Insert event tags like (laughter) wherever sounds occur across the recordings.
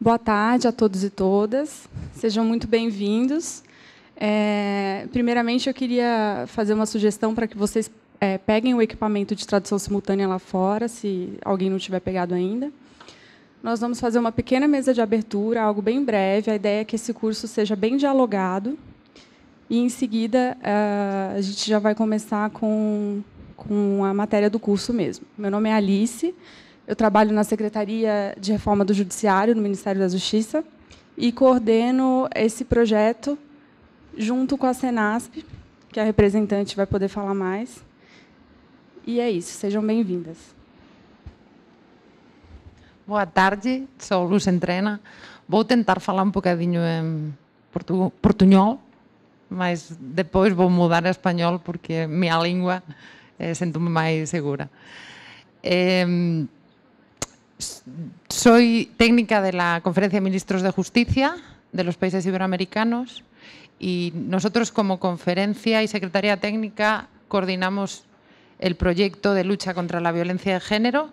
Boa tarde a todos e todas. Sejam muito bem-vindos. É, primeiramente, eu queria fazer uma sugestão para que vocês é, peguem o equipamento de tradução simultânea lá fora, se alguém não tiver pegado ainda. Nós vamos fazer uma pequena mesa de abertura, algo bem breve. A ideia é que esse curso seja bem dialogado. E, em seguida, é, a gente já vai começar com, com a matéria do curso mesmo. Meu nome é Alice. Eu trabalho na Secretaria de Reforma do Judiciário, no Ministério da Justiça, e coordeno esse projeto junto com a Senasp, que a representante vai poder falar mais. E é isso, sejam bem-vindas. Boa tarde, sou Luz Entrena. Vou tentar falar um bocadinho em portu portunhol, mas depois vou mudar a espanhol porque minha língua é, eh, sinto-me mais segura. É, soy técnica de la Conferencia de Ministros de Justicia de los países iberoamericanos y nosotros como conferencia y secretaría técnica coordinamos el proyecto de lucha contra la violencia de género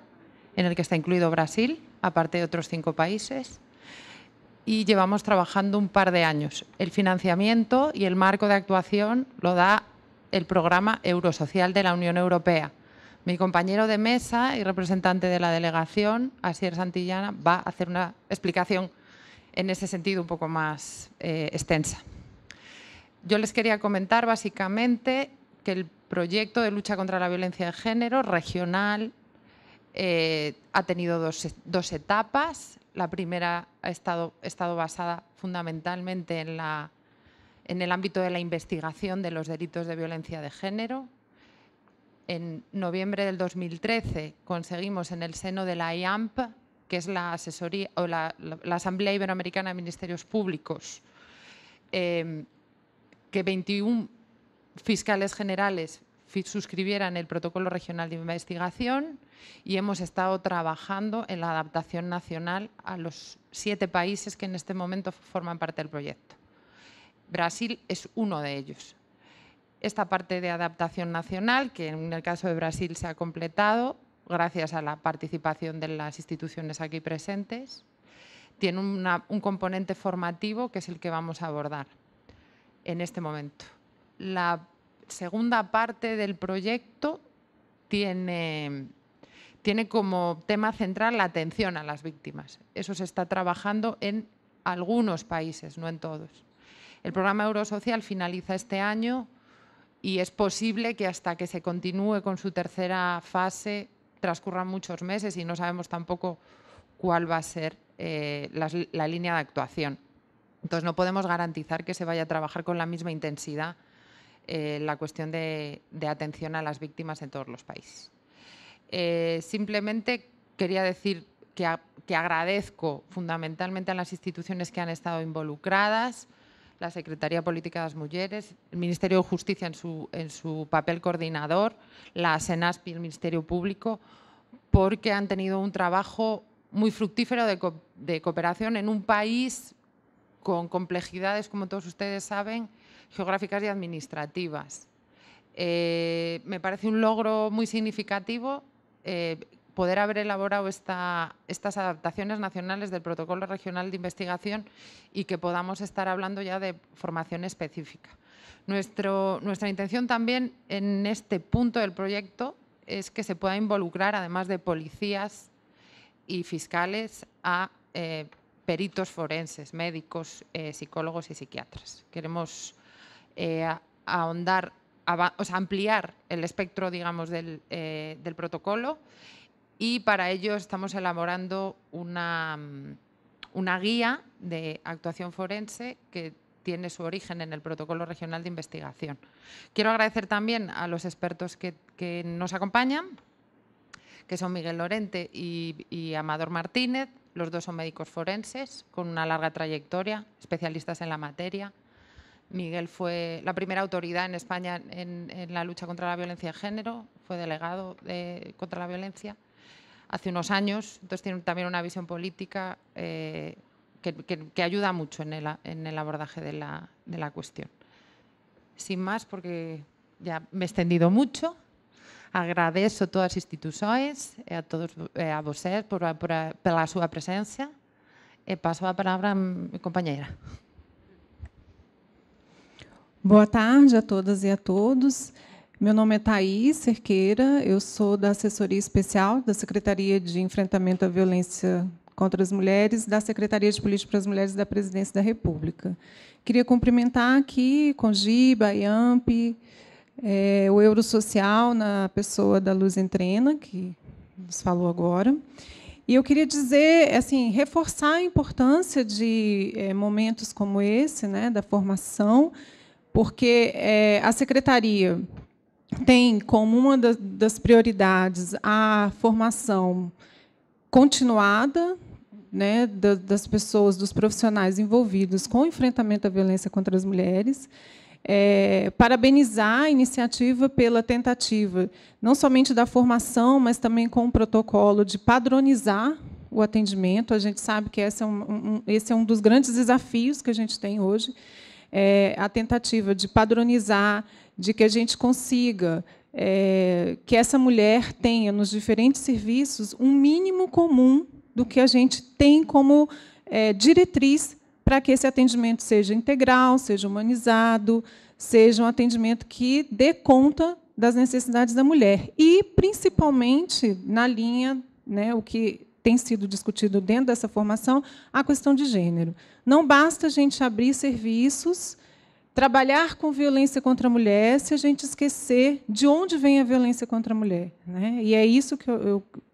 en el que está incluido Brasil, aparte de otros cinco países. Y llevamos trabajando un par de años. El financiamiento y el marco de actuación lo da el programa Eurosocial de la Unión Europea, mi compañero de mesa y representante de la delegación, Asier Santillana, va a hacer una explicación en ese sentido un poco más eh, extensa. Yo les quería comentar básicamente que el proyecto de lucha contra la violencia de género regional eh, ha tenido dos, etapas. La primera ha estado, estado basada fundamentalmente en, la, en el ámbito de la investigación de los delitos de violencia de género, en noviembre del 2013 conseguimos en el seno de la IAMP, que es la, Asamblea Iberoamericana de Ministerios Públicos, em, que 21 fiscales generales suscribieran el protocolo regional de investigación y hemos estado trabajando en la adaptación nacional a los siete países que en este momento forman parte del proyecto. Brasil es uno de ellos esta parte de adaptación nacional, que en el caso de Brasil se ha completado gracias a la participación de las instituciones aquí presentes, tiene un componente formativo que es el que vamos a abordar en este momento. La segunda parte del proyecto tiene, tiene como tema central la atención a las víctimas. Eso se está trabajando en algunos países, no en todos. El programa Eurosocial finaliza este año y es posible que hasta que se continúe con su tercera fase transcurran muchos meses y no sabemos tampoco cuál va a ser eh, la, línea de actuación. Entonces no podemos garantizar que se vaya a trabajar con la misma intensidad eh, la cuestión de, atención a las víctimas en todos los países. Eh, simplemente quería decir que agradezco fundamentalmente a las instituciones que han estado involucradas, la Secretaría Política de las Mujeres, el Ministerio de Justicia en su, en su papel coordinador, la SENASP y el Ministerio Público, porque han tenido un trabajo muy fructífero de, cooperación en un país con complejidades, como todos ustedes saben, geográficas y administrativas. Eh, me parece un logro muy significativo eh, poder haber elaborado estas adaptaciones nacionales del protocolo regional de investigación y que podamos estar hablando ya de formación específica. nuestra intención también en este punto del proyecto es que se pueda involucrar, además de policías y fiscales, a eh, peritos forenses, médicos, eh, psicólogos y psiquiatras. Queremos eh, ahondar, o ampliar el espectro, digamos, del protocolo y para ello estamos elaborando mm, una, guía de actuación forense que tiene su origen en el protocolo regional de investigación. Quiero agradecer también a los expertos que, nos acompañan, que son Miguel Lorente y, Amador Martínez. Los dos son médicos forenses con una larga trayectoria, especialistas en la materia. Miguel fue la primera autoridad en España en, en la lucha contra la violencia de género, fue delegado contra la violencia hace unos años, entonces tienen también una visión política eh, que, ayuda mucho en el, abordaje de la, cuestión. Sin más, porque ya me he extendido mucho. agradezco a todas las instituciones, eh, a todos, eh, a vosotros por, por, pela presencia. E paso la palabra a mi compañera. Buenas tardes Boa tarde a todas y e a todos. Meu nome é Thaís Cerqueira, eu sou da assessoria especial da Secretaria de Enfrentamento à Violência contra as Mulheres da Secretaria de Política para as Mulheres da Presidência da República. Queria cumprimentar aqui Congiba, IAMP, é, o Eurosocial, na pessoa da Luz Entrena, que nos falou agora. E eu queria dizer, assim, reforçar a importância de é, momentos como esse, né, da formação, porque é, a secretaria tem como uma das prioridades a formação continuada né, das pessoas, dos profissionais envolvidos com o enfrentamento à violência contra as mulheres. É, parabenizar a iniciativa pela tentativa, não somente da formação, mas também com o protocolo de padronizar o atendimento. A gente sabe que esse é um, um esse é um dos grandes desafios que a gente tem hoje, é a tentativa de padronizar de que a gente consiga é, que essa mulher tenha nos diferentes serviços um mínimo comum do que a gente tem como é, diretriz para que esse atendimento seja integral, seja humanizado, seja um atendimento que dê conta das necessidades da mulher. E, principalmente, na linha, né, o que tem sido discutido dentro dessa formação, a questão de gênero. Não basta a gente abrir serviços trabalhar com violência contra a mulher se a gente esquecer de onde vem a violência contra a mulher, né? E é isso que eu,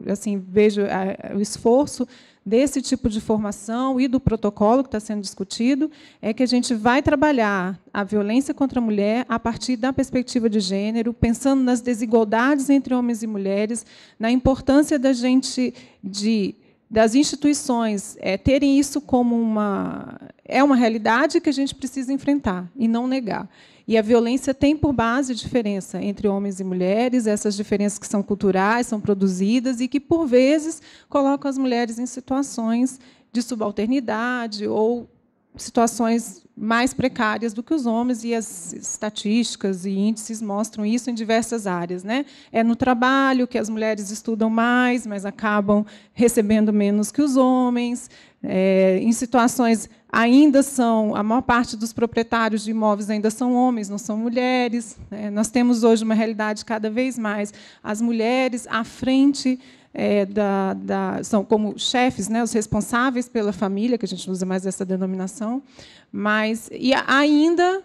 eu assim vejo a, o esforço desse tipo de formação e do protocolo que está sendo discutido é que a gente vai trabalhar a violência contra a mulher a partir da perspectiva de gênero, pensando nas desigualdades entre homens e mulheres, na importância da gente de das instituições é, terem isso como uma é uma realidade que a gente precisa enfrentar e não negar. E a violência tem por base diferença entre homens e mulheres, essas diferenças que são culturais, são produzidas e que por vezes colocam as mulheres em situações de subalternidade ou situações mais precárias do que os homens e as estatísticas e índices mostram isso em diversas áreas, né? É no trabalho que as mulheres estudam mais, mas acabam recebendo menos que os homens. É, em situações ainda são a maior parte dos proprietários de imóveis ainda são homens, não são mulheres. É, nós temos hoje uma realidade cada vez mais as mulheres à frente é, da, da, são como chefes, né, os responsáveis pela família, que a gente usa mais essa denominação, mas e ainda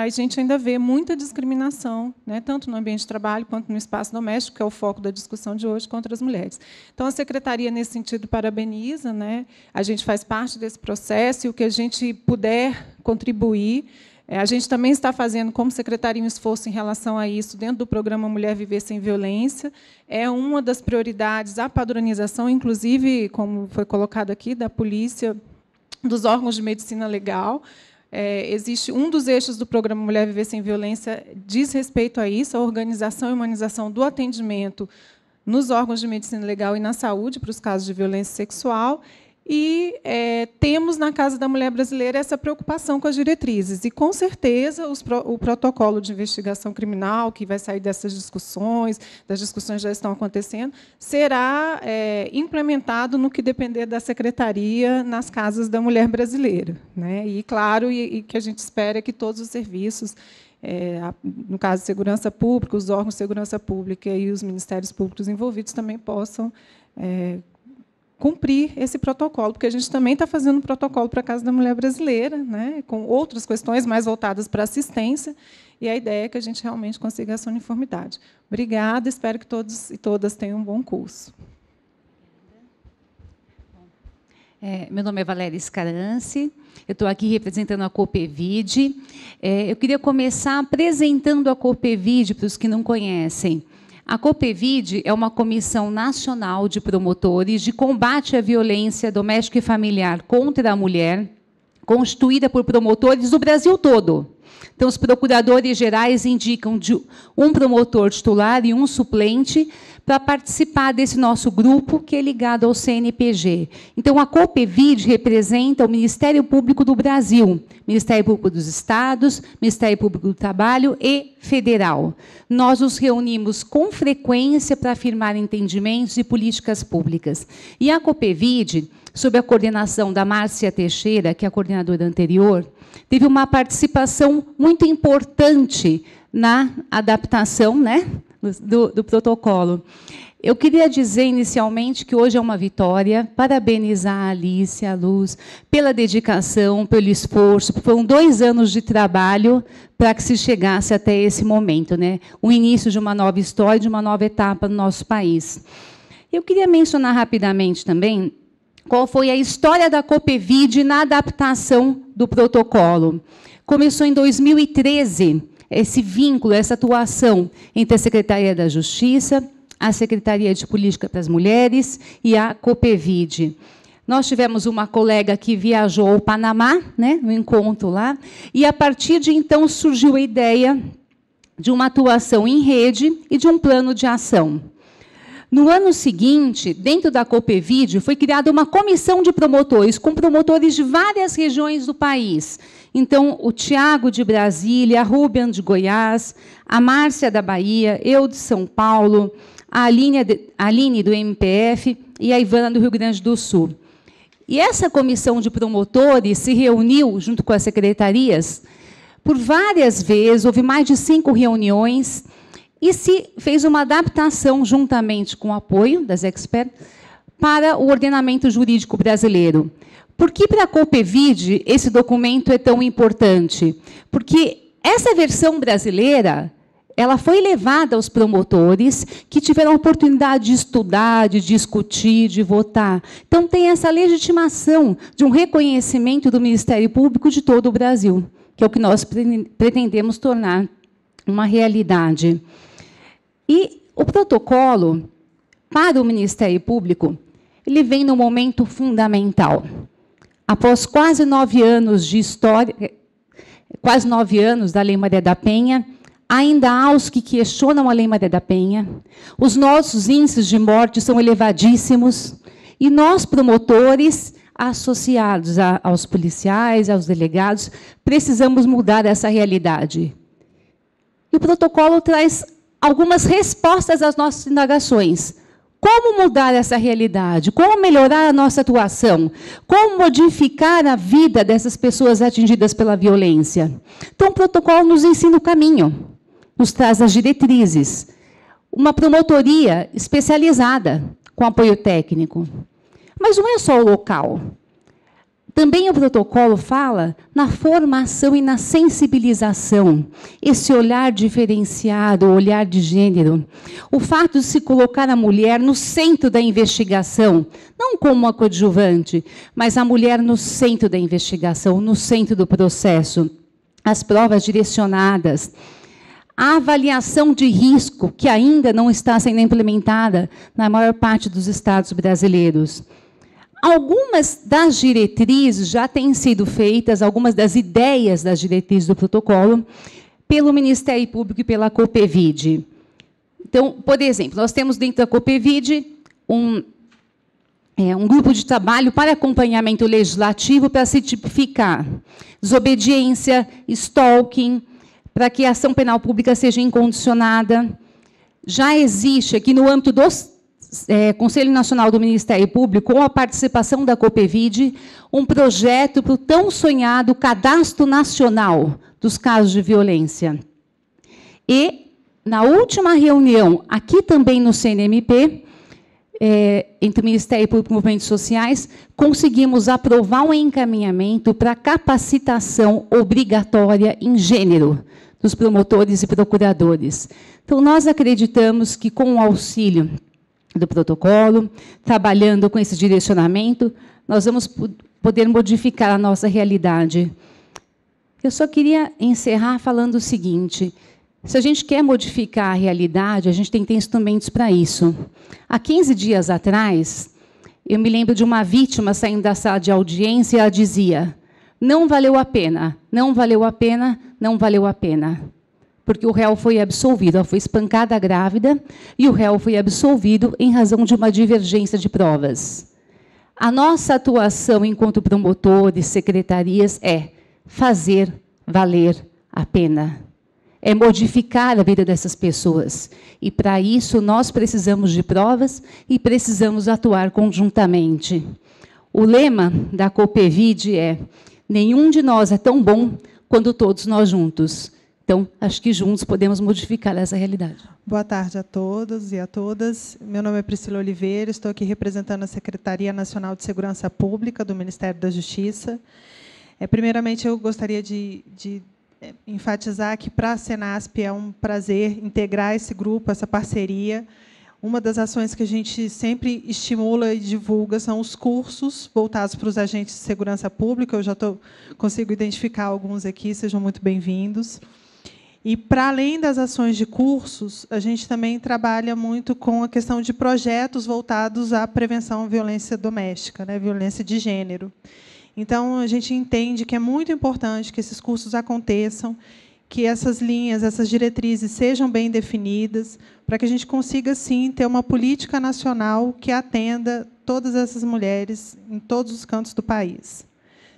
a gente ainda vê muita discriminação, né, tanto no ambiente de trabalho quanto no espaço doméstico, que é o foco da discussão de hoje, contra as mulheres. Então, a secretaria, nesse sentido, parabeniza. Né, a gente faz parte desse processo e o que a gente puder contribuir é, a gente também está fazendo, como secretaria, um esforço em relação a isso dentro do programa Mulher Viver Sem Violência. É uma das prioridades a padronização, inclusive, como foi colocado aqui, da polícia, dos órgãos de medicina legal. É, existe um dos eixos do programa Mulher Viver Sem Violência diz respeito a isso, a organização e humanização do atendimento nos órgãos de medicina legal e na saúde para os casos de violência sexual. E é, temos na Casa da Mulher Brasileira essa preocupação com as diretrizes. E, com certeza, os, o protocolo de investigação criminal, que vai sair dessas discussões, das discussões que já estão acontecendo, será é, implementado no que depender da secretaria nas casas da mulher brasileira. Né? E, claro, e, e que a gente espera que todos os serviços é, no caso de segurança pública, os órgãos de segurança pública e os ministérios públicos envolvidos também possam é, cumprir esse protocolo, porque a gente também está fazendo um protocolo para a Casa da Mulher Brasileira, né, com outras questões mais voltadas para assistência, e a ideia é que a gente realmente consiga essa uniformidade. Obrigada, espero que todos e todas tenham um bom curso. É, meu nome é Valéria Escarance, eu estou aqui representando a Copevide. É, eu queria começar apresentando a Copevide para os que não conhecem. A COPEVID é uma comissão nacional de promotores de combate à violência doméstica e familiar contra a mulher, constituída por promotores do Brasil todo. Então, os procuradores gerais indicam um promotor titular e um suplente para participar desse nosso grupo, que é ligado ao CNPG. Então, a COPEVID representa o Ministério Público do Brasil, Ministério Público dos Estados, Ministério Público do Trabalho e Federal. Nós nos reunimos com frequência para firmar entendimentos e políticas públicas. E a COPEVID, sob a coordenação da Márcia Teixeira, que é a coordenadora anterior, teve uma participação muito importante na adaptação né, do, do protocolo. Eu queria dizer inicialmente que hoje é uma vitória, parabenizar a Alice, a Luz, pela dedicação, pelo esforço. Foram dois anos de trabalho para que se chegasse até esse momento, né? o início de uma nova história, de uma nova etapa no nosso país. Eu queria mencionar rapidamente também qual foi a história da Copevid na adaptação do protocolo. Começou em 2013 esse vínculo, essa atuação entre a Secretaria da Justiça, a Secretaria de Política para as Mulheres e a Copevid. Nós tivemos uma colega que viajou ao Panamá, né, no encontro lá, e a partir de então surgiu a ideia de uma atuação em rede e de um plano de ação. No ano seguinte, dentro da Copevid, foi criada uma comissão de promotores, com promotores de várias regiões do país. Então, o Tiago de Brasília, a Rubian de Goiás, a Márcia da Bahia, eu de São Paulo, a Aline, a Aline do MPF e a Ivana do Rio Grande do Sul. E essa comissão de promotores se reuniu, junto com as secretarias, por várias vezes, houve mais de cinco reuniões, e se fez uma adaptação juntamente com o apoio das experts para o ordenamento jurídico brasileiro. Por que para a COPEVID esse documento é tão importante? Porque essa versão brasileira ela foi levada aos promotores que tiveram a oportunidade de estudar, de discutir, de votar. Então, tem essa legitimação de um reconhecimento do Ministério Público de todo o Brasil, que é o que nós pretendemos tornar uma realidade. E o protocolo para o Ministério Público, ele vem num momento fundamental. Após quase nove anos de história, quase nove anos da Lei Maria da Penha, ainda há os que questionam a Lei Maria da Penha. Os nossos índices de morte são elevadíssimos e nós promotores associados a, aos policiais, aos delegados, precisamos mudar essa realidade. E o protocolo traz algumas respostas às nossas indagações. Como mudar essa realidade? Como melhorar a nossa atuação? Como modificar a vida dessas pessoas atingidas pela violência? Então, o protocolo nos ensina o caminho, nos traz as diretrizes. Uma promotoria especializada, com apoio técnico. Mas não é só o local. Também o protocolo fala na formação e na sensibilização, esse olhar diferenciado, o olhar de gênero. O fato de se colocar a mulher no centro da investigação, não como uma coadjuvante, mas a mulher no centro da investigação, no centro do processo. As provas direcionadas. A avaliação de risco, que ainda não está sendo implementada na maior parte dos estados brasileiros. Algumas das diretrizes já têm sido feitas, algumas das ideias das diretrizes do protocolo, pelo Ministério Público e pela COPEVID. Então, por exemplo, nós temos dentro da COPEVID um, é, um grupo de trabalho para acompanhamento legislativo para se tipificar desobediência, stalking, para que a ação penal pública seja incondicionada. Já existe aqui no âmbito dos é, Conselho Nacional do Ministério Público, com a participação da COPEVID, um projeto para o tão sonhado Cadastro Nacional dos Casos de Violência. E, na última reunião, aqui também no CNMP, é, entre o Ministério Público e Movimentos Sociais, conseguimos aprovar um encaminhamento para capacitação obrigatória em gênero dos promotores e procuradores. Então, nós acreditamos que, com o auxílio do protocolo, trabalhando com esse direcionamento, nós vamos poder modificar a nossa realidade. Eu só queria encerrar falando o seguinte: se a gente quer modificar a realidade, a gente tem que ter instrumentos para isso. Há 15 dias atrás, eu me lembro de uma vítima saindo da sala de audiência e ela dizia: Não valeu a pena, não valeu a pena, não valeu a pena porque o réu foi absolvido. Ela foi espancada grávida e o réu foi absolvido em razão de uma divergência de provas. A nossa atuação enquanto promotores, secretarias, é fazer valer a pena. É modificar a vida dessas pessoas. E para isso nós precisamos de provas e precisamos atuar conjuntamente. O lema da COPEVID é: nenhum de nós é tão bom quando todos nós juntos. Então, acho que juntos podemos modificar essa realidade. Boa tarde a todos e a todas. Meu nome é Priscila Oliveira, estou aqui representando a Secretaria Nacional de Segurança Pública do Ministério da Justiça. É, primeiramente, eu gostaria de, de é, enfatizar que, para a Senasp, é um prazer integrar esse grupo, essa parceria. Uma das ações que a gente sempre estimula e divulga são os cursos voltados para os agentes de segurança pública. Eu já tô, consigo identificar alguns aqui, sejam muito bem-vindos. E, para além das ações de cursos, a gente também trabalha muito com a questão de projetos voltados à prevenção à violência doméstica, né, violência de gênero. Então, a gente entende que é muito importante que esses cursos aconteçam, que essas linhas, essas diretrizes sejam bem definidas, para que a gente consiga, sim, ter uma política nacional que atenda todas essas mulheres em todos os cantos do país.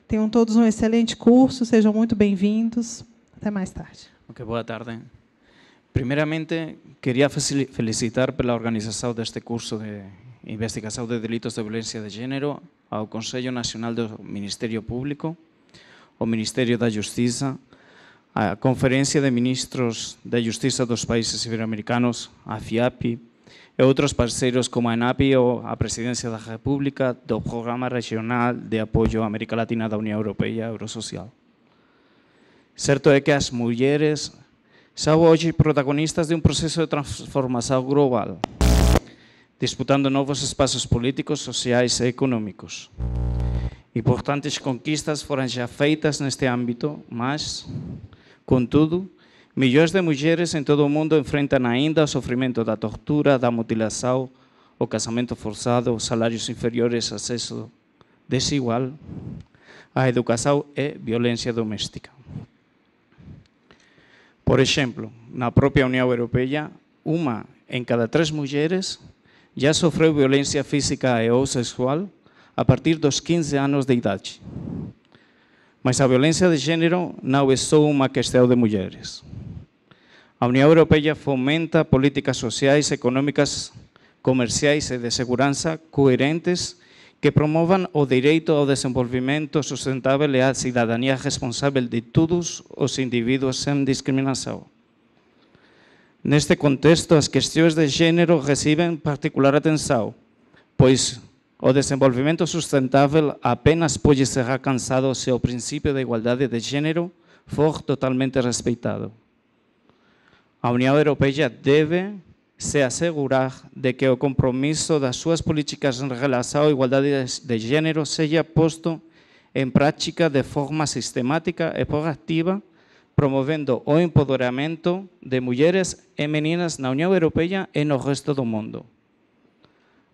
Tenham todos um excelente curso, sejam muito bem-vindos. Até mais tarde. Buenas tardes, tarde. primeramente quería felicitar por la organización de este curso de investigación de delitos de violencia de género al Consejo Nacional del Ministerio Público, o Ministerio de Justicia, a Conferencia de Ministros de Justicia de los Países Iberoamericanos, a FIAPI, a otros parceiros como a o a Presidencia de la República del Programa Regional de Apoyo a América Latina la Unión Europea Eurosocial. Certo é que as mulheres são hoje protagonistas de um processo de transformação global, disputando novos espaços políticos, sociais e econômicos. Importantes conquistas foram já feitas neste âmbito, mas, contudo, milhões de mulheres em todo o mundo enfrentam ainda o sofrimento da tortura, da mutilação, o casamento forçado, salários inferiores, acesso desigual à educação e violência doméstica. Por exemplo, na própria União Europeia, uma em cada três mulheres já sofreu violência física e ou sexual a partir dos 15 anos de idade. Mas a violência de gênero não é só uma questão de mulheres. A União Europeia fomenta políticas sociais, econômicas, comerciais e de segurança coerentes que promovan o direito ao desenvolvimento sustentável e à cidadanía responsável de todos os individuos sem discriminação. Neste contexto, as questões de género reciben particular atenção, pois o desenvolvimento sustentável apenas pode ser alcançado se o princípio de igualdade de género for totalmente respeitado. A União Europeia deve se asegurar de que o compromiso das suas políticas em relação à igualdade de gênero seja posto em prática de forma sistemática e proactiva, promovendo o empoderamento de mulheres e meninas na União Europeia e no resto do mundo.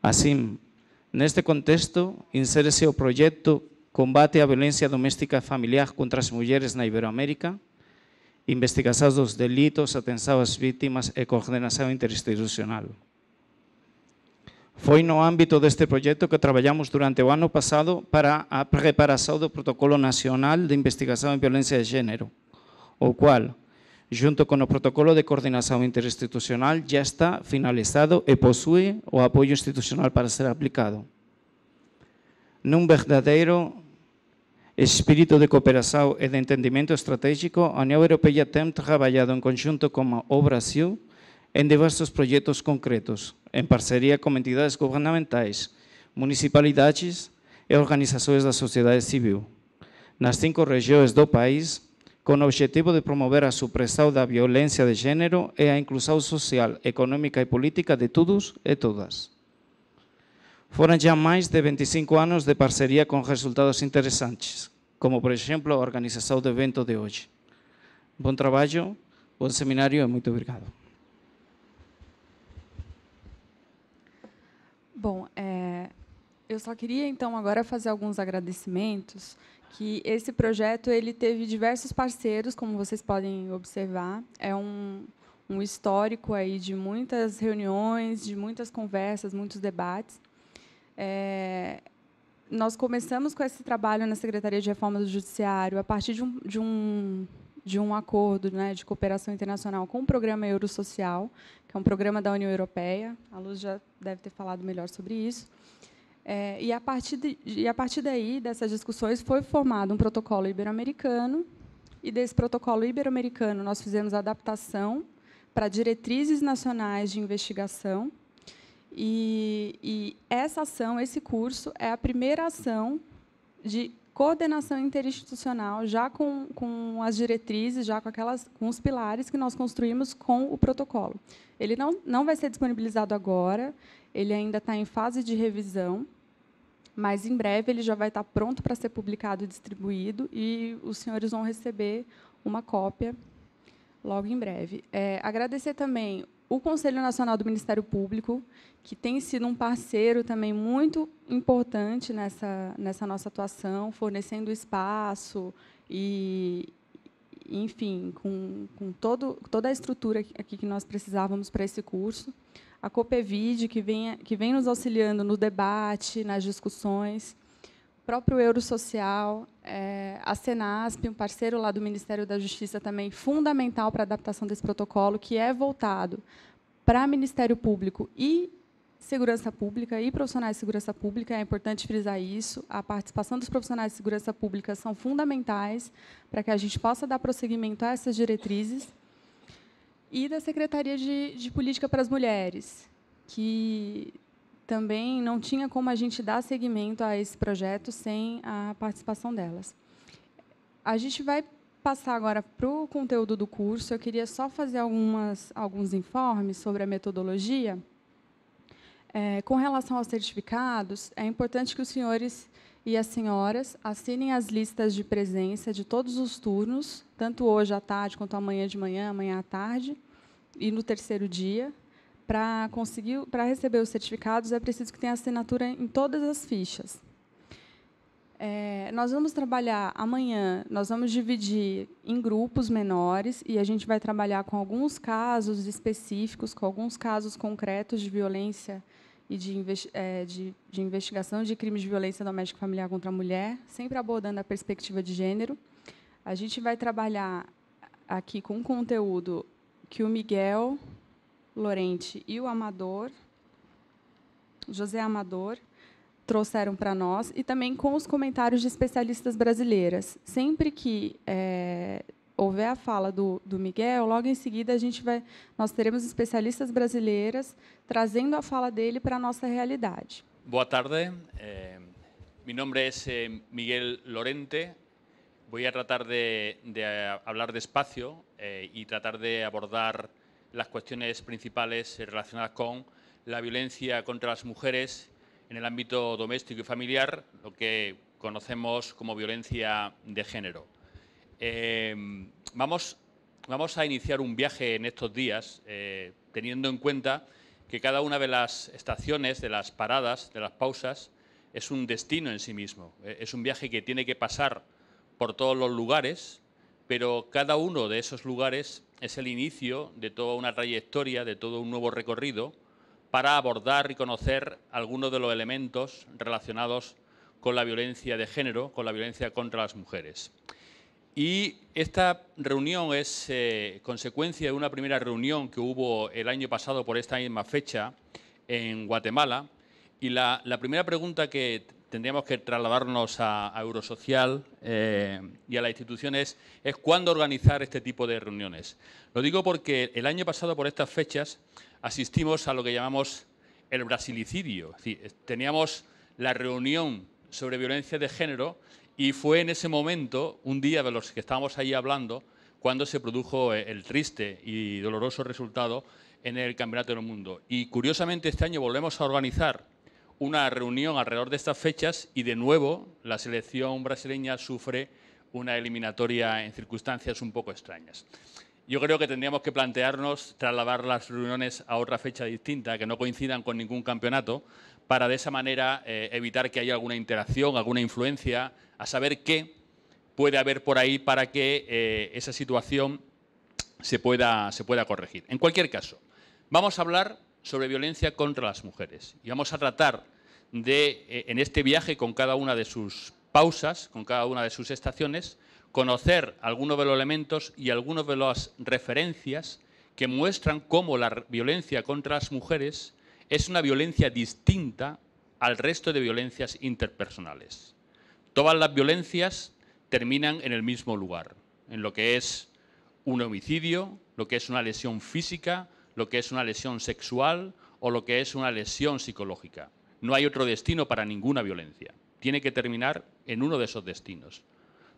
Assim, neste contexto, inserir-se o projeto Combate à Violência doméstica familiar contra as Mulheres na Iberoamérica, investigação dos delitos, atenção às vítimas e coordenação interinstitucional. Foi no âmbito deste projeto que trabalhamos durante o ano passado para a preparação do Protocolo Nacional de Investigação em Violência de Gênero, o qual, junto com o Protocolo de Coordenação Interinstitucional, já está finalizado e possui o apoio institucional para ser aplicado. Num verdadeiro espírito de cooperação e de entendimento estratégico, a União Europeia tem trabalhado em conjunto com o Brasil em diversos projetos concretos, em parceria com entidades governamentais, municipalidades e organizações da sociedade civil, nas cinco regiões do país, com o objetivo de promover a supressão da violência de gênero e a inclusão social, econômica e política de todos e todas foram já mais de 25 anos de parceria com resultados interessantes, como, por exemplo, a organização do evento de hoje. Bom trabalho, bom seminário e muito obrigado. Bom, é, eu só queria então agora fazer alguns agradecimentos. Que esse projeto ele teve diversos parceiros, como vocês podem observar. É um, um histórico aí de muitas reuniões, de muitas conversas, muitos debates. É, nós começamos com esse trabalho na Secretaria de Reforma do Judiciário a partir de um, de um, de um acordo né, de cooperação internacional com o Programa Eurosocial, que é um programa da União Europeia. A Luz já deve ter falado melhor sobre isso. É, e, a partir de, e a partir daí, dessas discussões, foi formado um protocolo ibero-americano. E desse protocolo ibero-americano, nós fizemos a adaptação para diretrizes nacionais de investigação e, e essa ação, esse curso, é a primeira ação de coordenação interinstitucional, já com, com as diretrizes, já com, aquelas, com os pilares que nós construímos com o protocolo. Ele não, não vai ser disponibilizado agora, ele ainda está em fase de revisão, mas em breve ele já vai estar tá pronto para ser publicado e distribuído, e os senhores vão receber uma cópia logo em breve. É, agradecer também o Conselho Nacional do Ministério Público, que tem sido um parceiro também muito importante nessa, nessa nossa atuação, fornecendo espaço e, enfim, com, com todo, toda a estrutura aqui que nós precisávamos para esse curso. A COPEVID, que vem, que vem nos auxiliando no debate, nas discussões próprio Eurosocial, é, a Senasp, um parceiro lá do Ministério da Justiça também fundamental para a adaptação desse protocolo, que é voltado para Ministério Público e segurança pública e profissionais de segurança pública, é importante frisar isso. A participação dos profissionais de segurança pública são fundamentais para que a gente possa dar prosseguimento a essas diretrizes. E da Secretaria de, de Política para as Mulheres, que também não tinha como a gente dar seguimento a esse projeto sem a participação delas. A gente vai passar agora para o conteúdo do curso. Eu queria só fazer algumas, alguns informes sobre a metodologia. É, com relação aos certificados, é importante que os senhores e as senhoras assinem as listas de presença de todos os turnos, tanto hoje à tarde quanto amanhã de manhã, amanhã à tarde, e no terceiro dia, para conseguir, para receber os certificados, é preciso que tenha assinatura em todas as fichas. É, nós vamos trabalhar amanhã, nós vamos dividir em grupos menores e a gente vai trabalhar com alguns casos específicos, com alguns casos concretos de violência e de, é, de, de investigação de crimes de violência doméstica e familiar contra a mulher, sempre abordando a perspectiva de gênero. A gente vai trabalhar aqui com um conteúdo que o Miguel Lorente e o Amador, José Amador, trouxeram para nós, e também com os comentários de especialistas brasileiras. Sempre que é, houver a fala do, do, Miguel, logo em seguida a gente vai, nós teremos especialistas brasileiras trazendo a fala dele para a nossa realidade. Boa tarde. meu nome é Miguel Lorente. Vou a tratar de, de hablar despacio eh, e tratar de abordar las cuestiones principales relacionadas con la violencia contra las mujeres en el ámbito doméstico y familiar, lo que conocemos como violencia de género. Em, vamos, vamos, a iniciar un viaje en estos días, eh, teniendo en cuenta que cada una de las estaciones, de las paradas, de las pausas, es un destino en sí mismo. Eh, es un viaje que tiene que pasar por todos los lugares pero cada uno de esos lugares es el inicio de toda una trayectoria, de todo un nuevo recorrido para abordar y conocer algunos de los elementos relacionados con la violencia de género, con la violencia contra las mujeres. Y esta reunión es eh, consecuencia de una primera reunión que hubo el año pasado por esta misma fecha en Guatemala. Y la primera pregunta que tendríamos que trasladarnos a, Eurosocial eh, y a las instituciones, es cuándo organizar este tipo de reuniones. Lo digo porque el año pasado, por estas fechas, asistimos a lo que llamamos el brasilicidio. teníamos la reunión sobre violencia de género y fue en ese momento, un día de los que estábamos ahí hablando, cuando se produjo eh, el triste y doloroso resultado en el Campeonato del Mundo. Y curiosamente este año volvemos a organizar una reunión alrededor de estas fechas y de nuevo la selección brasileña sufre una eliminatoria en circunstancias un poco extrañas. Yo creo que tendríamos que plantearnos trasladar las reuniones a otra fecha distinta, que no coincidan con ningún campeonato, para de esa manera eh, evitar que haya alguna interacción, alguna influencia, a saber qué puede haber por ahí para que eh, esa situación se pueda, se pueda corregir. En cualquier caso, vamos a hablar sobre violencia contra las mujeres. Y vamos a tratar de, eh, en este viaje, con cada una de sus pausas, con cada una de sus estaciones, conocer algunos de los elementos y algunas de las referencias que muestran cómo la violencia contra las mujeres es una violencia distinta al resto de violencias interpersonales. Todas las violencias terminan en el mismo lugar, en lo que es un homicidio, lo que es una lesión física, lo que es una lesión sexual o lo que es una lesión psicológica. No hay otro destino para ninguna violencia. Tiene que terminar en uno de esos destinos.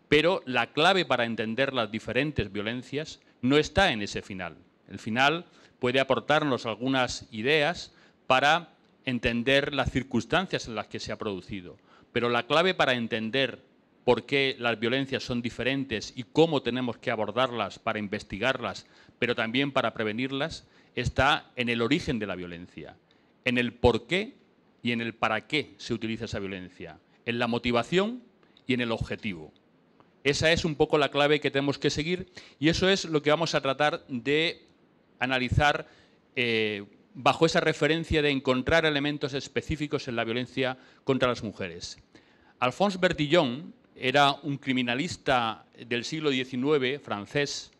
Pero la clave para entender las diferentes violencias no está en ese final. El final puede aportarnos algunas ideas para entender las circunstancias en las que se ha producido. Pero la clave para entender por qué las violencias son diferentes y cómo tenemos que abordarlas para investigarlas, pero también para prevenirlas, está en el origen de la violencia, en el por qué y en el para qué se utiliza esa violencia, en la motivación y en el objetivo. Esa es un poco la clave que tenemos que seguir y eso es lo que vamos a tratar de analizar eh, bajo esa referencia de encontrar elementos específicos en la violencia contra las mujeres. Alphonse Bertillon era un criminalista del siglo XIX francés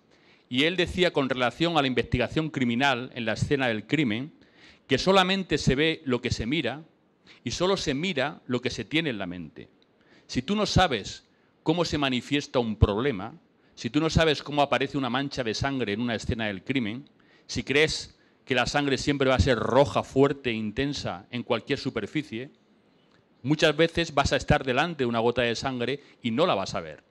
y él decía con relación a la investigación criminal en la escena del crimen que solamente se ve lo que se mira y solo se mira lo que se tiene en la mente. Si tú no sabes cómo se manifiesta un problema, si tú no sabes cómo aparece una mancha de sangre en una escena del crimen, si crees que la sangre siempre va a ser roja, fuerte, e intensa en cualquier superficie, muchas veces vas a estar delante de una gota de sangre y no la vas a ver,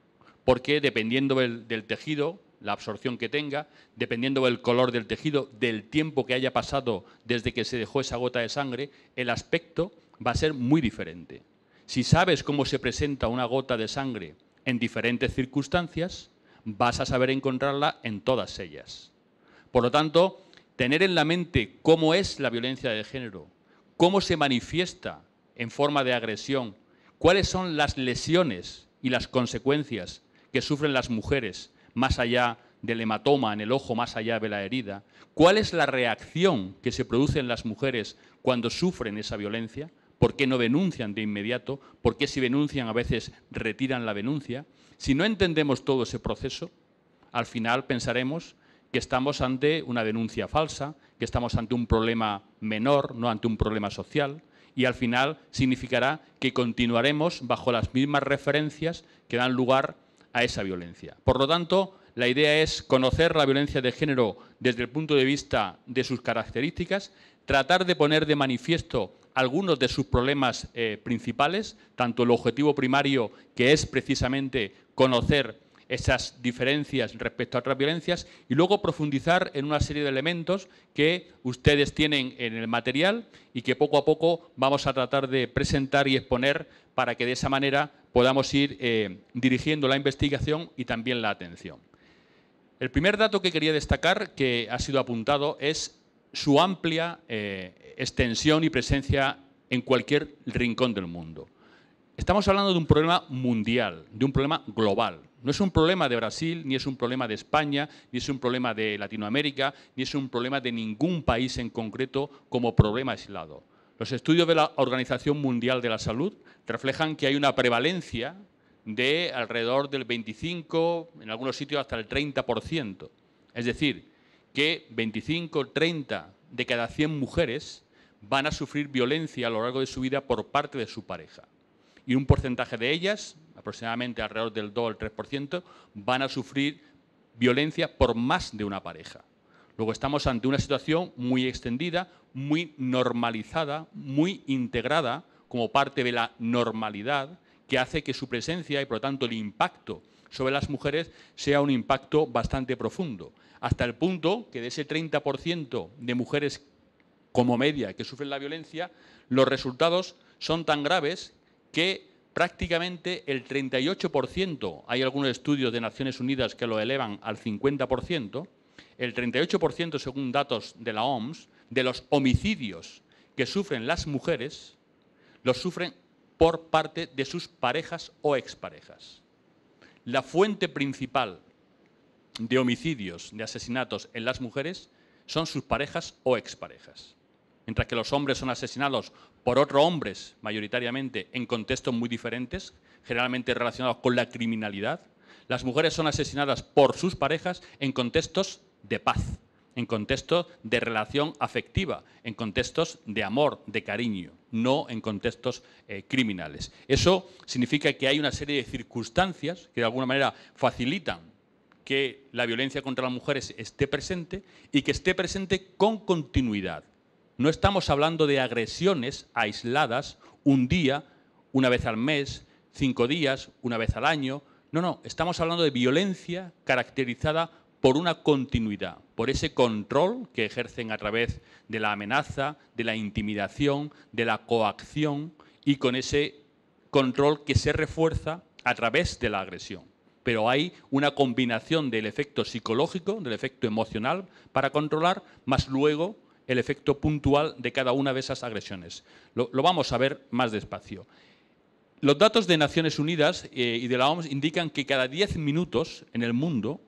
porque dependiendo del, del tejido la absorción que tenga, dependiendo del color del tejido, del tiempo que haya pasado desde que se dejó esa gota de sangre, el aspecto va a ser muy diferente. Si sabes cómo se presenta una gota de sangre en diferentes circunstancias, vas a saber encontrarla en todas ellas. Por lo tanto, tener en la mente cómo es la violencia de género, cómo se manifiesta en forma de agresión, cuáles son las lesiones y las consecuencias que sufren las mujeres más allá del hematoma en el ojo, más allá de la herida? ¿Cuál es la reacción que se produce en las mujeres cuando sufren esa violencia? ¿Por qué no denuncian de inmediato? ¿Por qué si denuncian a veces retiran la denuncia? Si no entendemos todo ese proceso, al final pensaremos que estamos ante una denuncia falsa, que estamos ante un problema menor, no ante un problema social, y al final significará que continuaremos bajo las mismas referencias que dan lugar a esa violencia. Por lo tanto, la idea es conocer la violencia de género desde el punto de vista de sus características, tratar de poner de manifiesto algunos de sus problemas eh, principales, tanto el objetivo primario, que es precisamente conocer esas diferencias respecto a otras violencias y luego profundizar en una serie de elementos que ustedes tienen en el material y que poco a poco vamos a tratar de presentar y exponer para que de esa manera podamos ir eh, dirigiendo la investigación y también la atención. El primer dato que quería destacar, que ha sido apuntado, es su amplia eh, extensión y presencia en cualquier rincón del mundo. Estamos hablando de un problema mundial, de un problema global. No es un problema de Brasil, ni es un problema de España, ni es un problema de Latinoamérica, ni es un problema de ningún país en concreto como problema aislado. Los estudios de la Organización Mundial de la Salud reflejan que hay una prevalencia de alrededor del 25, en algunos sitios hasta el 30%. Es decir, que 25, 30 de cada 100 mujeres van a sufrir violencia a lo largo de su vida por parte de su pareja. Y un porcentaje de ellas aproximadamente alrededor del 2 al 3%, van a sufrir violencia por más de una pareja. Luego estamos ante una situación muy extendida, muy normalizada, muy integrada como parte de la normalidad, que hace que su presencia y, por lo tanto, el impacto sobre las mujeres sea un impacto bastante profundo, hasta el punto que de ese 30% de mujeres como media que sufren la violencia, los resultados son tan graves que prácticamente el 38%, hay algunos estudios de Naciones Unidas que lo elevan al 50%, el 38% según datos de la OMS, de los homicidios que sufren las mujeres, los sufren por parte de sus parejas o exparejas. La fuente principal de homicidios, de asesinatos en las mujeres, son sus parejas o exparejas mientras que los hombres son asesinados por otros hombres, mayoritariamente, en contextos muy diferentes, generalmente relacionados con la criminalidad. Las mujeres son asesinadas por sus parejas en contextos de paz, en contextos de relación afectiva, en contextos de amor, de cariño, no en contextos eh, criminales. Eso significa que hay una serie de circunstancias que de alguna manera facilitan que la violencia contra las mujeres esté presente y que esté presente con continuidad. No estamos hablando de agresiones aisladas un día, una vez al mes, cinco días, una vez al año. No, no, estamos hablando de violencia caracterizada por una continuidad, por ese control que ejercen a través de la amenaza, de la intimidación, de la coacción y con ese control que se refuerza a través de la agresión. Pero hay una combinación del efecto psicológico, del efecto emocional para controlar, más luego el efecto puntual de cada una de esas agresiones. Lo, vamos a ver más despacio. Los datos de Naciones Unidas eh, y de la OMS indican que cada 10 minutos en el mundo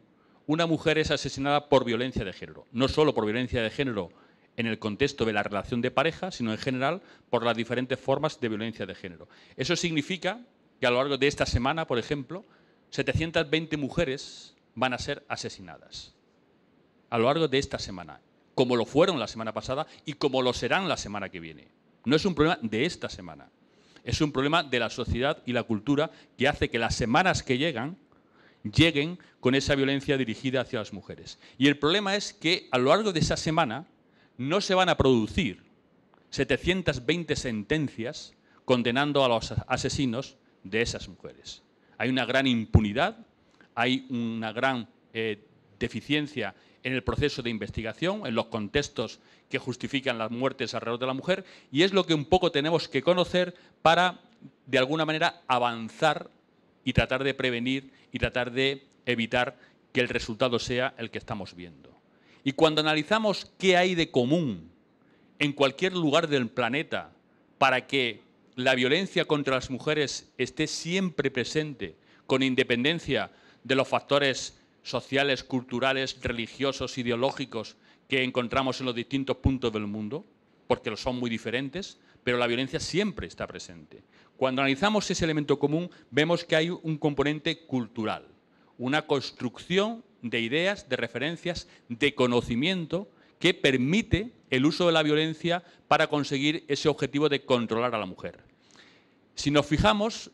una mujer es asesinada por violencia de género. No solo por violencia de género en el contexto de la relación de pareja, sino en general por las diferentes formas de violencia de género. Eso significa que a lo largo de esta semana, por ejemplo, 720 mujeres van a ser asesinadas. A lo largo de esta semana como lo fueron la semana pasada y como lo serán la semana que viene. No es un problema de esta semana, es un problema de la sociedad y la cultura que hace que las semanas que llegan lleguen con esa violencia dirigida hacia las mujeres. Y el problema es que a lo largo de esa semana no se van a producir 720 sentencias condenando a los asesinos de esas mujeres. Hay una gran impunidad, hay una gran eh, deficiencia en el proceso de investigación, en los contextos que justifican las muertes alrededor de la mujer, y es lo que un poco tenemos que conocer para, de alguna manera, avanzar y tratar de prevenir y tratar de evitar que el resultado sea el que estamos viendo. Y cuando analizamos qué hay de común en cualquier lugar del planeta para que la violencia contra las mujeres esté siempre presente, con independencia de los factores sociales, culturales, religiosos, ideológicos que encontramos en los distintos puntos del mundo, porque los son muy diferentes, pero la violencia siempre está presente. Cuando analizamos ese elemento común, vemos que hay un componente cultural, una construcción de ideas, de referencias, de conocimiento que permite el uso de la violencia para conseguir ese objetivo de controlar a la mujer. Si nos fijamos,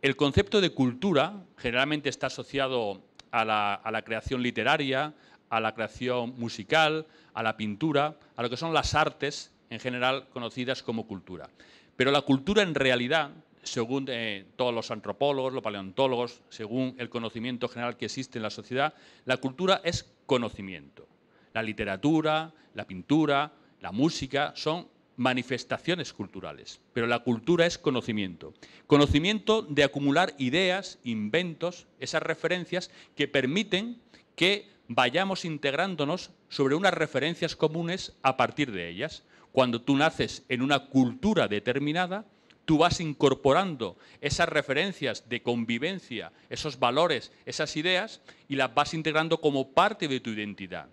el concepto de cultura generalmente está asociado a la, creación literaria, a la creación musical, a la pintura, a lo que son las artes en general conocidas como cultura. Pero la cultura en realidad, según eh, todos los antropólogos, los paleontólogos, según el conocimiento general que existe en la sociedad, la cultura es conocimiento. La literatura, la pintura, la música son manifestaciones culturales, pero la cultura es conocimiento. Conocimiento de acumular ideas, inventos, esas referencias que permiten que vayamos integrándonos sobre unas referencias comunes a partir de ellas. Cuando tú naces en una cultura determinada, tú vas incorporando esas referencias de convivencia, esos valores, esas ideas, y las vas integrando como parte de tu identidad.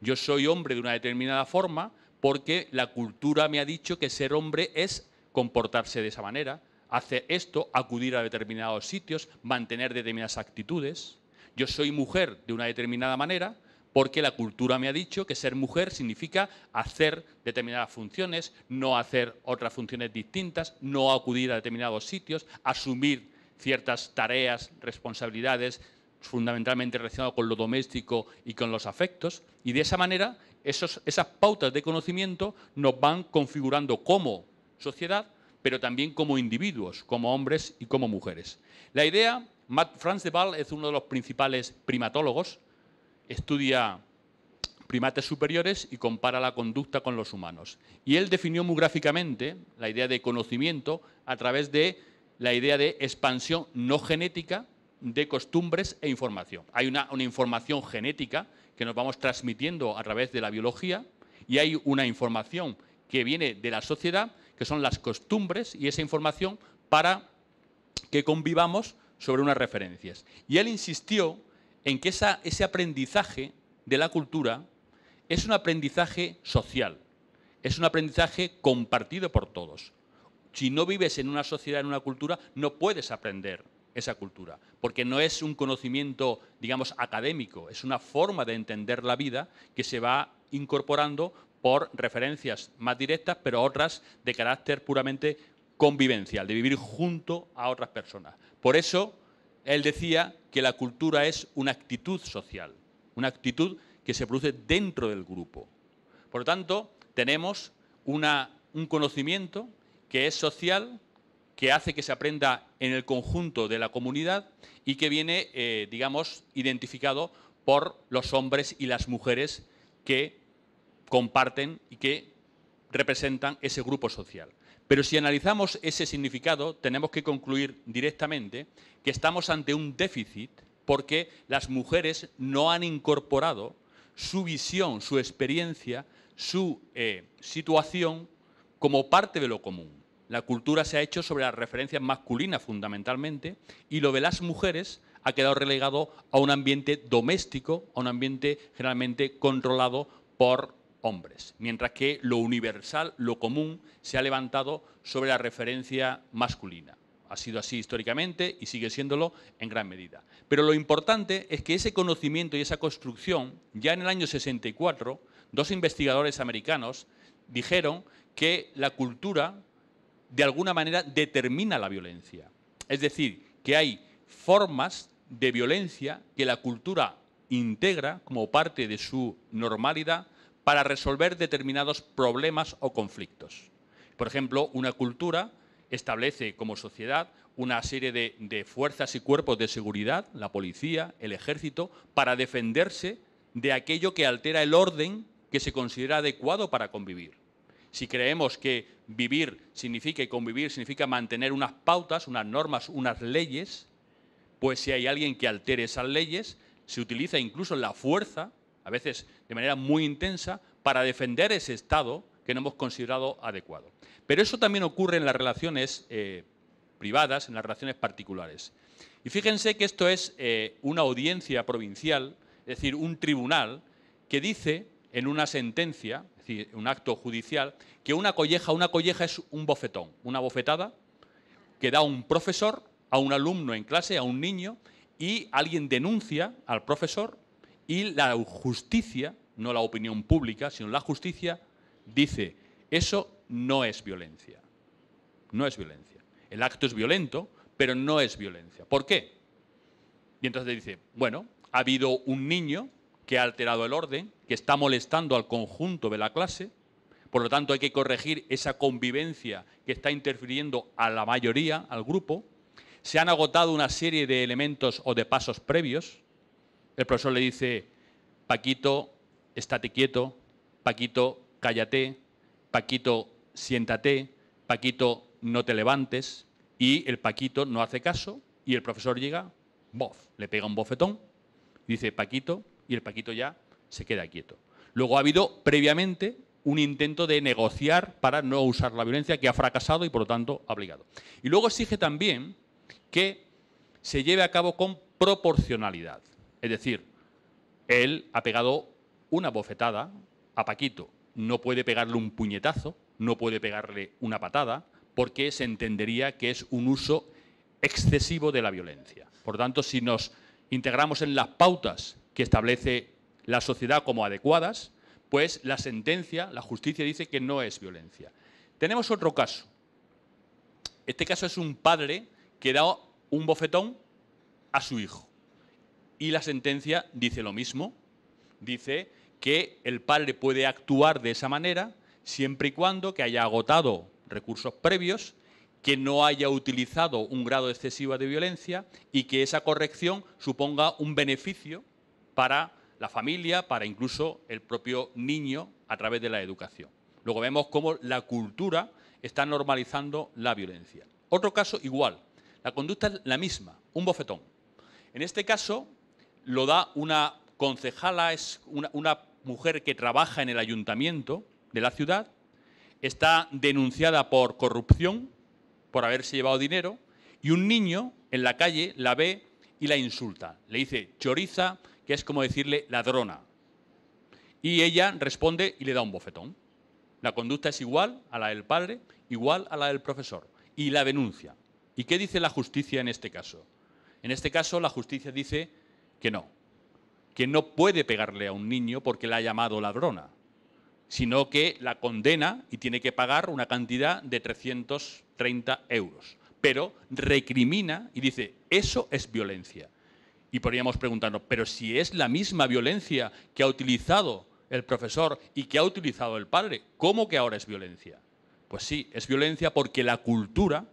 Yo soy hombre de una determinada forma, porque la cultura me ha dicho que ser hombre es comportarse de esa manera, hacer esto, acudir a determinados sitios, mantener determinadas actitudes. Yo soy mujer de una determinada manera porque la cultura me ha dicho que ser mujer significa hacer determinadas funciones, no hacer otras funciones distintas, no acudir a determinados sitios, asumir ciertas tareas, responsabilidades, fundamentalmente relacionado con lo doméstico y con los afectos, y de esa manera esas pautas de conocimiento nos van configurando como sociedad, pero también como individuos, como hombres y como mujeres. La idea, Matt Franz de Waal es uno de los principales primatólogos, estudia primates superiores y compara la conducta con los humanos. Y él definió muy gráficamente la idea de conocimiento a través de la idea de expansión no genética de costumbres e información. Hay una, información genética que nos vamos transmitiendo a través de la biología y hay una información que viene de la sociedad, que son las costumbres y esa información para que convivamos sobre unas referencias. Y él insistió en que ese aprendizaje de la cultura es un aprendizaje social, es un aprendizaje compartido por todos. Si no vives en una sociedad, en una cultura, no puedes aprender esa cultura, porque no es un conocimiento, digamos, académico, es una forma de entender la vida que se va incorporando por referencias más directas, pero otras de carácter puramente convivencial, de vivir junto a otras personas. Por eso, él decía que la cultura es una actitud social, una actitud que se produce dentro del grupo. Por lo tanto, tenemos un conocimiento que es social, que hace que se aprenda en el conjunto de la comunidad y que viene, eh, digamos, identificado por los hombres y las mujeres que comparten y que representan ese grupo social. Pero si analizamos ese significado, tenemos que concluir directamente que estamos ante un déficit porque las mujeres no han incorporado su visión, su experiencia, su eh, situación como parte de lo común. La cultura se ha hecho sobre las referencias masculinas fundamentalmente y lo de las mujeres ha quedado relegado a un ambiente doméstico, a un ambiente generalmente controlado por hombres, mientras que lo universal, lo común, se ha levantado sobre la referencia masculina. Ha sido así históricamente y sigue siéndolo en gran medida. Pero lo importante es que ese conocimiento y esa construcción, ya en el año 64, dos investigadores americanos dijeron que la cultura de alguna manera determina la violencia. Es decir, que hay formas de violencia que la cultura integra como parte de su normalidad para resolver determinados problemas o conflictos. Por ejemplo, una cultura establece como sociedad una serie de, de, fuerzas y cuerpos de seguridad, la policía, el ejército, para defenderse de aquello que altera el orden que se considera adecuado para convivir si creemos que vivir significa y convivir significa mantener unas pautas, unas normas, unas leyes, pues si hay alguien que altere esas leyes, se utiliza incluso la fuerza, a veces de manera muy intensa, para defender ese Estado que no hemos considerado adecuado. Pero eso también ocurre en las relaciones eh, privadas, en las relaciones particulares. Y fíjense que esto es eh, una audiencia provincial, es decir, un tribunal que dice en una sentencia un acto judicial, que una colleja, una colleja es un bofetón, una bofetada que da un profesor a un alumno en clase, a un niño, y alguien denuncia al profesor y la justicia, no la opinión pública, sino la justicia, dice, eso no es violencia, no es violencia. El acto es violento, pero no es violencia. ¿Por qué? Y entonces dice, bueno, ha habido un niño que ha alterado el orden, que está molestando al conjunto de la clase. Por lo tanto, hay que corregir esa convivencia que está interfiriendo a la mayoría, al grupo. Se han agotado una serie de elementos o de pasos previos. El profesor le dice, Paquito, estate quieto, Paquito, cállate, Paquito, siéntate, Paquito, no te levantes. Y el Paquito no hace caso y el profesor llega, bof, le pega un bofetón, dice, Paquito, y el Paquito ya se queda quieto. Luego ha habido previamente un intento de negociar para no usar la violencia que ha fracasado y por lo tanto ha obligado. Y luego exige también que se lleve a cabo con proporcionalidad. Es decir, él ha pegado una bofetada a Paquito, no puede pegarle un puñetazo, no puede pegarle una patada, porque se entendería que es un uso excesivo de la violencia. Por tanto, si nos integramos en las pautas que establece la sociedad como adecuadas, pues la sentencia, la justicia dice que no es violencia. Tenemos otro caso. Este caso es un padre que da un bofetón a su hijo. Y la sentencia dice lo mismo. Dice que el padre puede actuar de esa manera siempre y cuando que haya agotado recursos previos, que no haya utilizado un grado excesivo de violencia y que esa corrección suponga un beneficio para la familia, para incluso el propio niño a través de la educación. Luego vemos cómo la cultura está normalizando la violencia. Otro caso igual, la conducta es la misma, un bofetón. En este caso lo da una concejala, es una, una mujer que trabaja en el ayuntamiento de la ciudad, está denunciada por corrupción, por haberse llevado dinero, y un niño en la calle la ve y la insulta. Le dice choriza, es como decirle ladrona. Y ella responde y le da un bofetón. La conducta es igual a la del padre, igual a la del profesor. Y la denuncia. ¿Y qué dice la justicia en este caso? En este caso la justicia dice que no, que no puede pegarle a un niño porque la ha llamado ladrona, sino que la condena y tiene que pagar una cantidad de 330 euros. Pero recrimina y dice, eso es violencia. Y podríamos preguntarnos, pero si es la misma violencia que ha utilizado el profesor y que ha utilizado el padre, ¿cómo que ahora es violencia? Pues sí, es violencia porque la cultura,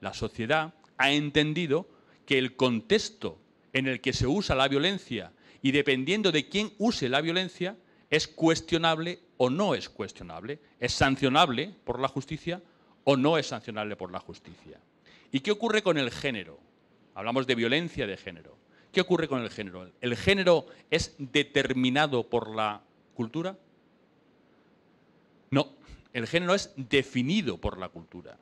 la sociedad, ha entendido que el contexto en el que se usa la violencia y dependiendo de quién use la violencia, es cuestionable o no es cuestionable, es sancionable por la justicia o no es sancionable por la justicia. ¿Y qué ocurre con el género? Hablamos de violencia de género. ¿Qué ocurre con el género? ¿El género es determinado por la cultura? No, el género es definido por la cultura.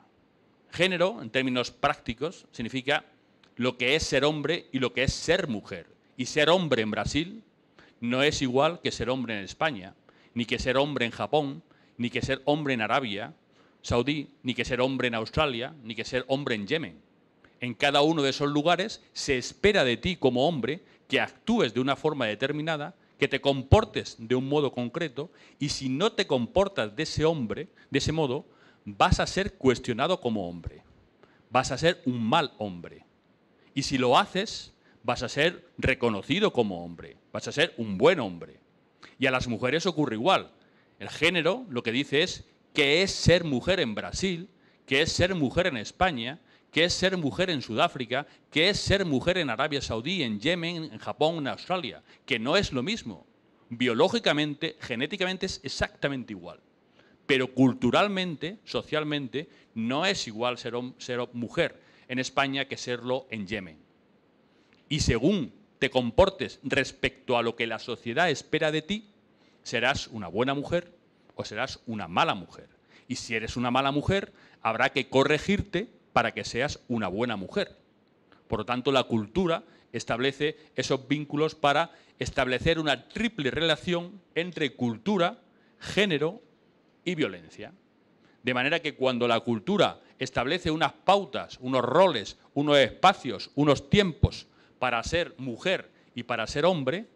Género, en términos prácticos, significa lo que es ser hombre y lo que es ser mujer. Y ser hombre en Brasil no es igual que ser hombre en España, ni que ser hombre en Japón, ni que ser hombre en Arabia Saudí, ni que ser hombre en Australia, ni que ser hombre en Yemen en cada uno de esos lugares, se espera de ti como hombre que actúes de una forma determinada, que te comportes de un modo concreto, y si no te comportas de ese hombre, de ese modo, vas a ser cuestionado como hombre. Vas a ser un mal hombre. Y si lo haces, vas a ser reconocido como hombre. Vas a ser un buen hombre. Y a las mujeres ocurre igual. El género lo que dice es que es ser mujer en Brasil, que es ser mujer en España, ¿Qué es ser mujer en Sudáfrica, que es ser mujer en Arabia Saudí, en Yemen, en Japón, en Australia, que no es lo mismo. Biológicamente, genéticamente es exactamente igual. Pero culturalmente, socialmente, no es igual ser, ser mujer en España que serlo en Yemen. Y según te comportes respecto a lo que la sociedad espera de ti, serás una buena mujer o serás una mala mujer. Y si eres una mala mujer, habrá que corregirte para que seas una buena mujer. Por lo tanto, la cultura establece esos vínculos para establecer una triple relación entre cultura, género y violencia. De manera que cuando la cultura establece unas pautas, unos roles, unos espacios, unos tiempos para ser mujer y para ser hombre,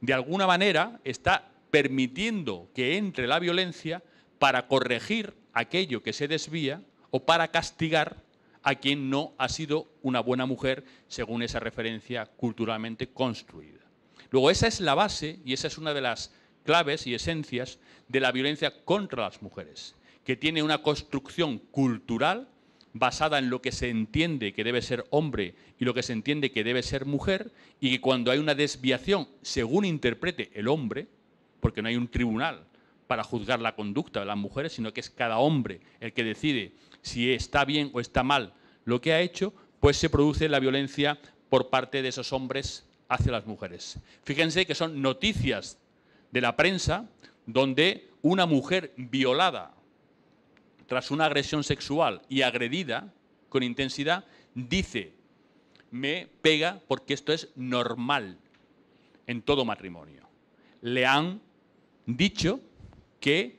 de alguna manera está permitiendo que entre la violencia para corregir aquello que se desvía o para castigar a quien no ha sido una buena mujer según esa referencia culturalmente construida. Luego, esa es la base y esa es una de las claves y esencias de la violencia contra las mujeres, que tiene una construcción cultural basada en lo que se entiende que debe ser hombre y lo que se entiende que debe ser mujer, y que cuando hay una desviación, según interprete el hombre, porque no hay un tribunal para juzgar la conducta de las mujeres, sino que es cada hombre el que decide si está bien o está mal lo que ha hecho, pues se produce la violencia por parte de esos hombres hacia las mujeres. Fíjense que son noticias de la prensa donde una mujer violada tras una agresión sexual y agredida con intensidad dice, me pega porque esto es normal en todo matrimonio. Le han dicho que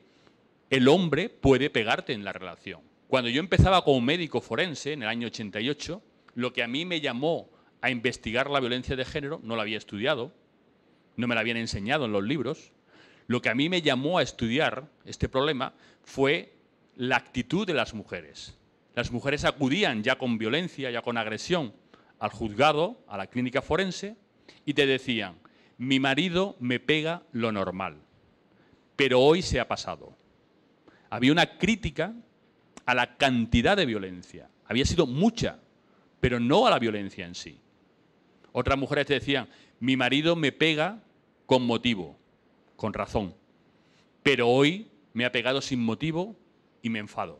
el hombre puede pegarte en la relación. Cuando yo empezaba como médico forense en el año 88, lo que a mí me llamó a investigar la violencia de género, no la había estudiado, no me la habían enseñado en los libros, lo que a mí me llamó a estudiar este problema fue la actitud de las mujeres. Las mujeres acudían ya con violencia, ya con agresión al juzgado, a la clínica forense, y te decían, mi marido me pega lo normal, pero hoy se ha pasado. Había una crítica a la cantidad de violencia. Había sido mucha, pero no a la violencia en sí. Otras mujeres te decían, mi marido me pega con motivo, con razón, pero hoy me ha pegado sin motivo y me enfado.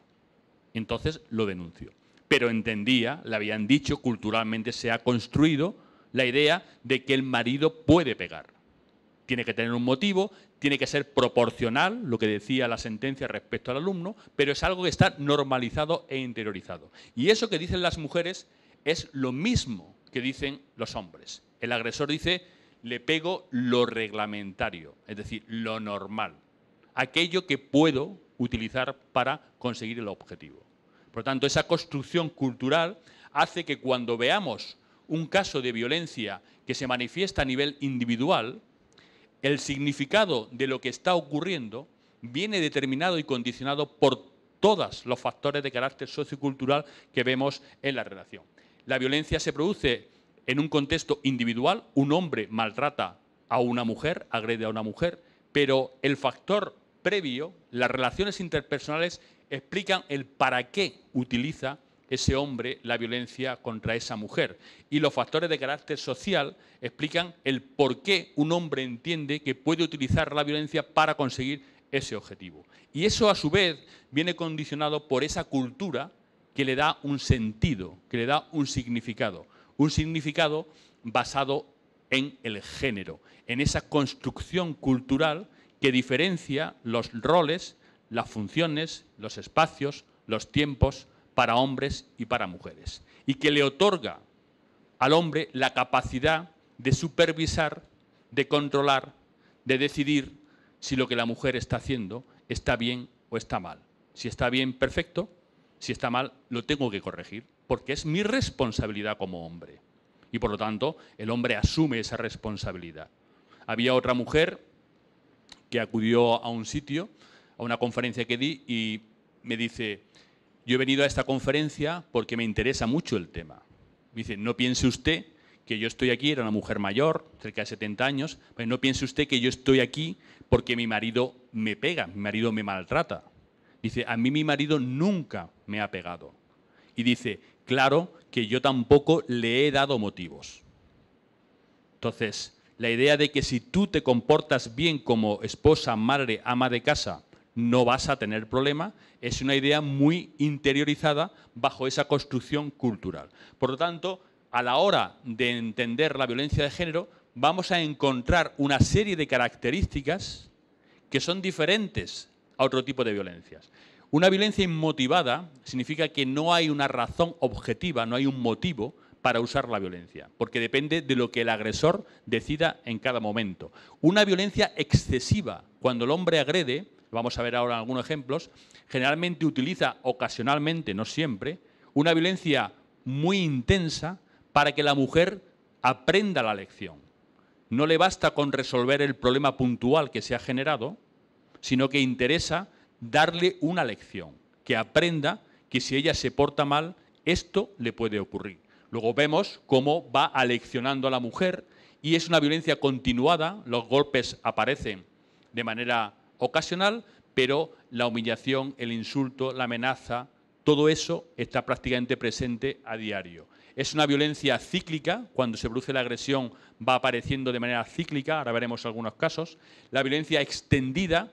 Entonces lo denuncio. Pero entendía, le habían dicho, culturalmente se ha construido la idea de que el marido puede pegar tiene que tener un motivo, tiene que ser proporcional, lo que decía la sentencia respecto al alumno, pero es algo que está normalizado e interiorizado. Y eso que dicen las mujeres es lo mismo que dicen los hombres. El agresor dice, le pego lo reglamentario, es decir, lo normal, aquello que puedo utilizar para conseguir el objetivo. Por lo tanto, esa construcción cultural hace que cuando veamos un caso de violencia que se manifiesta a nivel individual, el significado de lo que está ocurriendo viene determinado y condicionado por todos los factores de carácter sociocultural que vemos en la relación. La violencia se produce en un contexto individual, un hombre maltrata a una mujer, agrede a una mujer, pero el factor previo, las relaciones interpersonales explican el para qué utiliza ese hombre la violencia contra esa mujer. Y los factores de carácter social explican el por qué un hombre entiende que puede utilizar la violencia para conseguir ese objetivo. Y eso a su vez viene condicionado por esa cultura que le da un sentido, que le da un significado, un significado basado en el género, en esa construcción cultural que diferencia los roles, las funciones, los espacios, los tiempos, para hombres y para mujeres, y que le otorga al hombre la capacidad de supervisar, de controlar, de decidir si lo que la mujer está haciendo está bien o está mal. Si está bien, perfecto. Si está mal, lo tengo que corregir, porque es mi responsabilidad como hombre. Y por lo tanto, el hombre asume esa responsabilidad. Había otra mujer que acudió a un sitio, a una conferencia que di, y me dice, yo he venido a esta conferencia porque me interesa mucho el tema. Dice, no piense usted que yo estoy aquí, era una mujer mayor, cerca de 70 años, pero pues no piense usted que yo estoy aquí porque mi marido me pega, mi marido me maltrata. Dice, a mí mi marido nunca me ha pegado. Y dice, claro que yo tampoco le he dado motivos. Entonces, la idea de que si tú te comportas bien como esposa, madre, ama de casa, no vas a tener problema. Es una idea muy interiorizada bajo esa construcción cultural. Por lo tanto, a la hora de entender la violencia de género, vamos a encontrar una serie de características que son diferentes a otro tipo de violencias. Una violencia inmotivada significa que no hay una razón objetiva, no hay un motivo para usar la violencia, porque depende de lo que el agresor decida en cada momento. Una violencia excesiva, cuando el hombre agrede, vamos a ver ahora algunos ejemplos, generalmente utiliza ocasionalmente, no siempre, una violencia muy intensa para que la mujer aprenda la lección. No le basta con resolver el problema puntual que se ha generado, sino que interesa darle una lección, que aprenda que si ella se porta mal, esto le puede ocurrir. Luego vemos cómo va aleccionando a la mujer y es una violencia continuada, los golpes aparecen de manera ocasional, pero la humillación, el insulto, la amenaza, todo eso está prácticamente presente a diario. Es una violencia cíclica, cuando se produce la agresión va apareciendo de manera cíclica, ahora veremos algunos casos. La violencia extendida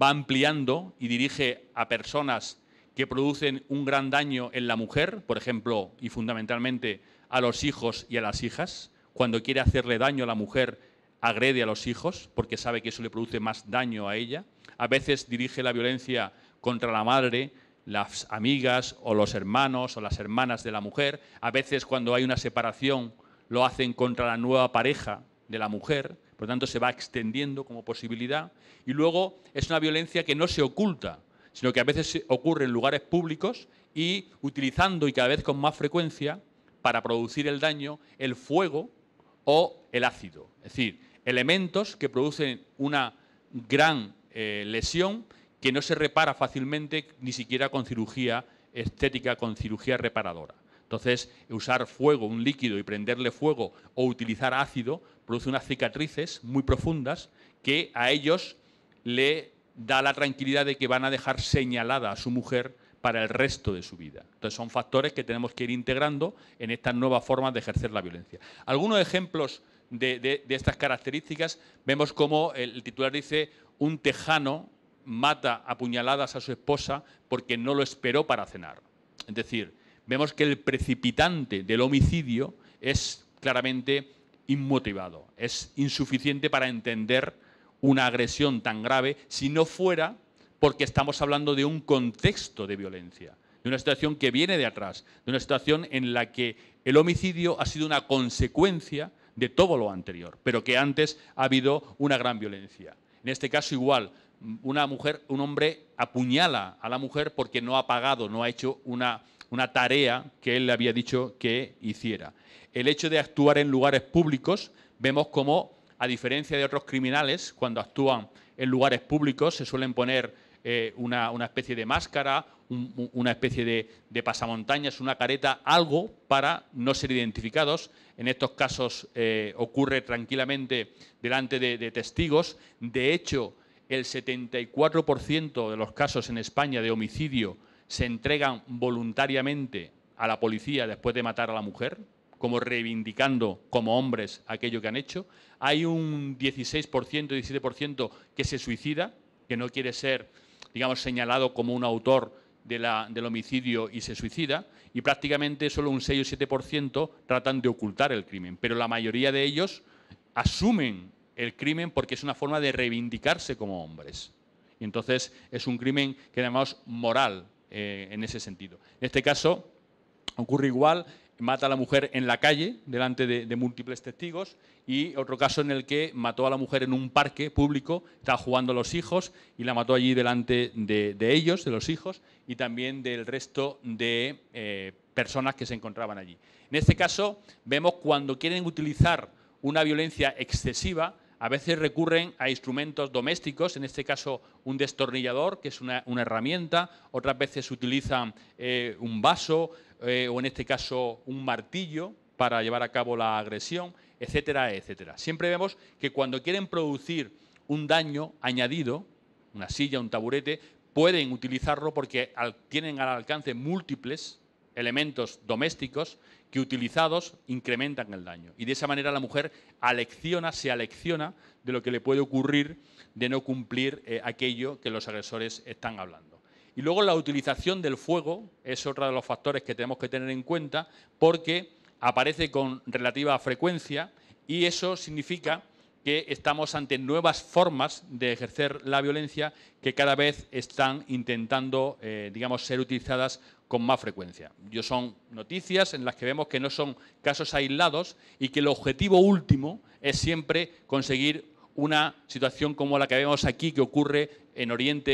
va ampliando y dirige a personas que producen un gran daño en la mujer, por ejemplo, y fundamentalmente a los hijos y a las hijas. Cuando quiere hacerle daño a la mujer, agrede a los hijos porque sabe que eso le produce más daño a ella. A veces dirige la violencia contra la madre, las amigas o los hermanos o las hermanas de la mujer. A veces cuando hay una separación lo hacen contra la nueva pareja de la mujer. Por lo tanto, se va extendiendo como posibilidad. Y luego es una violencia que no se oculta, sino que a veces ocurre en lugares públicos y utilizando y cada vez con más frecuencia para producir el daño el fuego o el ácido. Es decir, elementos que producen una gran eh, lesión que no se repara fácilmente ni siquiera con cirugía estética, con cirugía reparadora. Entonces, usar fuego, un líquido y prenderle fuego o utilizar ácido produce unas cicatrices muy profundas que a ellos le da la tranquilidad de que van a dejar señalada a su mujer para el resto de su vida. Entonces, son factores que tenemos que ir integrando en estas nuevas formas de ejercer la violencia. Algunos ejemplos de, estas características, vemos como el titular dice un tejano mata a puñaladas a su esposa porque no lo esperó para cenar. Es decir, vemos que el precipitante del homicidio es claramente inmotivado, es insuficiente para entender una agresión tan grave si no fuera porque estamos hablando de un contexto de violencia, de una situación que viene de atrás, de una situación en la que el homicidio ha sido una consecuencia de todo lo anterior, pero que antes ha habido una gran violencia. En este caso igual, una mujer, un hombre apuñala a la mujer porque no ha pagado, no ha hecho una, una tarea que él le había dicho que hiciera. El hecho de actuar en lugares públicos, vemos como, a diferencia de otros criminales, cuando actúan en lugares públicos se suelen poner eh, una, una especie de máscara una especie de, pasamontañas, una careta, algo para no ser identificados. En estos casos eh, ocurre tranquilamente delante de, testigos. De hecho, el 74% de los casos en España de homicidio se entregan voluntariamente a la policía después de matar a la mujer, como reivindicando como hombres aquello que han hecho. Hay un 16%, 17% que se suicida, que no quiere ser, digamos, señalado como un autor del homicidio y se suicida, y prácticamente solo un 6 o 7% tratan de ocultar el crimen, pero la mayoría de ellos asumen el crimen porque es una forma de reivindicarse como hombres. Y entonces es un crimen que llamamos moral eh, en ese sentido. En este caso ocurre igual mata a la mujer en la calle, delante de, múltiples testigos, y otro caso en el que mató a la mujer en un parque público, estaba jugando a los hijos y la mató allí delante de, ellos, de los hijos, y también del resto de eh, personas que se encontraban allí. En este caso, vemos cuando quieren utilizar una violencia excesiva, a veces recurren a instrumentos domésticos, en este caso un destornillador, que es una, herramienta, otras veces utilizan eh, un vaso eh, o en este caso un martillo para llevar a cabo la agresión, etcétera, etcétera. Siempre vemos que cuando quieren producir un daño añadido, una silla, un taburete, pueden utilizarlo porque tienen al alcance múltiples elementos domésticos que utilizados incrementan el daño. Y de esa manera la mujer alecciona, se alecciona de lo que le puede ocurrir de no cumplir eh, aquello que los agresores están hablando. Y luego la utilización del fuego es otro de los factores que tenemos que tener en cuenta porque aparece con relativa frecuencia y eso significa que estamos ante nuevas formas de ejercer la violencia que cada vez están intentando, eh, digamos, ser utilizadas con más frecuencia. Yo son noticias en las que vemos que no son casos aislados y que el objetivo último es siempre conseguir una situación como la que vemos aquí que ocurre en Oriente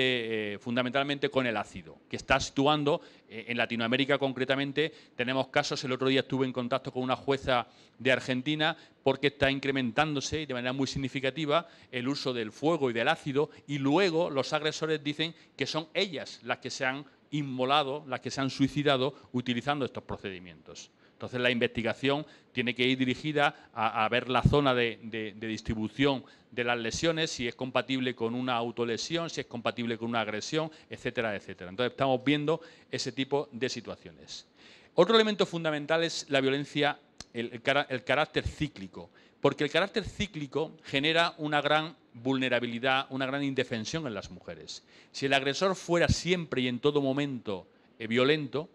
eh, fundamentalmente con el ácido, que está situando eh, en Latinoamérica concretamente. Tenemos casos, el otro día estuve en contacto con una jueza de Argentina porque está incrementándose de manera muy significativa el uso del fuego y del ácido y luego los agresores dicen que son ellas las que se han inmolado, las que se han suicidado utilizando estos procedimientos. Entonces la investigación tiene que ir dirigida a, ver la zona de, distribución de las lesiones, si es compatible con una autolesión, si es compatible con una agresión, etcétera, etcétera. Entonces estamos viendo ese tipo de situaciones. Otro elemento fundamental es la violencia, el carácter cíclico, porque el carácter cíclico genera una gran vulnerabilidad, una gran indefensión en las mujeres. Si el agresor fuera siempre y en todo momento eh, violento,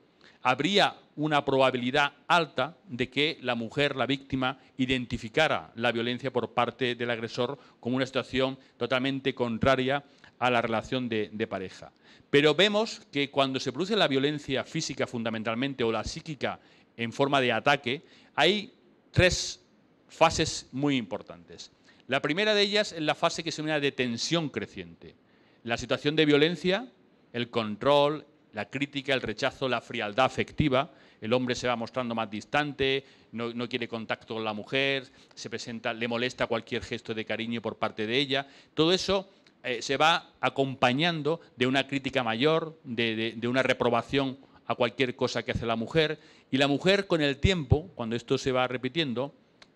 habría una probabilidad alta de que la mujer, la víctima, identificara la violencia por parte del agresor como una situación totalmente contraria a la relación de, pareja. Pero vemos que cuando se produce la violencia física fundamentalmente o la psíquica en forma de ataque, hay tres fases muy importantes. La primera de ellas es la fase que se llama de tensión creciente. La situación de violencia, el control, la crítica, el rechazo, la frialdad afectiva. El hombre se va mostrando más distante, no, quiere contacto con la mujer, se presenta, le molesta cualquier gesto de cariño por parte de ella. Todo eso eh, se va acompañando de una crítica mayor, de una reprobación a cualquier cosa que hace la mujer. Y la mujer con el tiempo, cuando esto se va repitiendo,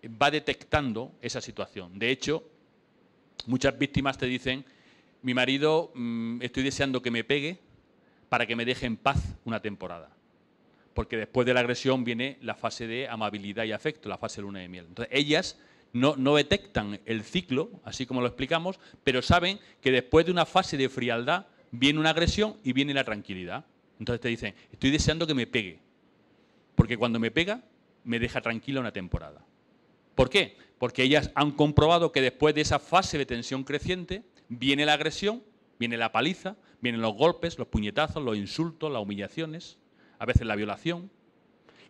va detectando esa situación. De hecho, muchas víctimas te dicen, mi marido mm, estoy deseando que me pegue para que me deje en paz una temporada. Porque después de la agresión viene la fase de amabilidad y afecto, la fase luna de miel. Entonces, ellas no detectan el ciclo, así como lo explicamos, pero saben que después de una fase de frialdad viene una agresión y viene la tranquilidad. Entonces te dicen, estoy deseando que me pegue, porque cuando me pega, me deja tranquila una temporada. ¿Por qué? Porque ellas han comprobado que después de esa fase de tensión creciente viene la agresión, viene la paliza, vienen los golpes, los puñetazos, los insultos, las humillaciones, a veces la violación.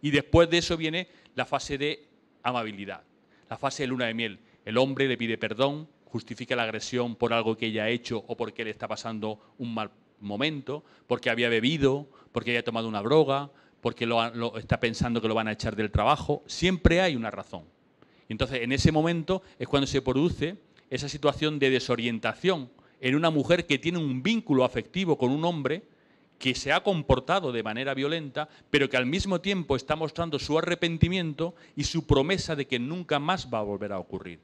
Y después de eso viene la fase de amabilidad, la fase de luna de miel. El hombre le pide perdón, justifica la agresión por algo que ella ha hecho o porque le está pasando un mal momento, porque había bebido, porque había tomado una droga, porque lo, está pensando que lo van a echar del trabajo. Siempre hay una razón. Y entonces en ese momento es cuando se produce esa situación de desorientación en una mujer que tiene un vínculo afectivo con un hombre que se ha comportado de manera violenta, pero que al mismo tiempo está mostrando su arrepentimiento y su promesa de que nunca más va a volver a ocurrir.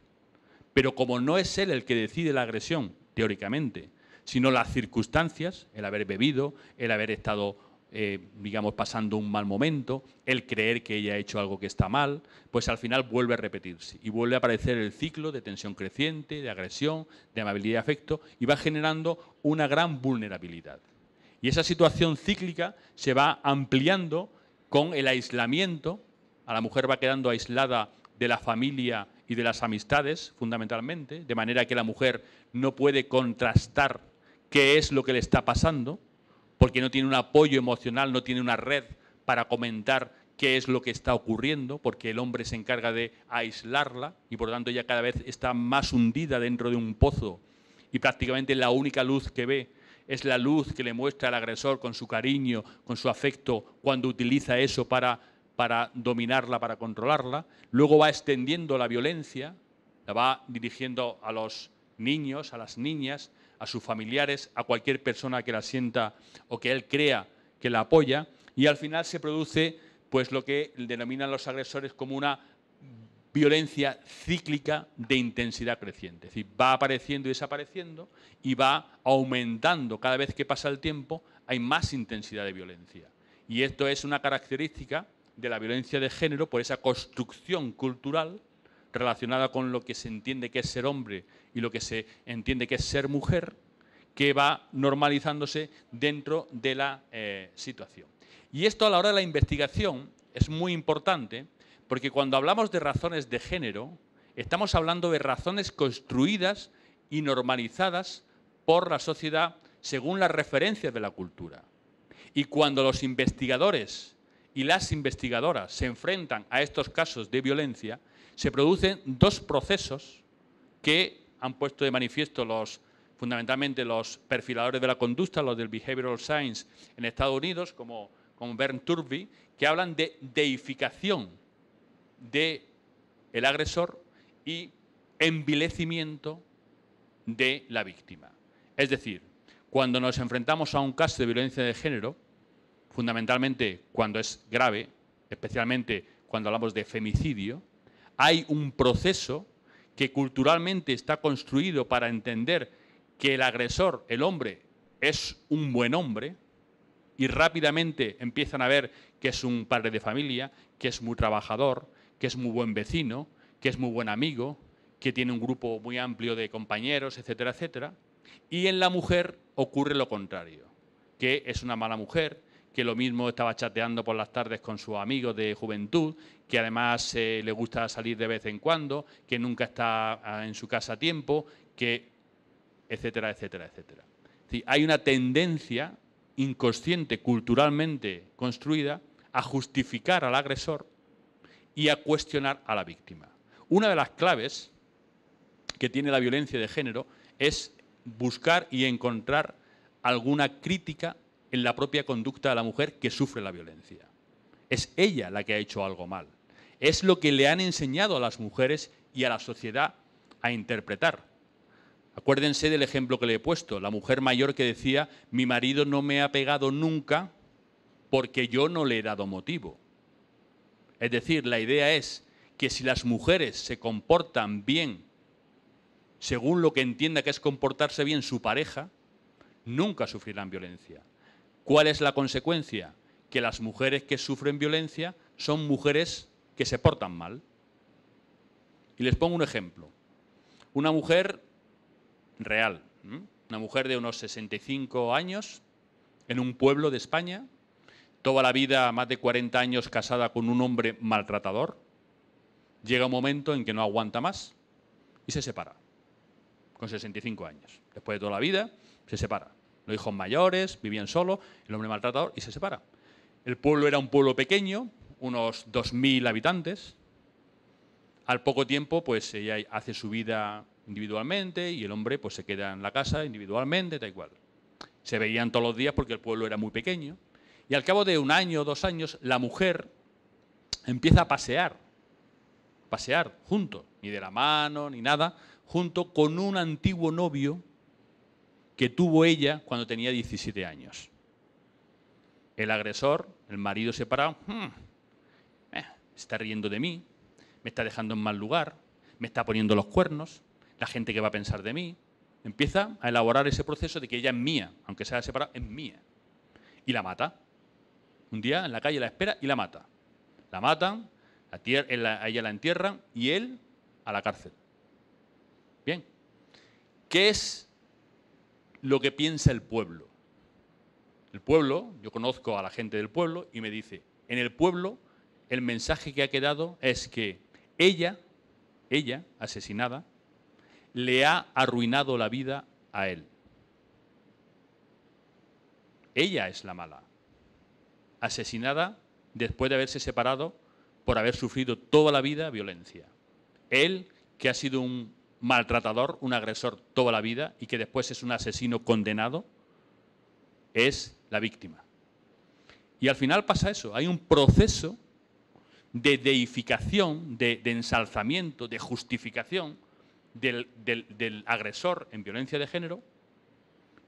Pero como no es él el que decide la agresión, teóricamente, sino las circunstancias, el haber bebido, el haber estado eh, digamos, pasando un mal momento, el creer que ella ha hecho algo que está mal, pues al final vuelve a repetirse y vuelve a aparecer el ciclo de tensión creciente, de agresión, de amabilidad y afecto y va generando una gran vulnerabilidad. Y esa situación cíclica se va ampliando con el aislamiento, a la mujer va quedando aislada de la familia y de las amistades, fundamentalmente, de manera que la mujer no puede contrastar qué es lo que le está pasando, porque no tiene un apoyo emocional, no tiene una red para comentar qué es lo que está ocurriendo, porque el hombre se encarga de aislarla y por lo tanto ella cada vez está más hundida dentro de un pozo y prácticamente la única luz que ve es la luz que le muestra al agresor con su cariño, con su afecto, cuando utiliza eso para, para dominarla, para controlarla. Luego va extendiendo la violencia, la va dirigiendo a los niños, a las niñas, a sus familiares, a cualquier persona que la sienta o que él crea que la apoya, y al final se produce pues lo que denominan los agresores como una violencia cíclica de intensidad creciente. Es decir, va apareciendo y desapareciendo y va aumentando. Cada vez que pasa el tiempo hay más intensidad de violencia. Y esto es una característica de la violencia de género por esa construcción cultural relacionada con lo que se entiende que es ser hombre y lo que se entiende que es ser mujer, que va normalizándose dentro de la eh, situación. Y esto a la hora de la investigación es muy importante porque cuando hablamos de razones de género, estamos hablando de razones construidas y normalizadas por la sociedad según las referencias de la cultura. Y cuando los investigadores y las investigadoras se enfrentan a estos casos de violencia, se producen dos procesos que han puesto de manifiesto los, fundamentalmente los perfiladores de la conducta, los del Behavioral Science en Estados Unidos, como, como Bernd Turby, que hablan de deificación del el agresor y envilecimiento de la víctima. Es decir, cuando nos enfrentamos a un caso de violencia de género, fundamentalmente cuando es grave, especialmente cuando hablamos de femicidio, hay un proceso que culturalmente está construido para entender que el agresor, el hombre, es un buen hombre y rápidamente empiezan a ver que es un padre de familia, que es muy trabajador, que es muy buen vecino, que es muy buen amigo, que tiene un grupo muy amplio de compañeros, etcétera, etcétera. Y en la mujer ocurre lo contrario, que es una mala mujer, que lo mismo estaba chateando por las tardes con sus amigos de juventud, que además eh, le gusta salir de vez en cuando, que nunca está ah, en su casa a tiempo, que etcétera, etcétera, etcétera. Es hay una tendencia inconsciente, culturalmente construida, a justificar al agresor y a cuestionar a la víctima. Una de las claves que tiene la violencia de género es buscar y encontrar alguna crítica en la propia conducta de la mujer que sufre la violencia. Es ella la que ha hecho algo mal. Es lo que le han enseñado a las mujeres y a la sociedad a interpretar. Acuérdense del ejemplo que le he puesto, la mujer mayor que decía, mi marido no me ha pegado nunca porque yo no le he dado motivo. Es decir, la idea es que si las mujeres se comportan bien, según lo que entienda que es comportarse bien su pareja, nunca sufrirán violencia. ¿Cuál es la consecuencia? Que las mujeres que sufren violencia son mujeres que se portan mal. Y les pongo un ejemplo. Una mujer real, una mujer de unos 65 años, en un pueblo de España, toda la vida, más de 40 años casada con un hombre maltratador, llega un momento en que no aguanta más y se separa, con 65 años. Después de toda la vida, se separa los hijos mayores, vivían solos, el hombre maltratador, y se separa. El pueblo era un pueblo pequeño, unos 2.000 habitantes. Al poco tiempo, pues ella hace su vida individualmente y el hombre pues se queda en la casa individualmente, da igual. Se veían todos los días porque el pueblo era muy pequeño. Y al cabo de un año o dos años, la mujer empieza a pasear, pasear junto, ni de la mano, ni nada, junto con un antiguo novio que tuvo ella cuando tenía 17 años. El agresor, el marido separado, hmm, eh, está riendo de mí, me está dejando en mal lugar, me está poniendo los cuernos, la gente que va a pensar de mí, empieza a elaborar ese proceso de que ella es mía, aunque sea separado es mía. Y la mata. Un día en la calle la espera y la mata. La matan, a ella la entierran y él a la cárcel. Bien. ¿Qué es lo que piensa el pueblo. El pueblo, yo conozco a la gente del pueblo y me dice, en el pueblo el mensaje que ha quedado es que ella, ella, asesinada, le ha arruinado la vida a él. Ella es la mala, asesinada después de haberse separado por haber sufrido toda la vida violencia. Él, que ha sido un maltratador, un agresor toda la vida y que después es un asesino condenado, es la víctima. Y al final pasa eso, hay un proceso de deificación, de, ensalzamiento, de justificación del, agresor en violencia de género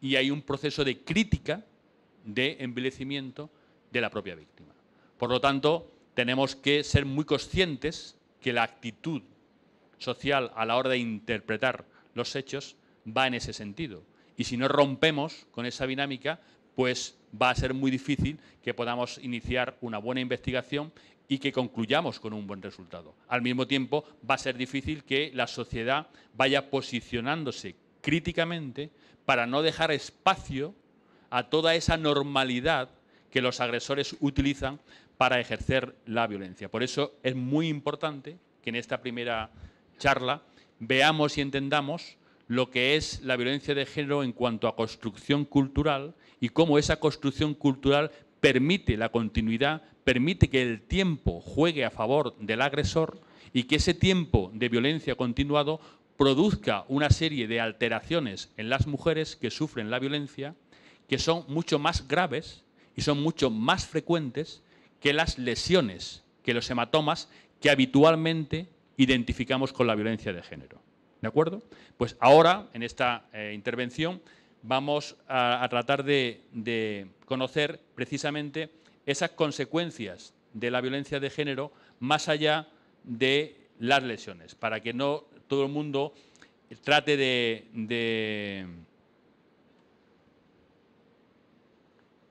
y hay un proceso de crítica, de envilecimiento de la propia víctima. Por lo tanto, tenemos que ser muy conscientes que la actitud social a la hora de interpretar los hechos va en ese sentido. Y si no rompemos con esa dinámica, pues va a ser muy difícil que podamos iniciar una buena investigación y que concluyamos con un buen resultado. Al mismo tiempo, va a ser difícil que la sociedad vaya posicionándose críticamente para no dejar espacio a toda esa normalidad que los agresores utilizan para ejercer la violencia. Por eso es muy importante que en esta primera charla veamos y entendamos lo que es la violencia de género en cuanto a construcción cultural y cómo esa construcción cultural permite la continuidad, permite que el tiempo juegue a favor del agresor y que ese tiempo de violencia continuado produzca una serie de alteraciones en las mujeres que sufren la violencia que son mucho más graves y son mucho más frecuentes que las lesiones, que los hematomas que habitualmente identificamos con la violencia de género. ¿De acuerdo? Pues ahora, en esta eh, intervención, vamos a, tratar de, conocer precisamente esas consecuencias de la violencia de género más allá de las lesiones, para que no todo el mundo trate de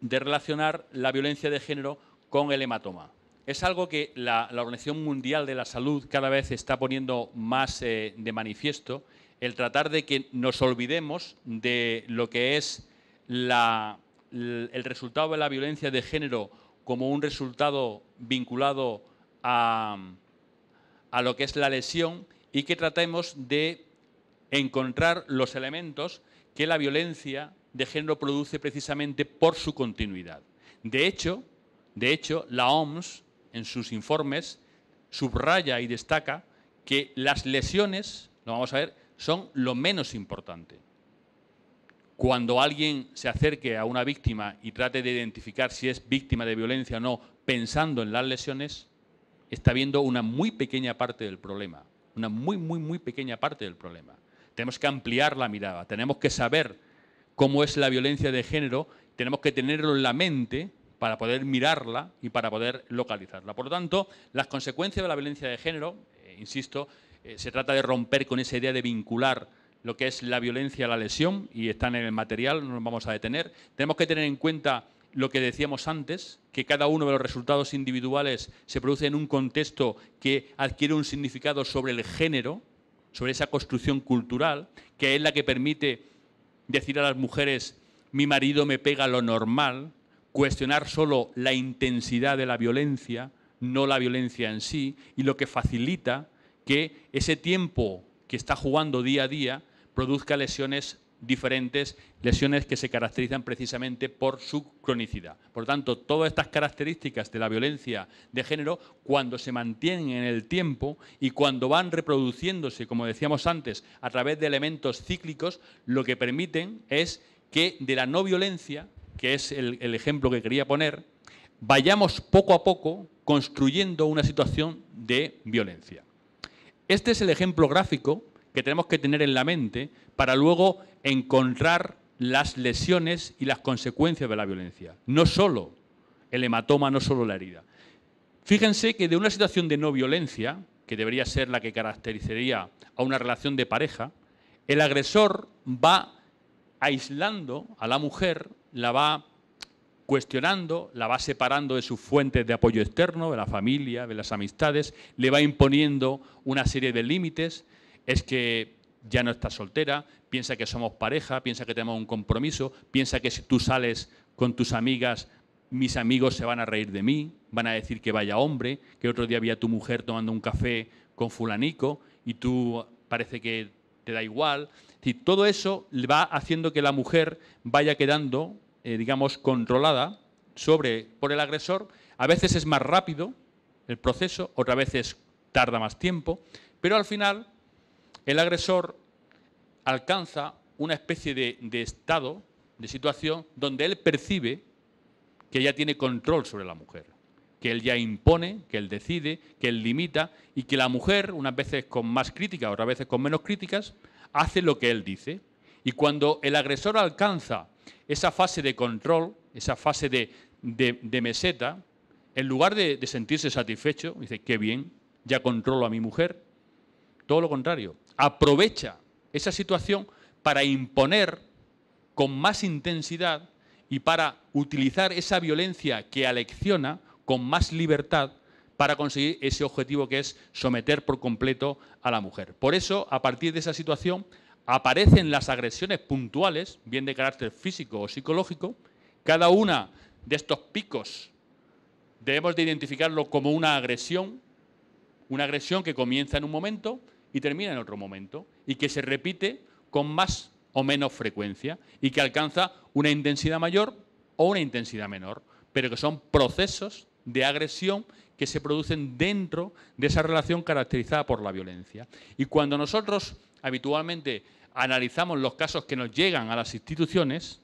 relacionar la violencia de género con el hematoma es algo que la, Organización Mundial de la Salud cada vez está poniendo más eh, de manifiesto, el tratar de que nos olvidemos de lo que es la, el resultado de la violencia de género como un resultado vinculado a, a lo que es la lesión y que tratemos de encontrar los elementos que la violencia de género produce precisamente por su continuidad. De hecho, de hecho, la OMS en sus informes subraya y destaca que las lesiones, lo vamos a ver, son lo menos importante. Cuando alguien se acerque a una víctima y trate de identificar si es víctima de violencia o no, pensando en las lesiones, está viendo una muy pequeña parte del problema, una muy, muy, muy pequeña parte del problema. Tenemos que ampliar la mirada, tenemos que saber cómo es la violencia de género, tenemos que tenerlo en la mente para poder mirarla y para poder localizarla. Por lo tanto, las consecuencias de la violencia de género, eh, insisto, eh, se trata de romper con esa idea de vincular lo que es la violencia a la lesión y están en el material, no nos vamos a detener. Tenemos que tener en cuenta lo que decíamos antes, que cada uno de los resultados individuales se produce en un contexto que adquiere un significado sobre el género, sobre esa construcción cultural, que es la que permite decir a las mujeres, mi marido me pega lo normal, cuestionar solo la intensidad de la violencia, no la violencia en sí, y lo que facilita que ese tiempo que está jugando día a día produzca lesiones diferentes, lesiones que se caracterizan precisamente por su cronicidad. Por tanto, todas estas características de la violencia de género, cuando se mantienen en el tiempo y cuando van reproduciéndose, como decíamos antes, a través de elementos cíclicos, lo que permiten es que de la no violencia que es el, ejemplo que quería poner, vayamos poco a poco construyendo una situación de violencia. Este es el ejemplo gráfico que tenemos que tener en la mente para luego encontrar las lesiones y las consecuencias de la violencia. No solo el hematoma, no solo la herida. Fíjense que de una situación de no violencia, que debería ser la que caracterizaría a una relación de pareja, el agresor va aislando a la mujer, la va cuestionando, la va separando de sus fuentes de apoyo externo, de la familia, de las amistades, le va imponiendo una serie de límites, es que ya no está soltera, piensa que somos pareja, piensa que tenemos un compromiso, piensa que si tú sales con tus amigas, mis amigos se van a reír de mí, van a decir que vaya hombre, que otro día había tu mujer tomando un café con fulanico y tú parece que te da igual todo eso va haciendo que la mujer vaya quedando, eh, digamos, controlada sobre, por el agresor. A veces es más rápido el proceso, otras veces tarda más tiempo, pero al final el agresor alcanza una especie de, de estado, de situación, donde él percibe que ya tiene control sobre la mujer, que él ya impone, que él decide, que él limita y que la mujer, unas veces con más críticas, otras veces con menos críticas, hace lo que él dice. Y cuando el agresor alcanza esa fase de control, esa fase de, meseta, en lugar de, de, sentirse satisfecho, dice, qué bien, ya controlo a mi mujer, todo lo contrario, aprovecha esa situación para imponer con más intensidad y para utilizar esa violencia que alecciona con más libertad para conseguir ese objetivo que es someter por completo a la mujer. Por eso, a partir de esa situación, aparecen las agresiones puntuales, bien de carácter físico o psicológico. Cada una de estos picos debemos de identificarlo como una agresión, una agresión que comienza en un momento y termina en otro momento, y que se repite con más o menos frecuencia, y que alcanza una intensidad mayor o una intensidad menor, pero que son procesos de agresión que se producen dentro de esa relación caracterizada por la violencia. Y cuando nosotros habitualmente analizamos los casos que nos llegan a las instituciones,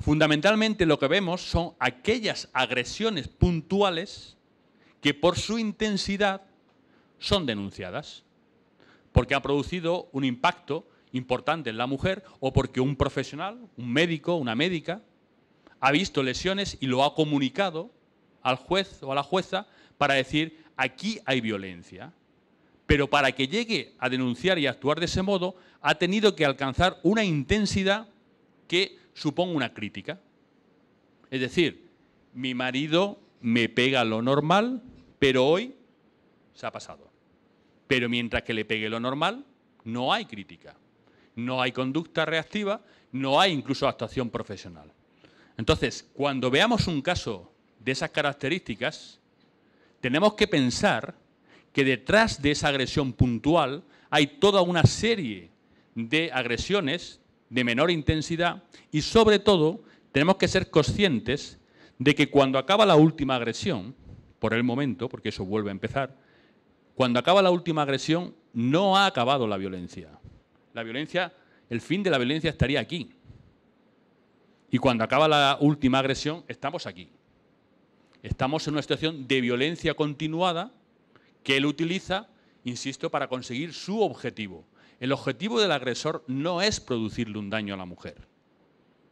fundamentalmente lo que vemos son aquellas agresiones puntuales que por su intensidad son denunciadas, porque ha producido un impacto importante en la mujer o porque un profesional, un médico, una médica, ha visto lesiones y lo ha comunicado al juez o a la jueza para decir aquí hay violencia. Pero para que llegue a denunciar y actuar de ese modo, ha tenido que alcanzar una intensidad que suponga una crítica. Es decir, mi marido me pega lo normal, pero hoy se ha pasado. Pero mientras que le pegue lo normal, no hay crítica, no hay conducta reactiva, no hay incluso actuación profesional. Entonces, cuando veamos un caso de esas características, tenemos que pensar que detrás de esa agresión puntual hay toda una serie de agresiones de menor intensidad y sobre todo tenemos que ser conscientes de que cuando acaba la última agresión, por el momento, porque eso vuelve a empezar, cuando acaba la última agresión no ha acabado la violencia. La violencia, el fin de la violencia estaría aquí. Y cuando acaba la última agresión estamos aquí. Estamos en una situación de violencia continuada que él utiliza, insisto, para conseguir su objetivo. El objetivo del agresor no es producirle un daño a la mujer.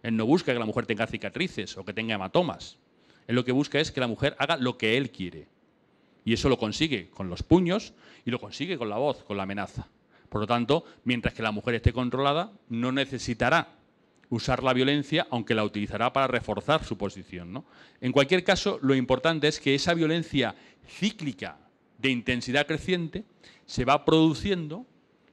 Él no busca que la mujer tenga cicatrices o que tenga hematomas. Él lo que busca es que la mujer haga lo que él quiere. Y eso lo consigue con los puños y lo consigue con la voz, con la amenaza. Por lo tanto, mientras que la mujer esté controlada, no necesitará usar la violencia, aunque la utilizará para reforzar su posición. En cualquier caso, lo importante es que esa violencia cíclica de intensidad creciente se va produciendo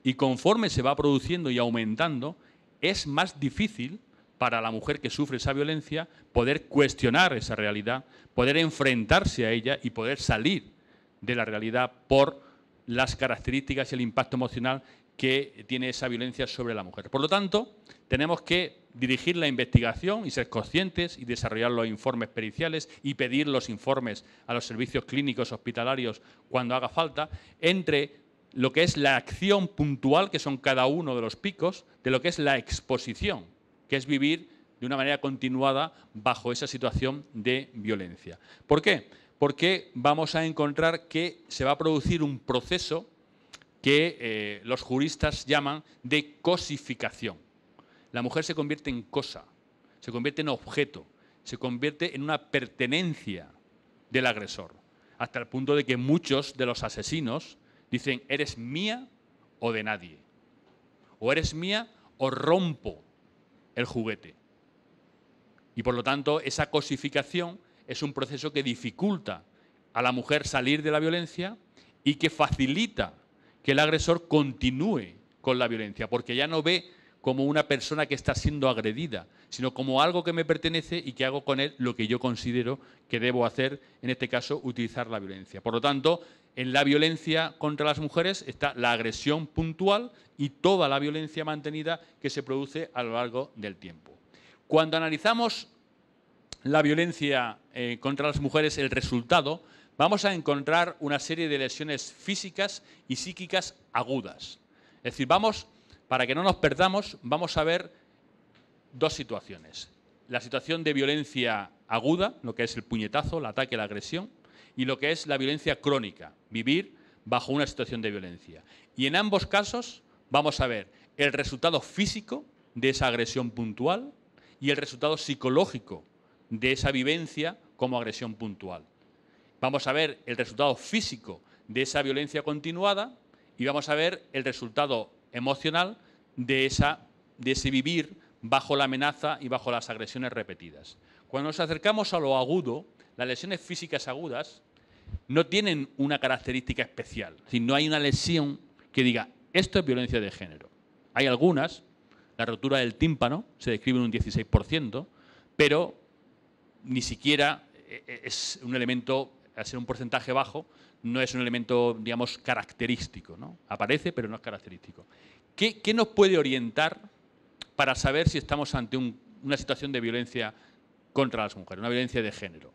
y conforme se va produciendo y aumentando, es más difícil para la mujer que sufre esa violencia poder cuestionar esa realidad, poder enfrentarse a ella y poder salir de la realidad por las características y el impacto emocional que tiene esa violencia sobre la mujer. Por lo tanto, tenemos que dirigir la investigación y ser conscientes y desarrollar los informes periciales y pedir los informes a los servicios clínicos hospitalarios cuando haga falta, entre lo que es la acción puntual, que son cada uno de los picos, de lo que es la exposición, que es vivir de una manera continuada bajo esa situación de violencia. ¿Por qué? Porque vamos a encontrar que se va a producir un proceso que eh, los juristas llaman de cosificación. La mujer se convierte en cosa, se convierte en objeto, se convierte en una pertenencia del agresor, hasta el punto de que muchos de los asesinos dicen, eres mía o de nadie, o eres mía o rompo el juguete. Y por lo tanto, esa cosificación es un proceso que dificulta a la mujer salir de la violencia y que facilita que el agresor continúe con la violencia, porque ya no ve como una persona que está siendo agredida, sino como algo que me pertenece y que hago con él lo que yo considero que debo hacer, en este caso, utilizar la violencia. Por lo tanto, en la violencia contra las mujeres está la agresión puntual y toda la violencia mantenida que se produce a lo largo del tiempo. Cuando analizamos la violencia eh, contra las mujeres, el resultado, vamos a encontrar una serie de lesiones físicas y psíquicas agudas. Es decir, vamos, para que no nos perdamos, vamos a ver dos situaciones. La situación de violencia aguda, lo que es el puñetazo, el ataque, la agresión, y lo que es la violencia crónica, vivir bajo una situación de violencia. Y en ambos casos vamos a ver el resultado físico de esa agresión puntual y el resultado psicológico de esa vivencia como agresión puntual. Vamos a ver el resultado físico de esa violencia continuada y vamos a ver el resultado emocional de, ese vivir bajo la amenaza y bajo las agresiones repetidas. Cuando nos acercamos a lo agudo, las lesiones físicas agudas no tienen una característica especial. Si no hay una lesión que diga, esto es violencia de género. Hay algunas, la rotura del tímpano se describe en un 16%, pero ni siquiera eh, eh, es un elemento al ser un porcentaje bajo, no es un elemento, digamos, característico. ¿no? Aparece, pero no es característico. ¿Qué, nos puede orientar para saber si estamos ante una situación de violencia contra las mujeres, una violencia de género?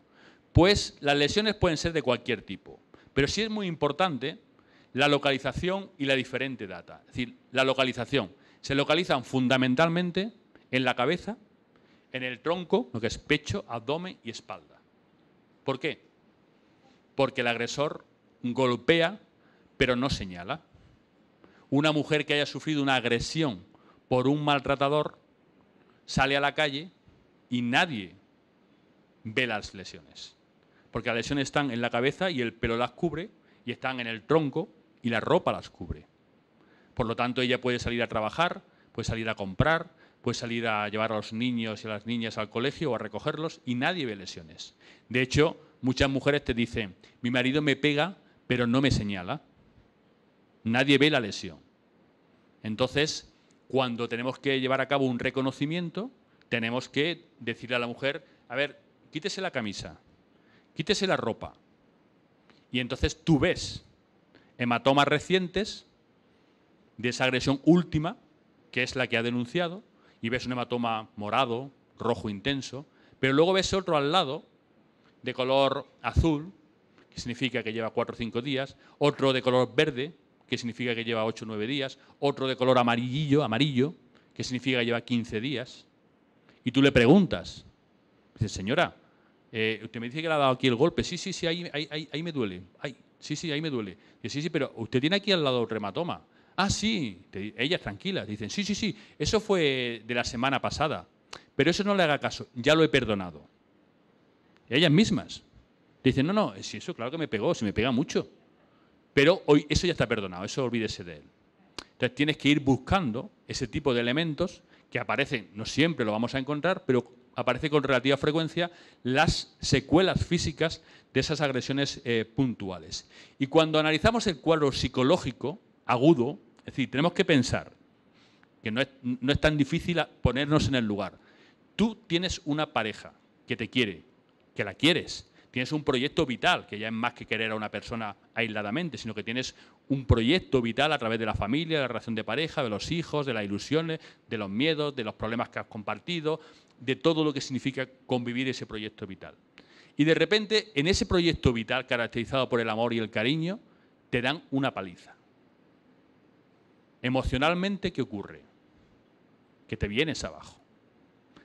Pues las lesiones pueden ser de cualquier tipo, pero sí es muy importante la localización y la diferente data. Es decir, la localización. Se localizan fundamentalmente en la cabeza, en el tronco, lo que es pecho, abdomen y espalda. ¿Por qué? porque el agresor golpea pero no señala. Una mujer que haya sufrido una agresión por un maltratador sale a la calle y nadie ve las lesiones, porque las lesiones están en la cabeza y el pelo las cubre y están en el tronco y la ropa las cubre. Por lo tanto, ella puede salir a trabajar, puede salir a comprar, puede salir a llevar a los niños y a las niñas al colegio o a recogerlos y nadie ve lesiones. De hecho, Muchas mujeres te dicen, mi marido me pega, pero no me señala. Nadie ve la lesión. Entonces, cuando tenemos que llevar a cabo un reconocimiento, tenemos que decirle a la mujer, a ver, quítese la camisa, quítese la ropa. Y entonces tú ves hematomas recientes de esa agresión última, que es la que ha denunciado, y ves un hematoma morado, rojo intenso, pero luego ves otro al lado de color azul, que significa que lleva cuatro o 5 días, otro de color verde, que significa que lleva ocho o 9 días, otro de color amarillo amarillo, que significa que lleva 15 días. Y tú le preguntas, dice señora, eh, usted me dice que le ha dado aquí el golpe, sí, sí, sí, ahí, ahí, ahí me duele, ay sí, sí, ahí me duele. sí, sí, pero usted tiene aquí al lado el rematoma. Ah, sí, ella ellas tranquila, dicen, sí, sí, sí, eso fue de la semana pasada, pero eso no le haga caso, ya lo he perdonado. Ellas mismas. Dicen, no, no, si eso claro que me pegó, si me pega mucho. Pero hoy eso ya está perdonado, eso olvídese de él. Entonces tienes que ir buscando ese tipo de elementos que aparecen, no siempre lo vamos a encontrar, pero aparece con relativa frecuencia las secuelas físicas de esas agresiones eh, puntuales. Y cuando analizamos el cuadro psicológico agudo, es decir, tenemos que pensar que no no es tan difícil ponernos en el lugar. Tú tienes una pareja que te quiere, que la quieres. Tienes un proyecto vital, que ya es más que querer a una persona aisladamente, sino que tienes un proyecto vital a través de la familia, de la relación de pareja, de los hijos, de las ilusiones, de los miedos, de los problemas que has compartido, de todo lo que significa convivir ese proyecto vital. Y de repente, en ese proyecto vital caracterizado por el amor y el cariño, te dan una paliza. Emocionalmente, ¿qué ocurre? Que te vienes abajo.